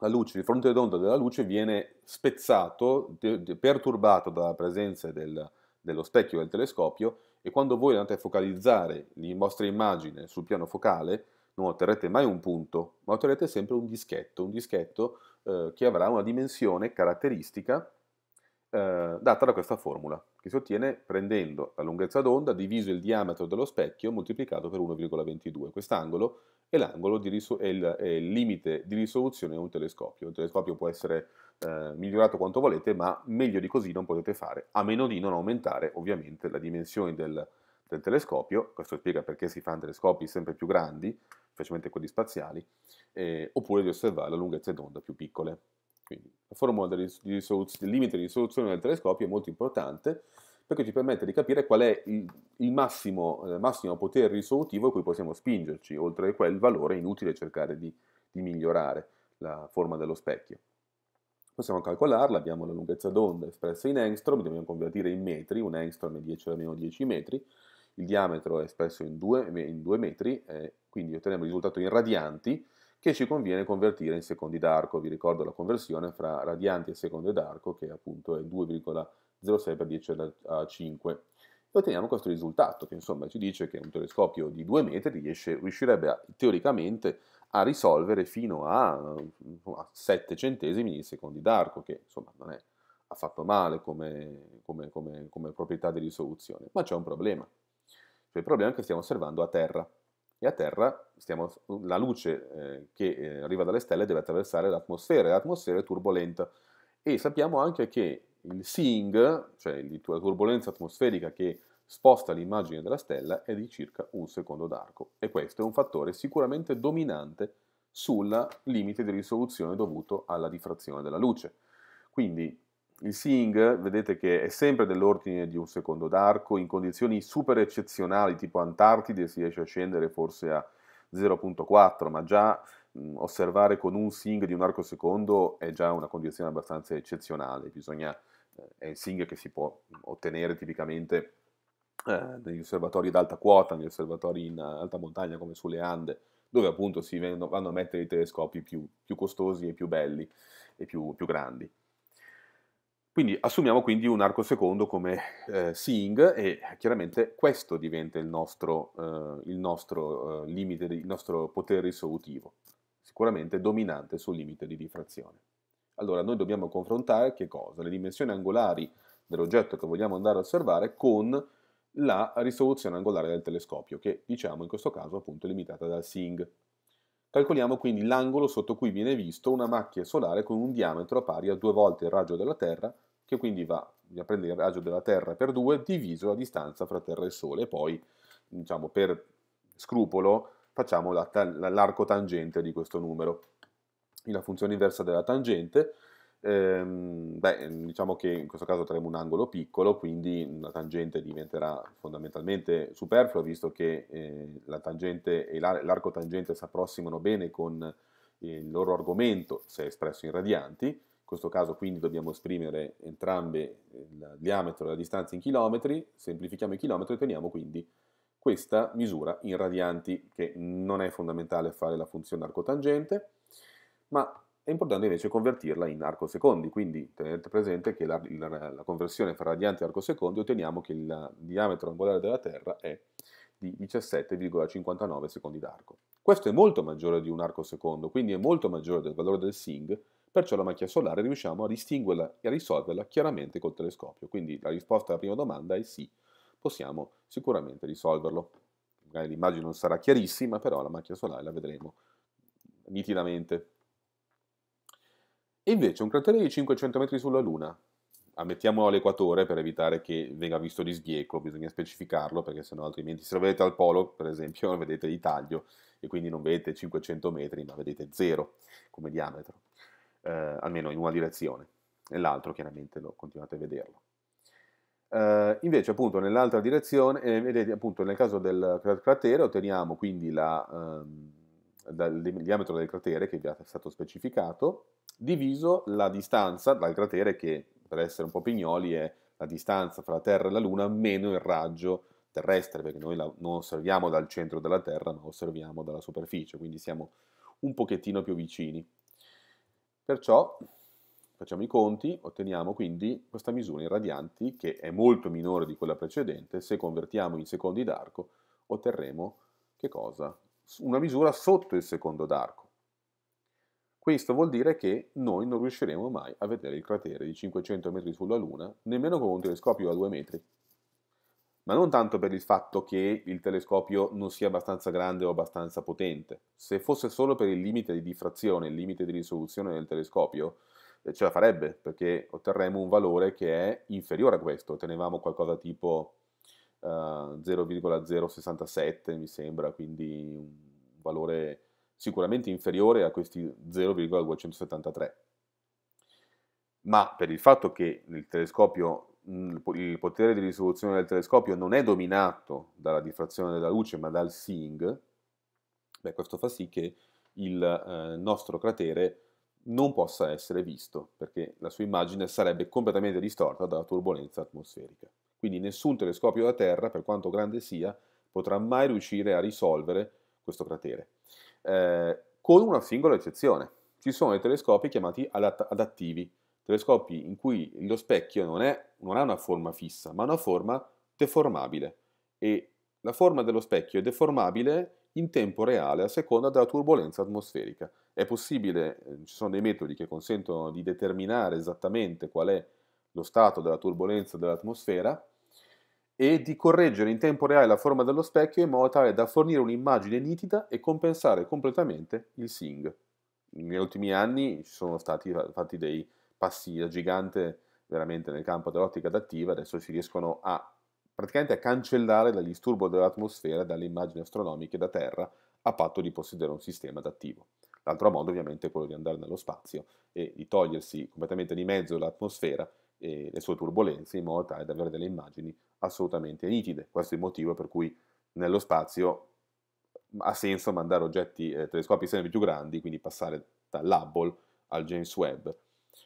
[SPEAKER 1] la luce, il fronte d'onda della luce viene spezzato, de, de, perturbato dalla presenza del, dello specchio del telescopio e quando voi andate a focalizzare la vostra immagine sul piano focale non otterrete mai un punto, ma otterrete sempre un dischetto, un dischetto eh, che avrà una dimensione caratteristica eh, data da questa formula, che si ottiene prendendo la lunghezza d'onda diviso il diametro dello specchio moltiplicato per 1,22. Quest'angolo è, è, il, è il limite di risoluzione di un telescopio. Un telescopio può essere eh, migliorato quanto volete, ma meglio di così non potete fare, a meno di non aumentare ovviamente la dimensione del, del telescopio, questo spiega perché si fanno telescopi sempre più grandi, specialmente quelli spaziali, eh, oppure di osservare la lunghezza d'onda più piccole. Quindi la formula del, del limite di risoluzione del telescopio è molto importante perché ci permette di capire qual è il, il, massimo, il massimo, potere risolutivo a cui possiamo spingerci, oltre a quel valore è inutile cercare di, di migliorare la forma dello specchio. Possiamo calcolarla, abbiamo la lunghezza d'onda espressa in angstrom, dobbiamo convertire in metri, un angstrom è 10 alla meno 10 metri, il diametro è espresso in 2, in 2 metri, eh, quindi otteniamo il risultato in radianti che ci conviene convertire in secondi d'arco. Vi ricordo la conversione fra radianti e secondi d'arco che appunto è 2,06 per 10 alla 5. E otteniamo questo risultato che insomma ci dice che un telescopio di 2 metri riesce, riuscirebbe a, teoricamente a risolvere fino a, a 7 centesimi di secondi d'arco, che insomma non è affatto male come, come, come, come proprietà di risoluzione, ma c'è un problema. Cioè il problema è che stiamo osservando a terra e a terra stiamo, la luce eh, che eh, arriva dalle stelle deve attraversare l'atmosfera, e l'atmosfera è turbolenta e sappiamo anche che il SING, cioè la turbolenza atmosferica che sposta l'immagine della stella è di circa un secondo d'arco e questo è un fattore sicuramente dominante sul limite di risoluzione dovuto alla diffrazione della luce. Quindi il seeing vedete che è sempre dell'ordine di un secondo d'arco, in condizioni super eccezionali tipo Antartide si riesce a scendere forse a 0.4, ma già mh, osservare con un seeing di un arco secondo è già una condizione abbastanza eccezionale, Bisogna, eh, è il seeing che si può ottenere tipicamente negli eh, osservatori ad alta quota, negli osservatori in alta montagna come sulle Ande, dove appunto si vengono, vanno a mettere i telescopi più, più costosi e più belli e più, più grandi. Quindi assumiamo quindi un arco secondo come eh, seeing e chiaramente questo diventa il nostro, eh, il nostro eh, limite, il nostro potere risolutivo, sicuramente dominante sul limite di diffrazione. Allora noi dobbiamo confrontare che cosa? Le dimensioni angolari dell'oggetto che vogliamo andare a osservare con la risoluzione angolare del telescopio, che diciamo in questo caso appunto è limitata dal SING. Calcoliamo quindi l'angolo sotto cui viene visto una macchia solare con un diametro pari a due volte il raggio della Terra, che quindi va a prendere il raggio della Terra per due, diviso la distanza fra Terra e Sole, e poi diciamo per scrupolo facciamo l'arco la, la, tangente di questo numero. la funzione inversa della tangente Ehm, beh, diciamo che in questo caso avremo un angolo piccolo, quindi la tangente diventerà fondamentalmente superflua, visto che eh, la tangente e l'arco tangente si approssimano bene con il loro argomento, se espresso in radianti. In questo caso quindi dobbiamo esprimere entrambe il eh, diametro e la distanza in chilometri, semplifichiamo i chilometri e otteniamo quindi questa misura in radianti, che non è fondamentale fare la funzione arcotangente, ma è importante invece convertirla in arcosecondi, quindi tenete presente che la, la, la conversione fra radianti e arcosecondi otteniamo che il diametro angolare della Terra è di 17,59 secondi d'arco. Questo è molto maggiore di un arcosecondo, quindi è molto maggiore del valore del SING, perciò la macchia solare riusciamo a distinguerla e a risolverla chiaramente col telescopio. Quindi la risposta alla prima domanda è sì, possiamo sicuramente risolverlo. Magari l'immagine non sarà chiarissima, però la macchia solare la vedremo nitidamente invece un cratere di 500 metri sulla Luna, ammettiamolo all'equatore per evitare che venga visto di sbieco, bisogna specificarlo perché sennò altrimenti se lo vedete al polo, per esempio, vedete di taglio e quindi non vedete 500 metri ma vedete zero come diametro, eh, almeno in una direzione, nell'altro chiaramente lo, continuate a vederlo. Eh, invece appunto nell'altra direzione, eh, vedete appunto nel caso del cratere otteniamo quindi la... Ehm, dal diametro del cratere che vi è stato specificato, diviso la distanza dal cratere che, per essere un po' pignoli, è la distanza fra la Terra e la Luna meno il raggio terrestre, perché noi la, non osserviamo dal centro della Terra, ma osserviamo dalla superficie, quindi siamo un pochettino più vicini. Perciò facciamo i conti, otteniamo quindi questa misura in radianti che è molto minore di quella precedente, se convertiamo in secondi d'arco otterremo che cosa? una misura sotto il secondo d'arco. Questo vuol dire che noi non riusciremo mai a vedere il cratere di 500 metri sulla Luna, nemmeno con un telescopio a 2 metri. Ma non tanto per il fatto che il telescopio non sia abbastanza grande o abbastanza potente. Se fosse solo per il limite di diffrazione, il limite di risoluzione del telescopio, eh, ce la farebbe, perché otterremmo un valore che è inferiore a questo. Tenevamo qualcosa tipo 0,067 eh, mi sembra, quindi un valore sicuramente inferiore a questi 0,273. Ma per il fatto che il telescopio mm, il potere di risoluzione del telescopio non è dominato dalla diffrazione della luce ma dal seeing, beh, questo fa sì che il eh, nostro cratere non possa essere visto perché la sua immagine sarebbe completamente distorta dalla turbolenza atmosferica. Quindi nessun telescopio da Terra, per quanto grande sia, potrà mai riuscire a risolvere questo cratere. Eh, con una singola eccezione. Ci sono i telescopi chiamati adatt adattivi, telescopi in cui lo specchio non, è, non ha una forma fissa, ma una forma deformabile. E la forma dello specchio è deformabile in tempo reale a seconda della turbolenza atmosferica. È possibile, eh, ci sono dei metodi che consentono di determinare esattamente qual è lo stato della turbolenza dell'atmosfera e di correggere in tempo reale la forma dello specchio in modo tale da fornire un'immagine nitida e compensare completamente il sing. Negli ultimi anni ci sono stati eh, fatti dei passi da gigante veramente nel campo dell'ottica adattiva, adesso si riescono a praticamente a cancellare dal disturbo dell'atmosfera dalle immagini astronomiche da Terra a patto di possedere un sistema adattivo. L'altro modo ovviamente è quello di andare nello spazio e di togliersi completamente di mezzo l'atmosfera e le sue turbulenze in modo tale da avere delle immagini assolutamente nitide. Questo è il motivo per cui nello spazio ha senso mandare oggetti, eh, telescopi sempre più grandi, quindi passare dall'Hubble al James Webb,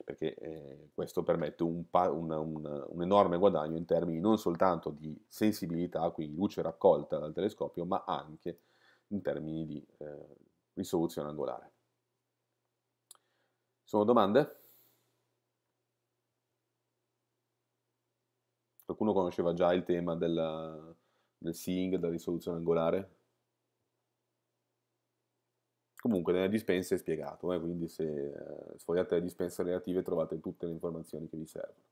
[SPEAKER 1] perché eh, questo permette un, un, un, un, enorme guadagno in termini non soltanto di sensibilità, quindi luce raccolta dal telescopio, ma anche in termini di eh, risoluzione angolare. Sono domande? qualcuno conosceva già il tema della, del seeing, della risoluzione angolare? Comunque nella dispensa è spiegato, eh, quindi se eh, sfogliate le dispense relative trovate tutte le informazioni che vi servono.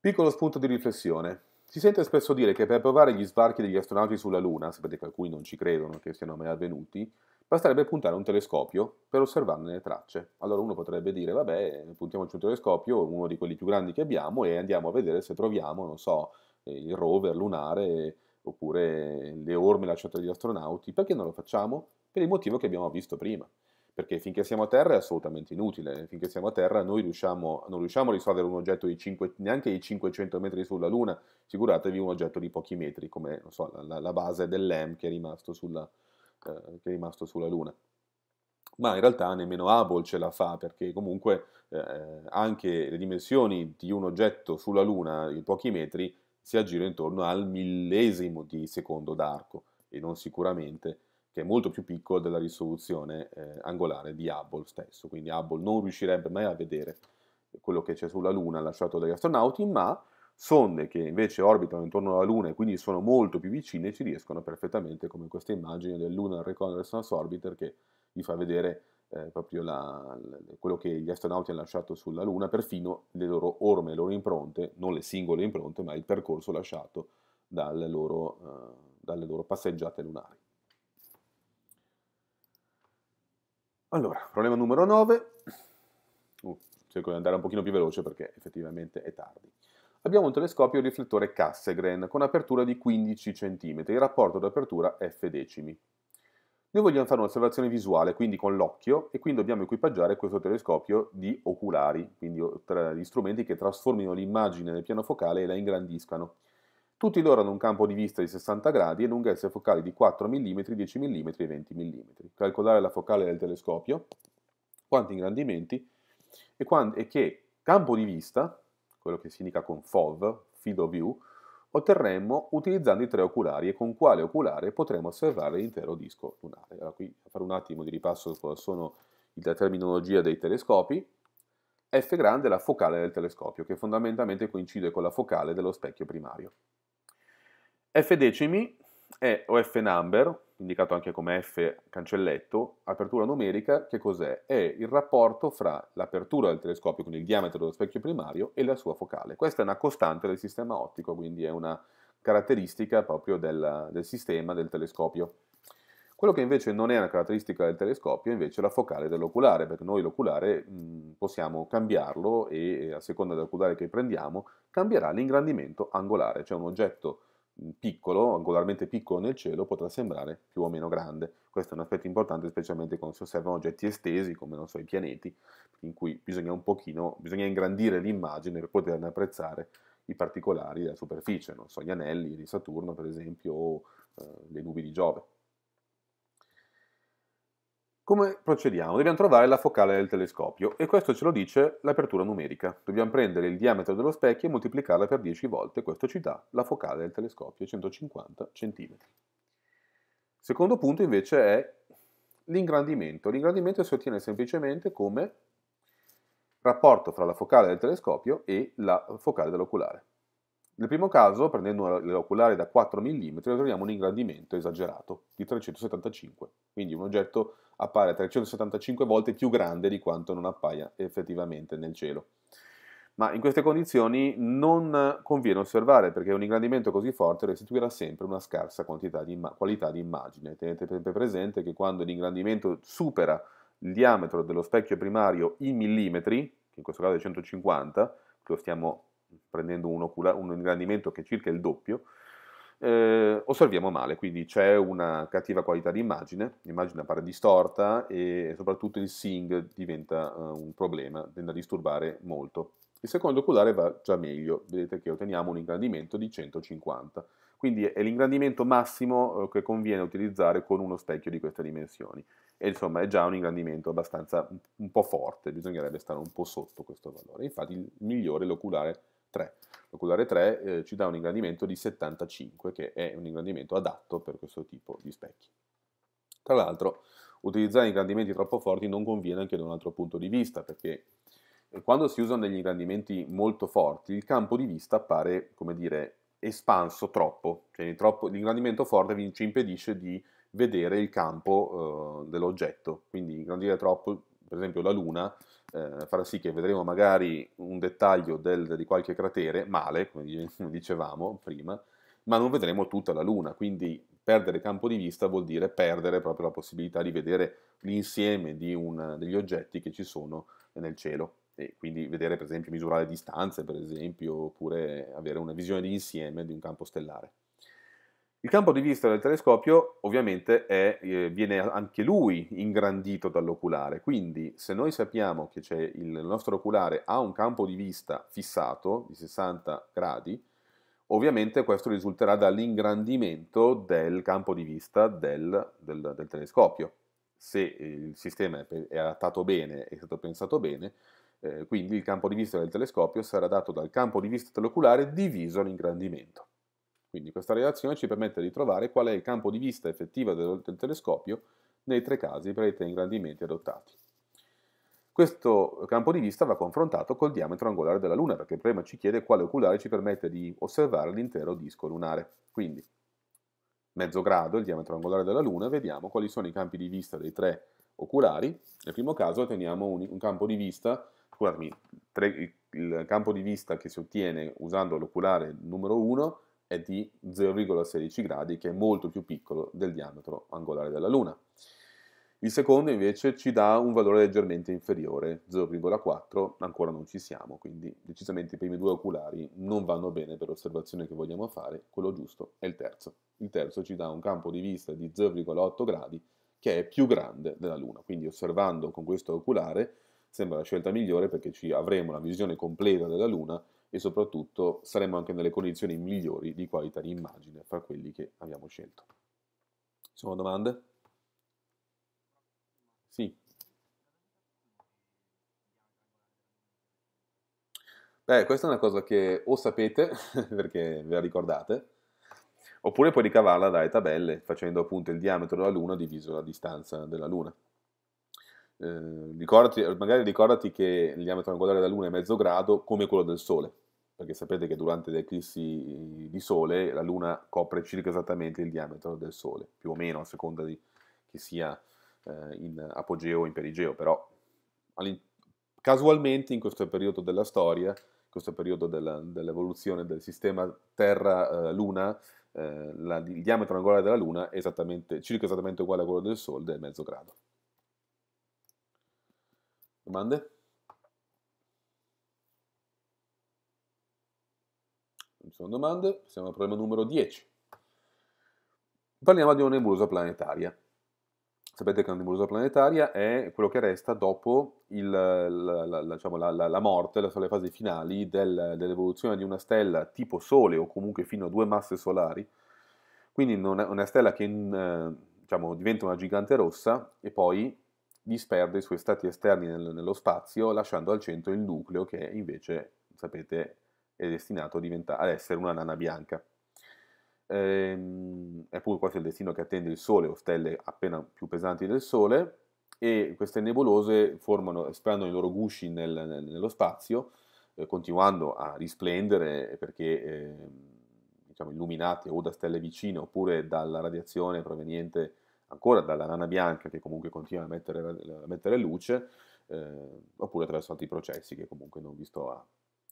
[SPEAKER 1] Piccolo spunto di riflessione. Si sente spesso dire che per provare gli sbarchi degli astronauti sulla Luna, sapete che alcuni non ci credono che siano mai avvenuti, Basterebbe puntare un telescopio per osservarne le tracce. Allora uno potrebbe dire, vabbè, puntiamoci un telescopio, uno di quelli più grandi che abbiamo, e andiamo a vedere se troviamo, non so, eh, il rover lunare oppure le orme lasciate dagli astronauti. Perché non lo facciamo? Per il motivo che abbiamo visto prima. Perché finché siamo a terra è assolutamente inutile, finché siamo a terra noi riusciamo, non riusciamo a risolvere un oggetto di 5, neanche i 500 metri sulla Luna, figuratevi un oggetto di pochi metri, come so, la, la base dell'EM che è rimasto sulla Luna eh, che è rimasto sulla Luna. Ma in realtà nemmeno Hubble ce la fa perché comunque eh, anche le dimensioni di un oggetto sulla Luna in pochi metri si aggirano intorno al millesimo di secondo d'arco e non sicuramente che è molto più piccolo della risoluzione eh, angolare di Hubble stesso, quindi Hubble non riuscirebbe mai a vedere quello che c'è sulla Luna lasciato dagli astronauti, ma Sonde che invece orbitano intorno alla Luna e quindi sono molto più vicine ci riescono perfettamente, come questa immagine del Lunar Reconnaissance Orbiter che vi fa vedere eh, proprio la, quello che gli astronauti hanno lasciato sulla Luna, perfino le loro orme, le loro impronte, non le singole impronte, ma il percorso lasciato dalle loro, eh, dalle loro passeggiate lunari. Allora, problema numero 9. Uh, cerco di andare un pochino più veloce perché effettivamente è tardi abbiamo un telescopio riflettore Cassegrain con apertura di 15 cm, il rapporto d'apertura f decimi. Noi vogliamo fare un'osservazione visuale, quindi con l'occhio, e quindi dobbiamo equipaggiare questo telescopio di oculari, quindi di strumenti che trasformino l'immagine nel piano focale e la ingrandiscano. Tutti loro hanno un campo di vista di 60 gradi e lunghezze focali di 4 mm, 10 mm e 20 mm. Calcolare la focale del telescopio, quanti ingrandimenti e, che campo di vista quello che si indica con FOV, Field of View, otterremmo utilizzando i tre oculari e con quale oculare potremmo osservare l'intero disco lunare. Allora qui a fare un attimo di ripasso cosa sono la terminologia dei telescopi. F grande è la focale del telescopio, che fondamentalmente coincide con la focale dello specchio primario. F decimi è, o F number indicato anche come F cancelletto, apertura numerica, che cos'è? È il rapporto fra l'apertura del telescopio, quindi il diametro dello specchio primario, e la sua focale. Questa è una costante del sistema ottico, quindi è una caratteristica proprio del, del sistema del telescopio. Quello che invece non è una caratteristica del telescopio è invece la focale dell'oculare, perché noi l'oculare possiamo cambiarlo e a seconda dell'oculare che prendiamo cambierà l'ingrandimento angolare, cioè un oggetto piccolo, angolarmente piccolo nel cielo, potrà sembrare più o meno grande. Questo è un aspetto importante, specialmente quando si osservano oggetti estesi, come non so, i pianeti, in cui bisogna un pochino, bisogna ingrandire l'immagine per poterne apprezzare i particolari della superficie, non so, gli anelli di Saturno, per esempio, o eh, le nubi di Giove. Come procediamo? Dobbiamo trovare la focale del telescopio e questo ce lo dice l'apertura numerica. Dobbiamo prendere il diametro dello specchio e moltiplicarla per 10 volte, questo ci dà la focale del telescopio, 150 cm. Secondo punto invece è l'ingrandimento. L'ingrandimento si ottiene semplicemente come rapporto fra la focale del telescopio e la focale dell'oculare. Nel primo caso, prendendo l'oculare da 4 mm, troviamo un ingrandimento esagerato di 375, quindi un oggetto appare 375 volte più grande di quanto non appaia effettivamente nel cielo. Ma in queste condizioni non conviene osservare perché un ingrandimento così forte restituirà sempre una scarsa di qualità di immagine. Tenete sempre presente che quando l'ingrandimento supera il diametro dello specchio primario in millimetri, che in questo caso è 150, lo stiamo prendendo un, ocula- un ingrandimento che è circa il doppio, eh, osserviamo male, quindi c'è una cattiva qualità di immagine, l'immagine appare distorta e soprattutto il sing diventa eh, un problema, tende a disturbare molto. Il secondo oculare va già meglio, vedete che otteniamo un ingrandimento di 150, quindi è l'ingrandimento massimo eh, che conviene utilizzare con uno specchio di queste dimensioni. E insomma è già un ingrandimento abbastanza un po' forte, bisognerebbe stare un po' sotto questo valore. Infatti il migliore è l'oculare 3. L'oculare 3 eh, ci dà un ingrandimento di 75, che è un ingrandimento adatto per questo tipo di specchi. Tra l'altro, utilizzare ingrandimenti troppo forti non conviene anche da un altro punto di vista, perché eh, quando si usano degli ingrandimenti molto forti, il campo di vista appare, come dire, espanso troppo, cioè troppo, l'ingrandimento forte ci impedisce di vedere il campo eh, dell'oggetto, quindi ingrandire troppo, per esempio la luna, eh, farà sì che vedremo magari un dettaglio del, di qualche cratere, male, come dicevamo prima, ma non vedremo tutta la Luna, quindi perdere campo di vista vuol dire perdere proprio la possibilità di vedere l'insieme di un, degli oggetti che ci sono nel cielo. E quindi vedere, per esempio, misurare distanze, per esempio, oppure avere una visione di insieme di un campo stellare. Il campo di vista del telescopio ovviamente è, eh, viene anche lui ingrandito dall'oculare, quindi se noi sappiamo che il nostro oculare ha un campo di vista fissato di 60 gradi, ovviamente questo risulterà dall'ingrandimento del campo di vista del, del, del telescopio. Se eh, il sistema è adattato bene, è stato pensato bene, eh, quindi il campo di vista del telescopio sarà dato dal campo di vista dell'oculare diviso l'ingrandimento. Quindi questa relazione ci permette di trovare qual è il campo di vista effettivo del, del telescopio nei tre casi per i tre ingrandimenti adottati. Questo campo di vista va confrontato col diametro angolare della Luna, perché il problema ci chiede quale oculare ci permette di osservare l'intero disco lunare. Quindi, mezzo grado il diametro angolare della Luna, vediamo quali sono i campi di vista dei tre oculari. Nel primo caso otteniamo un, un campo di vista, scusatemi, tre, il, il campo di vista che si ottiene usando l'oculare numero 1 è di 0,16 gradi, che è molto più piccolo del diametro angolare della Luna. Il secondo invece ci dà un valore leggermente inferiore, 0,4, ancora non ci siamo, quindi decisamente i primi due oculari non vanno bene per l'osservazione che vogliamo fare, quello giusto è il terzo. Il terzo ci dà un campo di vista di 0,8 gradi, che è più grande della Luna, quindi osservando con questo oculare sembra la scelta migliore perché ci avremo una visione completa della Luna e soprattutto saremo anche nelle condizioni migliori di qualità di immagine fra quelli che abbiamo scelto. Ci sono domande? Sì. Beh, questa è una cosa che o sapete, perché ve la ricordate, oppure puoi ricavarla dalle tabelle, facendo appunto il diametro della Luna diviso la distanza della Luna eh, ricordati, magari ricordati che il diametro angolare della Luna è mezzo grado come quello del Sole, perché sapete che durante le eclissi di Sole la Luna copre circa esattamente il diametro del Sole, più o meno a seconda di chi sia eh, in apogeo o in perigeo, però casualmente in questo periodo della storia, in questo periodo della, dell'evoluzione del sistema Terra-Luna, eh, eh, il diametro angolare della Luna è esattamente, circa esattamente uguale a quello del Sole, del mezzo grado. Domande? Non ci sono domande, siamo al problema numero 10. Parliamo di una nebulosa planetaria. Sapete che una nebulosa planetaria è quello che resta dopo il, la, la, la, diciamo, la, morte, le fasi finali del, dell'evoluzione di una stella tipo Sole o comunque fino a due masse solari. Quindi una, una stella che eh, diciamo, diventa una gigante rossa e poi disperde i suoi stati esterni nel, nello spazio, lasciando al centro il nucleo che invece, sapete, è destinato ad essere una nana bianca. Ehm, è pure questo il destino che attende il Sole o stelle appena più pesanti del Sole e queste nebulose formano, espandono i loro gusci nel, nel, nello spazio, eh, continuando a risplendere perché eh, diciamo, illuminate o da stelle vicine oppure dalla radiazione proveniente ancora dalla rana bianca che comunque continua a mettere, a mettere luce, eh, oppure attraverso altri processi che comunque non vi sto a,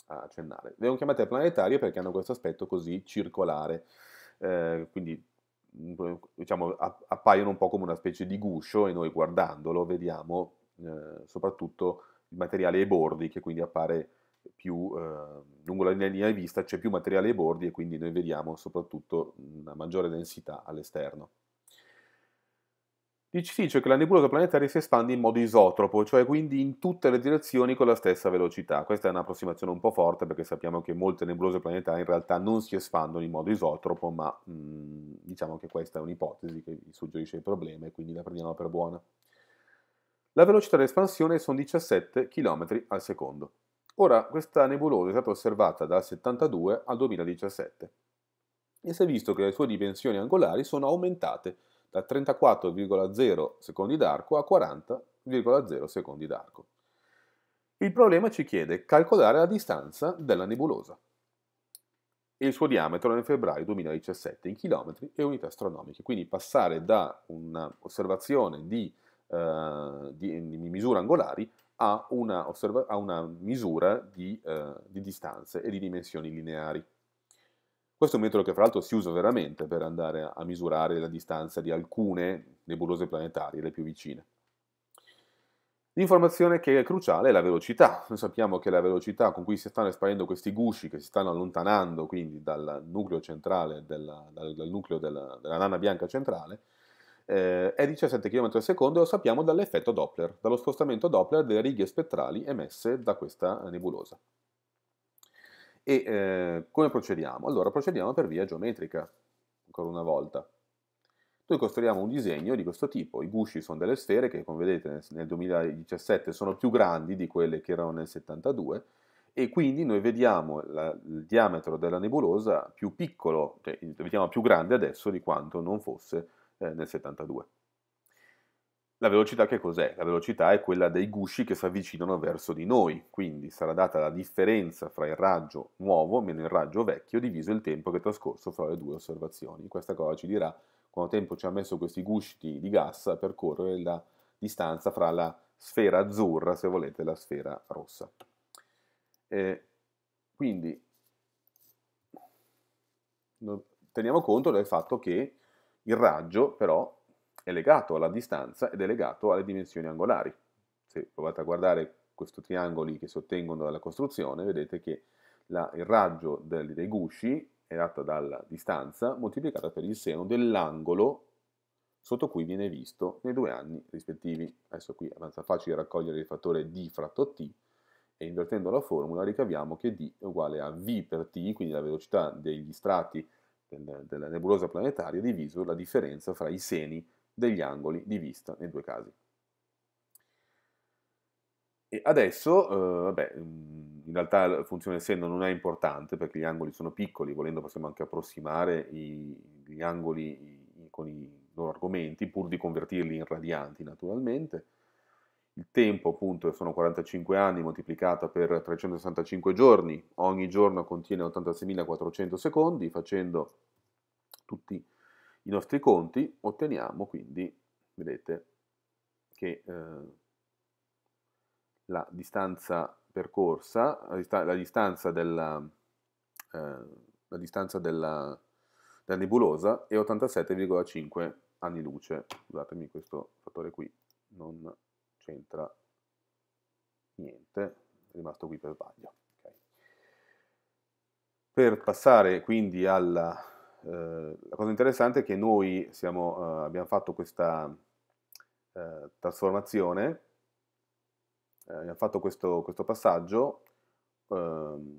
[SPEAKER 1] a accennare. Vengono chiamate planetarie perché hanno questo aspetto così circolare, eh, quindi mm, diciamo, appaiono un po' come una specie di guscio e noi guardandolo vediamo eh, soprattutto il materiale ai bordi che quindi appare più eh, lungo la linea di vista c'è più materiale ai bordi e quindi noi vediamo soprattutto una maggiore densità all'esterno ci dice che la nebulosa planetaria si espande in modo isotropo, cioè quindi in tutte le direzioni con la stessa velocità. Questa è un'approssimazione un po' forte perché sappiamo che molte nebulose planetarie in realtà non si espandono in modo isotropo, ma mh, mm, diciamo che questa è un'ipotesi che suggerisce il problema e quindi la prendiamo per buona. La velocità di espansione sono 17 km al secondo. Ora, questa nebulosa è stata osservata dal 72 al 2017 e si è visto che le sue dimensioni angolari sono aumentate da 34,0 secondi d'arco a 40,0 secondi d'arco. Il problema ci chiede calcolare la distanza della nebulosa. e Il suo diametro nel febbraio 2017 in chilometri e unità astronomiche, quindi passare da un'osservazione di, eh, di, di misure angolari a una, a una misura di, eh, di distanze e di dimensioni lineari. Questo è un metodo che fra l'altro si usa veramente per andare a misurare la distanza di alcune nebulose planetarie, le più vicine. L'informazione che è cruciale è la velocità. Noi sappiamo che la velocità con cui si stanno espandendo questi gusci, che si stanno allontanando quindi dal nucleo centrale, della, dal, dal nucleo della, della, nana bianca centrale, eh, è 17 km al secondo e lo sappiamo dall'effetto Doppler, dallo spostamento Doppler delle righe spettrali emesse da questa nebulosa. E eh, come procediamo? Allora procediamo per via geometrica, ancora una volta. Noi costruiamo un disegno di questo tipo, i gusci sono delle sfere che come vedete nel 2017 sono più grandi di quelle che erano nel 72 e quindi noi vediamo la, il diametro della nebulosa più piccolo, cioè vediamo più grande adesso di quanto non fosse eh, nel 72. La velocità che cos'è? La velocità è quella dei gusci che si avvicinano verso di noi, quindi sarà data la differenza fra il raggio nuovo meno il raggio vecchio diviso il tempo che è trascorso fra le due osservazioni. Questa cosa ci dirà quanto tempo ci ha messo questi gusci di gas a percorrere la distanza fra la sfera azzurra, se volete, e la sfera rossa. Eh, quindi teniamo conto del fatto che il raggio però è legato alla distanza ed è legato alle dimensioni angolari. Se provate a guardare questi triangoli che si ottengono dalla costruzione, vedete che la, il raggio del, dei gusci è dato dalla distanza moltiplicata per il seno dell'angolo sotto cui viene visto nei due anni rispettivi. Adesso qui è abbastanza facile raccogliere il fattore d fratto t e invertendo la formula ricaviamo che d è uguale a v per t, quindi la velocità degli strati della nebulosa planetaria, diviso la differenza fra i seni degli angoli di vista nei due casi. E adesso, eh, vabbè, mm, in realtà la funzione essendo non è importante perché gli angoli sono piccoli, volendo possiamo anche approssimare i, gli angoli con i loro argomenti, pur di convertirli in radianti naturalmente. Il tempo appunto sono 45 anni moltiplicato per 365 giorni, ogni giorno contiene 86.400 secondi, facendo tutti i nostri conti, otteniamo quindi, vedete, che eh, la distanza percorsa, la, dista la distanza della, eh, la distanza della, della nebulosa è 87,5 anni luce. Scusatemi, questo fattore qui non c'entra niente, è rimasto qui per sbaglio. Okay. Per passare quindi alla eh, la cosa interessante è che noi siamo, eh, abbiamo fatto questa eh, trasformazione, abbiamo fatto questo, questo passaggio. Ehm,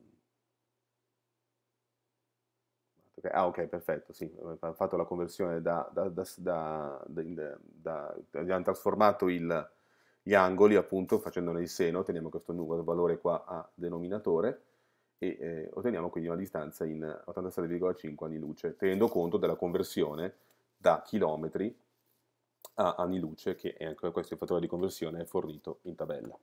[SPEAKER 1] ah, ok, perfetto, sì, abbiamo fatto la conversione da, da, da, da abbiamo trasformato il, gli angoli appunto facendone il seno, teniamo questo valore qua a denominatore e eh, otteniamo quindi una distanza in 87,5 anni luce, tenendo conto della conversione da chilometri a anni luce, che è anche questo il fattore di conversione fornito in tabella.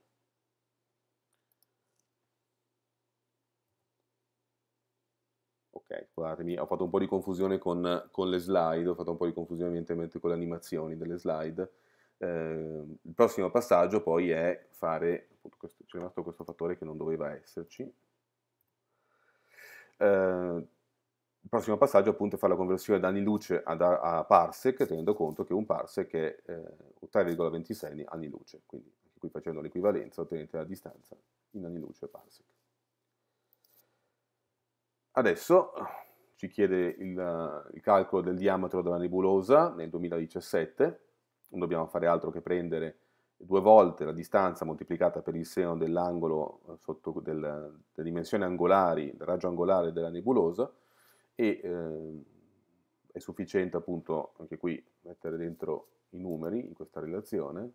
[SPEAKER 1] Ok, scusatemi, ho fatto un po' di confusione con, con le slide, ho fatto un po' di confusione evidentemente con le animazioni delle slide. Eh, il prossimo passaggio poi è fare, appunto, questo, c'è rimasto questo fattore che non doveva esserci, eh, il prossimo passaggio appunto è fare la conversione da anni luce a, a parsec, tenendo conto che un parsec è eh, 3,26 anni luce, quindi anche qui facendo l'equivalenza ottenete la distanza in anni luce parsec. Adesso ci chiede il, il calcolo del diametro della nebulosa nel 2017, non dobbiamo fare altro che prendere due volte la distanza moltiplicata per il seno dell'angolo eh, sotto del, delle dimensioni angolari, del raggio angolare della nebulosa e eh, è sufficiente appunto anche qui mettere dentro i numeri in questa relazione.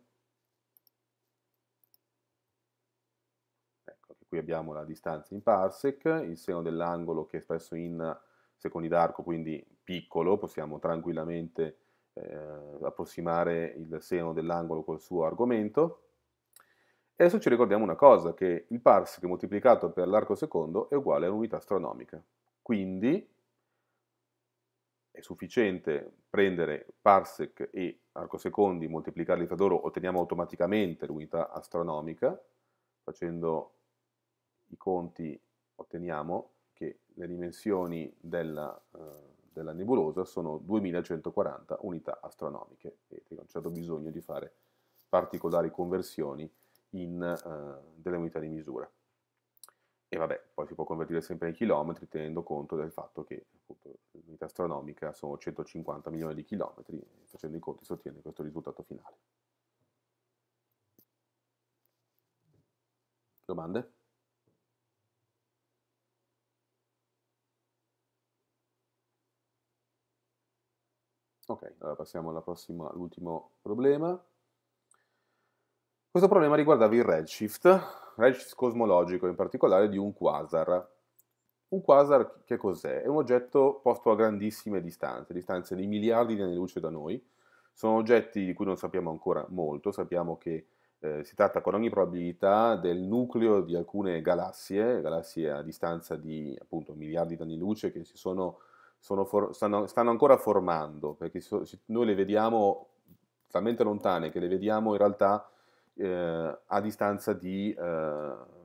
[SPEAKER 1] Ecco, qui abbiamo la distanza in parsec, il seno dell'angolo che è espresso in secondi d'arco, quindi piccolo, possiamo tranquillamente eh, approssimare il seno dell'angolo col suo argomento. E adesso ci ricordiamo una cosa, che il parsec moltiplicato per l'arco secondo è uguale a un'unità astronomica. Quindi è sufficiente prendere parsec e arco secondi, moltiplicarli fra loro, otteniamo automaticamente l'unità astronomica, facendo i conti otteniamo che le dimensioni della... Eh, della nebulosa sono 2140 unità astronomiche. e non c'è bisogno di fare particolari conversioni in, eh, delle unità di misura. E vabbè, poi si può convertire sempre in chilometri tenendo conto del fatto che appunto, l'unità astronomica sono 150 milioni di chilometri, facendo i conti si ottiene questo risultato finale. Domande? Ok, allora passiamo all'ultimo problema. Questo problema riguardava il redshift, redshift cosmologico in particolare di un quasar. Un quasar che cos'è? È un oggetto posto a grandissime distanze, distanze di miliardi di anni luce da noi. Sono oggetti di cui non sappiamo ancora molto, sappiamo che eh, si tratta con ogni probabilità del nucleo di alcune galassie, galassie a distanza di appunto miliardi di anni luce che si sono for- stanno, stanno, ancora formando, perché so- noi le vediamo talmente lontane che le vediamo in realtà eh, a distanza di... Eh,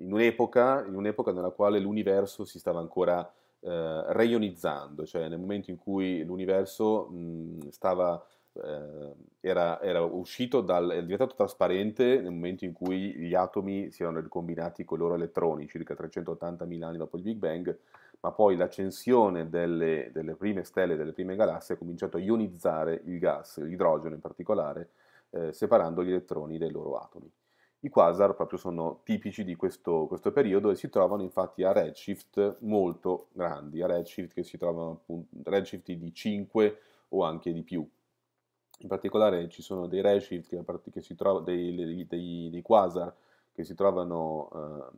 [SPEAKER 1] in un'epoca, in un'epoca, nella quale l'universo si stava ancora eh, reionizzando, cioè nel momento in cui l'universo mh, stava, eh, era, era, uscito dal, era diventato trasparente nel momento in cui gli atomi si erano ricombinati con i loro elettroni, circa 380 mila anni dopo il Big Bang, ma poi l'accensione delle, delle, prime stelle, delle prime galassie ha cominciato a ionizzare il gas, l'idrogeno in particolare, eh, separando gli elettroni dai loro atomi. I quasar proprio sono tipici di questo, questo, periodo e si trovano infatti a redshift molto grandi, a redshift che si trovano appunto redshift di 5 o anche di più. In particolare ci sono dei redshift che, che si trovano, dei, dei, dei, quasar che si trovano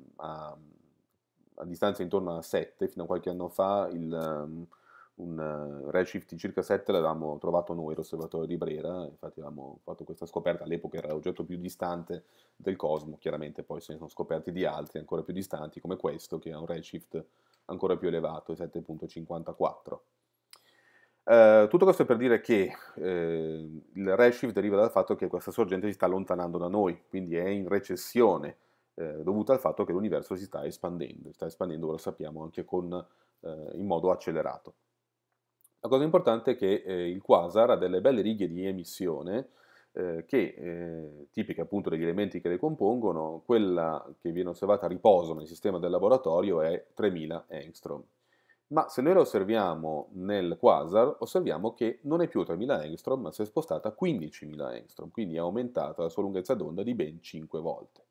[SPEAKER 1] eh, a a distanza intorno a 7, fino a qualche anno fa il, um, un eh, redshift di circa 7 l'avevamo trovato noi, l'osservatorio di Brera, infatti avevamo fatto questa scoperta, all'epoca era l'oggetto più distante del cosmo, chiaramente poi se ne sono scoperti di altri ancora più distanti come questo che ha un redshift ancora più elevato, 7.54. Uh, eh, tutto questo per dire che uh, il redshift deriva dal fatto che questa sorgente si sta allontanando da noi, quindi è in recessione eh, dovuta al fatto che l'universo si sta espandendo, si sta espandendo, lo sappiamo, anche con, eh, in modo accelerato. La cosa importante è che eh, il quasar ha delle belle righe di emissione, eh, che, eh, tipiche appunto degli elementi che le compongono, quella che viene osservata a riposo nel sistema del laboratorio è 3000 angstrom. Ma se noi la osserviamo nel quasar, osserviamo che non è più 3000 angstrom, ma si è spostata a 15000 angstrom, quindi ha aumentato la sua lunghezza d'onda di ben 5 volte.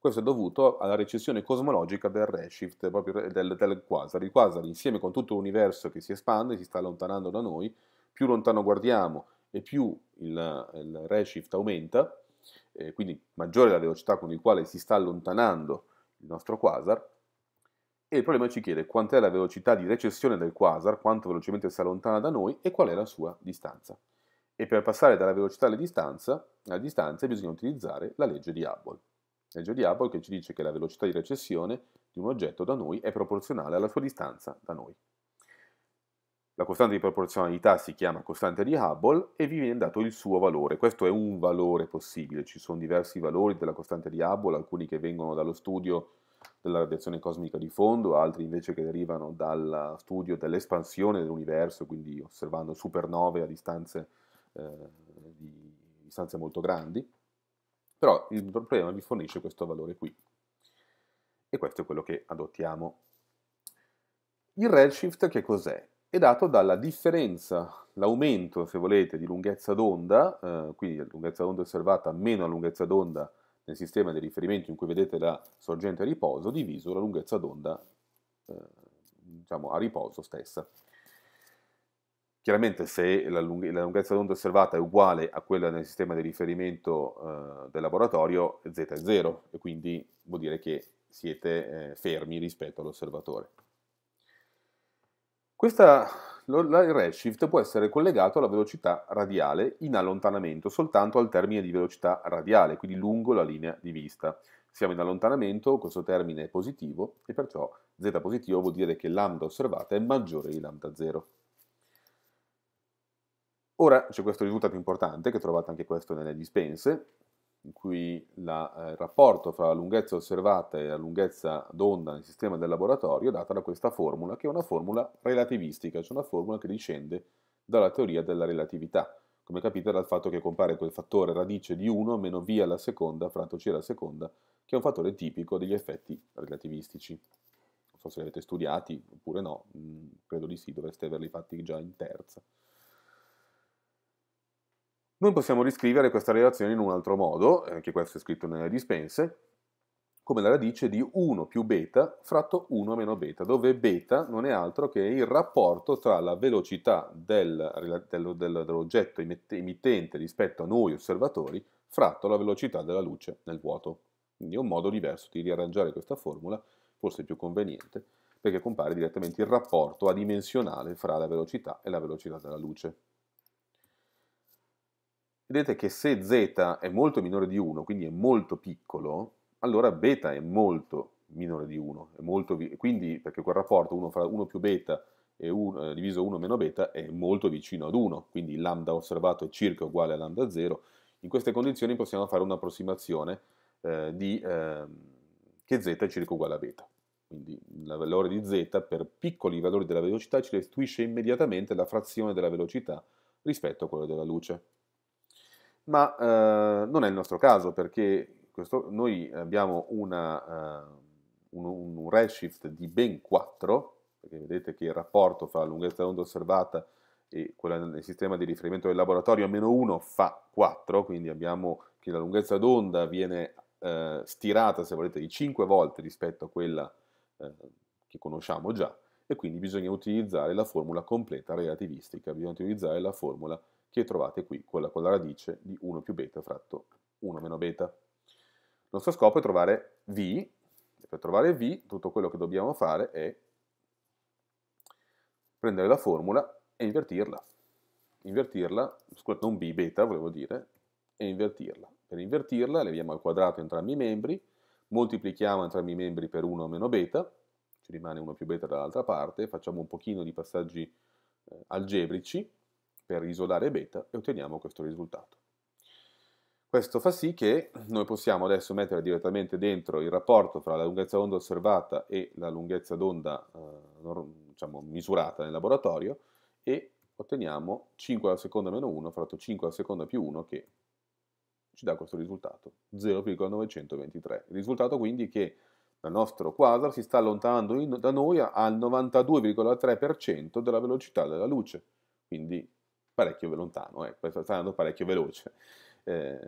[SPEAKER 1] Questo è dovuto alla recessione cosmologica del redshift, proprio del, del quasar. Il quasar, insieme con tutto l'universo che si espande, si sta allontanando da noi, più lontano guardiamo e più il, il redshift aumenta, eh, quindi maggiore è la velocità con la quale si sta allontanando il nostro quasar, e il problema ci chiede quant'è la velocità di recessione del quasar, quanto velocemente si allontana da noi e qual è la sua distanza. E per passare dalla velocità alla distanza, alla distanza bisogna utilizzare la legge di Hubble. Legge di Hubble che ci dice che la velocità di recessione di un oggetto da noi è proporzionale alla sua distanza da noi. La costante di proporzionalità si chiama costante di Hubble e vi viene dato il suo valore. Questo è un valore possibile, ci sono diversi valori della costante di Hubble, alcuni che vengono dallo studio della radiazione cosmica di fondo, altri invece che derivano dal studio dell'espansione dell'universo, quindi osservando supernove a distanze, eh, distanze molto grandi però il problema vi fornisce questo valore qui. E questo è quello che adottiamo. Il redshift che cos'è? È dato dalla differenza, l'aumento, se volete, di lunghezza d'onda, eh, quindi la lunghezza d'onda osservata meno la lunghezza d'onda nel sistema di riferimento in cui vedete la sorgente a riposo, diviso la lunghezza d'onda eh, diciamo, a riposo stessa. Chiaramente se la, lung- la lunghezza d'onda osservata è uguale a quella nel sistema di riferimento eh, del laboratorio, z è 0 e quindi vuol dire che siete eh, fermi rispetto all'osservatore. Questa, lo, la, il redshift può essere collegato alla velocità radiale in allontanamento soltanto al termine di velocità radiale, quindi lungo la linea di vista. Siamo in allontanamento, questo termine è positivo e perciò z positivo vuol dire che lambda osservata è maggiore di lambda 0. Ora c'è questo risultato importante, che trovate anche questo nelle dispense, in cui la, eh, il rapporto fra la lunghezza osservata e la lunghezza d'onda nel sistema del laboratorio è data da questa formula, che è una formula relativistica, cioè una formula che discende dalla teoria della relatività, come capite dal fatto che compare quel fattore radice di 1 meno v alla seconda fratto c alla seconda, che è un fattore tipico degli effetti relativistici. Non so se li avete studiati oppure no, mm, credo di sì, dovreste averli fatti già in terza. Noi possiamo riscrivere questa relazione in un altro modo, eh, anche questo è scritto nelle dispense, come la radice di 1 più beta fratto 1 meno beta, dove beta non è altro che il rapporto tra la velocità del, del, dell'oggetto emittente rispetto a noi osservatori fratto la velocità della luce nel vuoto. Quindi è un modo diverso di riarrangiare questa formula, forse più conveniente, perché compare direttamente il rapporto adimensionale fra la velocità e la velocità della luce vedete che se z è molto minore di 1, quindi è molto piccolo, allora beta è molto minore di 1, quindi perché quel rapporto 1 fra 1 più beta e 1, eh, diviso 1 meno beta è molto vicino ad 1, quindi lambda osservato è circa uguale a lambda 0, in queste condizioni possiamo fare un'approssimazione eh, di, eh, che z è circa uguale a beta. Quindi il valore di z per piccoli valori della velocità ci restituisce immediatamente la frazione della velocità rispetto a quella della luce ma eh, non è il nostro caso perché questo, noi abbiamo una, eh, un, un redshift di ben 4, perché vedete che il rapporto fra lunghezza d'onda osservata e quella nel sistema di riferimento del laboratorio a meno 1 fa 4, quindi abbiamo che la lunghezza d'onda viene eh, stirata, se volete, di 5 volte rispetto a quella eh, che conosciamo già, e quindi bisogna utilizzare la formula completa relativistica, bisogna utilizzare la formula che trovate qui, quella con la radice di 1 più beta fratto 1 meno beta. Il nostro scopo è trovare v, e per trovare v tutto quello che dobbiamo fare è prendere la formula e invertirla. Invertirla, scusate, non b, beta volevo dire, e invertirla. Per invertirla leviamo al quadrato entrambi i membri, moltiplichiamo entrambi i membri per 1 meno beta, ci rimane 1 più beta dall'altra parte, facciamo un pochino di passaggi eh, algebrici, per isolare beta e otteniamo questo risultato. Questo fa sì che noi possiamo adesso mettere direttamente dentro il rapporto fra la lunghezza d'onda osservata e la lunghezza d'onda eh, diciamo, misurata nel laboratorio e otteniamo 5 alla seconda meno 1 fratto 5 alla seconda più 1 che ci dà questo risultato, 0,923. Il risultato quindi è che il nostro quasar si sta allontanando in, da noi al 92,3% della velocità della luce, quindi parecchio lontano, eh, sta andando parecchio veloce, eh,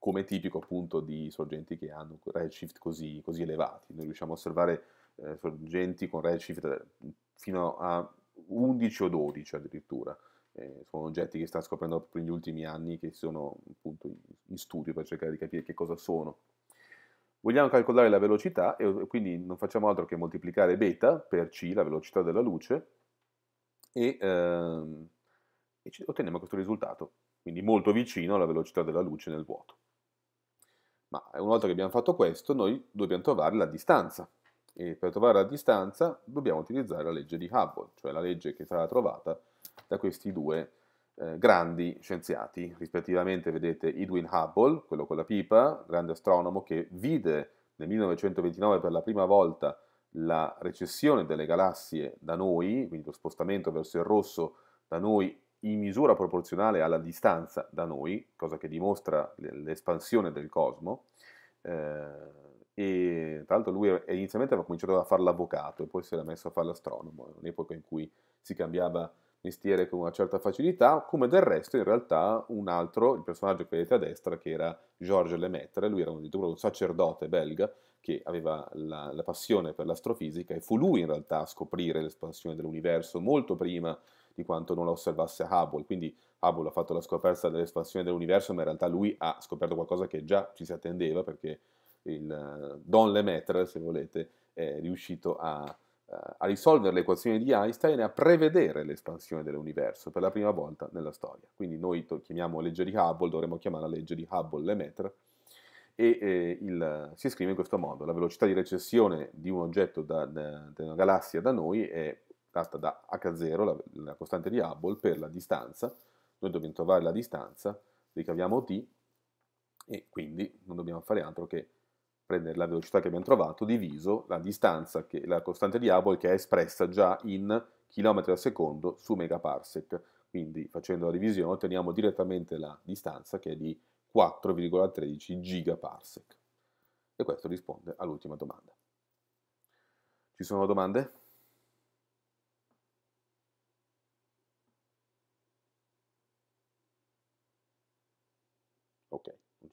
[SPEAKER 1] come tipico appunto di sorgenti che hanno redshift così, così elevati. Noi riusciamo a osservare eh, sorgenti con redshift eh, fino a 11 o 12 addirittura. Eh, sono oggetti che sta scoprendo proprio negli ultimi anni, che sono appunto in studio per cercare di capire che cosa sono. Vogliamo calcolare la velocità e quindi non facciamo altro che moltiplicare beta per c, la velocità della luce, e ehm, e otteniamo questo risultato, quindi molto vicino alla velocità della luce nel vuoto. Ma eh, una volta che abbiamo fatto questo, noi dobbiamo trovare la distanza, e per trovare la distanza dobbiamo utilizzare la legge di Hubble, cioè la legge che sarà trovata da questi due eh, grandi scienziati, rispettivamente vedete Edwin Hubble, quello con la pipa, grande astronomo che vide nel 1929 per la prima volta la recessione delle galassie da noi, quindi lo spostamento verso il rosso da noi in misura proporzionale alla distanza da noi, cosa che dimostra l'espansione del cosmo. Eh, e tra l'altro lui inizialmente aveva cominciato a fare l'avvocato e poi si era messo a fare l'astronomo, in un'epoca in cui si cambiava mestiere con una certa facilità, come del resto in realtà un altro, il personaggio che vedete a destra, che era Georges Lemaitre, lui era addirittura un sacerdote belga che aveva la, la passione per l'astrofisica e fu lui in realtà a scoprire l'espansione dell'universo molto prima di quanto non la osservasse Hubble. Quindi Hubble ha fatto la scoperta dell'espansione dell'universo, ma in realtà lui ha scoperto qualcosa che già ci si attendeva perché il eh, Don Lemaitre, se volete, è riuscito a, eh, a risolvere le equazioni di Einstein e a prevedere l'espansione dell'universo per la prima volta nella storia. Quindi noi chiamiamo legge di Hubble, dovremmo chiamarla legge di Hubble-Lemaitre, e eh, il, si scrive in questo modo, la velocità di recessione di un oggetto da, da, da una galassia da noi è tratta da H0, la, la costante di Hubble, per la distanza, noi dobbiamo trovare la distanza, ricaviamo t e quindi non dobbiamo fare altro che prendere la velocità che abbiamo trovato diviso la distanza, che, la costante di Hubble che è espressa già in chilometri al secondo su megaparsec. Quindi facendo la divisione otteniamo direttamente la distanza che è di 4,13 gigaparsec. E questo risponde all'ultima domanda. Ci sono domande?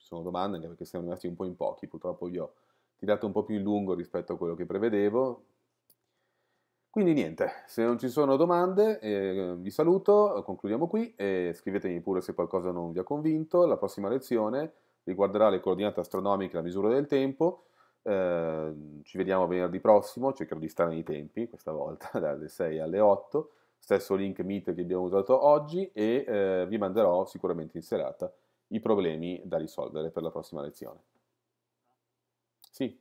[SPEAKER 1] sono domande anche perché siamo rimasti un po' in pochi, purtroppo io ho tirato un po' più in lungo rispetto a quello che prevedevo. Quindi niente, se non ci sono domande eh, vi saluto, concludiamo qui e scrivetemi pure se qualcosa non vi ha convinto. La prossima lezione riguarderà le coordinate astronomiche e la misura del tempo. Eh, ci vediamo venerdì prossimo, cercherò di stare nei tempi questa volta, dalle 6 alle 8 stesso link Meet che abbiamo usato oggi e eh, vi manderò sicuramente in serata i problemi da risolvere per la prossima lezione. Sì.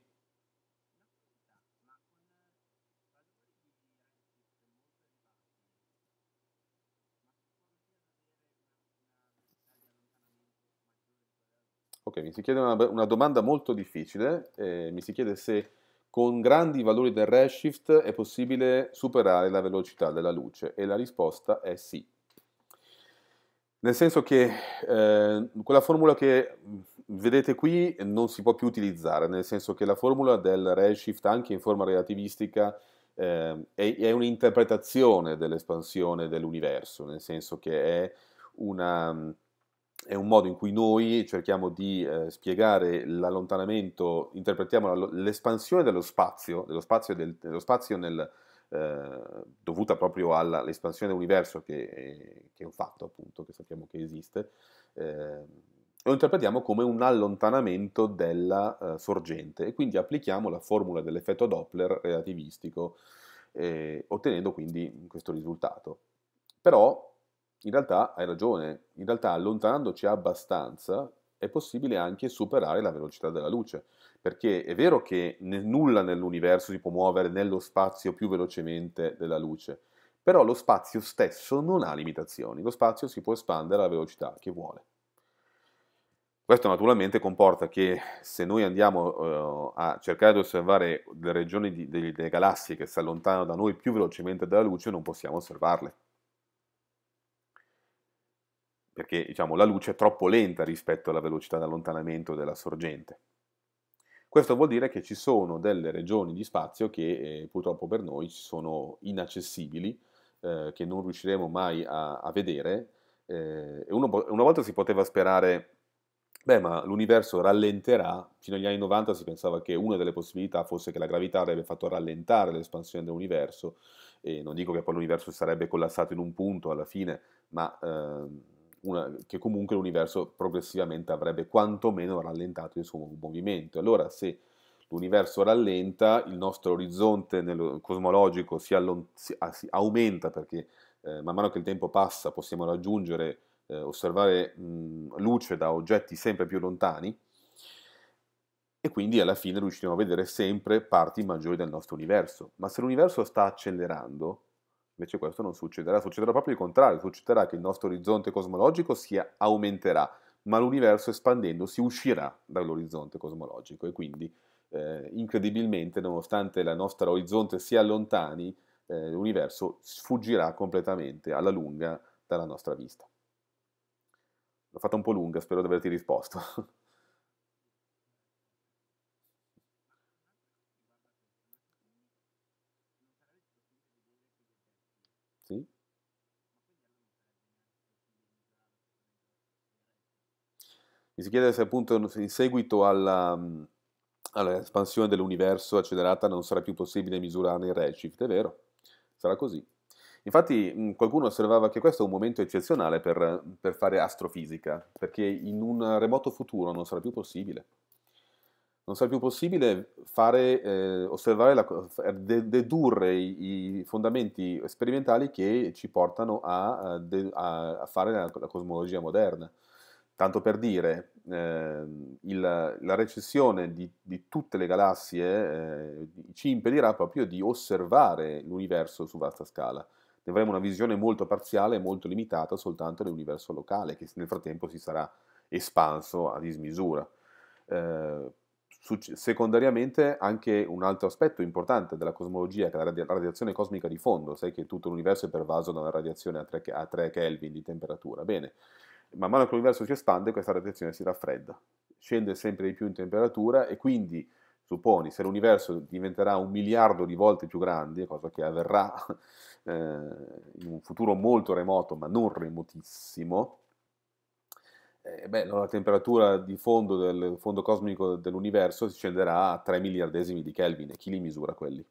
[SPEAKER 1] Ok, mi si chiede una, una domanda molto difficile, eh, mi si chiede se con grandi valori del redshift è possibile superare la velocità della luce e la risposta è sì. Nel senso che eh, quella formula che vedete qui non si può più utilizzare, nel senso che la formula del redshift anche in forma relativistica eh, è, è un'interpretazione dell'espansione dell'universo, nel senso che è, una, è, un modo in cui noi cerchiamo di eh, spiegare l'allontanamento, interpretiamo l'espansione dello spazio, dello spazio, del, dello spazio nel, eh, dovuta proprio all'espansione dell'universo che, che, è un fatto appunto, che sappiamo che esiste, eh, lo interpretiamo come un allontanamento della eh, sorgente e quindi applichiamo la formula dell'effetto Doppler relativistico, ottenendo quindi questo risultato. Però in realtà hai ragione, in realtà allontanandoci abbastanza è possibile anche superare la velocità della luce perché è vero che nulla nell'universo si può muovere nello spazio più velocemente della luce, però lo spazio stesso non ha limitazioni, lo spazio si può espandere alla velocità che vuole. Questo naturalmente comporta che se noi andiamo eh, a cercare di osservare le regioni di, delle, delle galassie che si allontanano da noi più velocemente dalla luce, non possiamo osservarle. Perché diciamo, la luce è troppo lenta rispetto alla velocità di allontanamento della sorgente. Questo vuol dire che ci sono delle regioni di spazio che eh, purtroppo per noi sono inaccessibili, eh, che non riusciremo mai a, a vedere. Eh, uno, una volta si poteva sperare, beh, ma l'universo rallenterà. Fino agli anni 90 si pensava che una delle possibilità fosse che la gravità avrebbe fatto rallentare l'espansione dell'universo. E non dico che poi l'universo sarebbe collassato in un punto alla fine, ma... Ehm, una, che comunque l'universo progressivamente avrebbe quantomeno rallentato il suo movimento. Allora se l'universo rallenta, il nostro orizzonte cosmologico si, allont- si, ah, si aumenta perché eh, man mano che il tempo passa possiamo raggiungere, eh, osservare mh, luce da oggetti sempre più lontani e quindi alla fine riusciremo a vedere sempre parti maggiori del nostro universo. Ma se l'universo sta accelerando, Invece questo non succederà, succederà proprio il contrario, succederà che il nostro orizzonte cosmologico si aumenterà, ma l'universo espandendosi uscirà dall'orizzonte cosmologico e quindi eh, incredibilmente, nonostante il nostro orizzonte si allontani, eh, l'universo sfuggirà completamente alla lunga dalla nostra vista. L'ho fatta un po' lunga, spero di averti risposto. Mi si chiede se appunto in seguito alla, mm, all'espansione dell'universo accelerata non sarà più possibile misurarne il redshift, è vero, sarà così. Infatti mm, qualcuno osservava che questo è un momento eccezionale per, per fare astrofisica, perché in un remoto futuro non sarà più possibile. Non sarà più possibile fare, eh, la, eh, dedurre i, i, fondamenti sperimentali che ci portano a, eh, a fare la, la cosmologia moderna. Tanto per dire, eh, il, la recessione di, di, tutte le galassie eh, ci impedirà proprio di osservare l'universo su vasta scala. avremo una visione molto parziale e molto limitata soltanto dell'universo locale, che nel frattempo si sarà espanso a dismisura. Eh, secondariamente anche un altro aspetto importante della cosmologia, che è la radiazione cosmica di fondo, sai che tutto l'universo è pervaso da una radiazione a 3, a 3 Kelvin di temperatura. Bene, man mano che l'universo si espande questa radiazione si raffredda, scende sempre di più in temperatura e quindi supponi se l'universo diventerà un miliardo di volte più grande, cosa che avverrà eh, in un futuro molto remoto ma non remotissimo, eh, beh, la temperatura di fondo del fondo cosmico dell'universo scenderà a 3 miliardesimi di Kelvin e chi li misura quelli?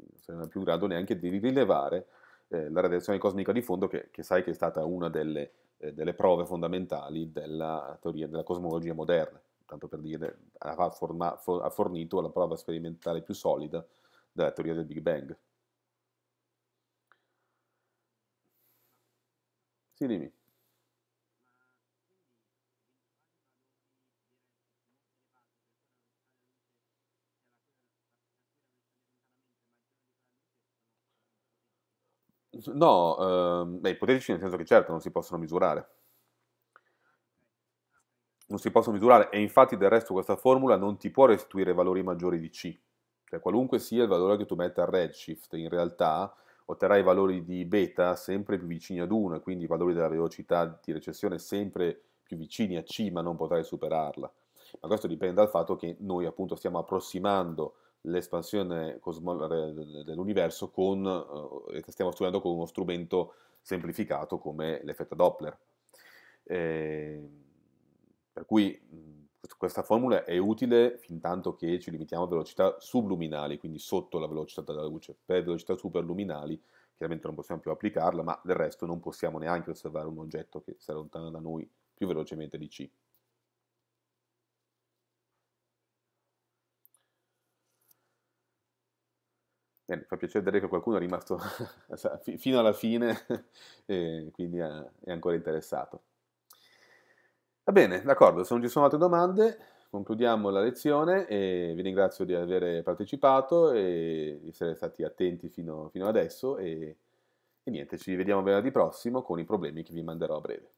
[SPEAKER 1] Non saremo più in grado neanche di rilevare eh, la radiazione cosmica di fondo che, che sai che è stata una delle eh, delle prove fondamentali della teoria della cosmologia moderna. Tanto per dire, ha, forma, for, ha fornito la prova sperimentale più solida della teoria del Big Bang. Sì, dimmi. No, ehm, beh, ipotetici nel senso che certo non si possono misurare. Non si possono misurare e infatti del resto questa formula non ti può restituire valori maggiori di C. Cioè qualunque sia il valore che tu metta a redshift, in realtà otterrai valori di beta sempre più vicini ad 1, quindi i valori della velocità di recessione sempre più vicini a C, ma non potrai superarla. Ma questo dipende dal fatto che noi appunto stiamo approssimando l'espansione dell'universo con, eh, che stiamo studiando con uno strumento semplificato come l'effetto Doppler. Eh, per cui questa formula è utile fin tanto che ci limitiamo a velocità subluminali, quindi sotto la velocità della luce. Per velocità superluminali chiaramente non possiamo più applicarla, ma del resto non possiamo neanche osservare un oggetto che si allontana da noi più velocemente di C. eh, fa piacere vedere che qualcuno è rimasto fino alla fine e quindi è ancora interessato. Va bene, d'accordo, se non ci sono altre domande concludiamo la lezione e vi ringrazio di aver partecipato e di essere stati attenti fino, fino adesso e, e niente, ci vediamo venerdì prossimo con i problemi che vi manderò a breve.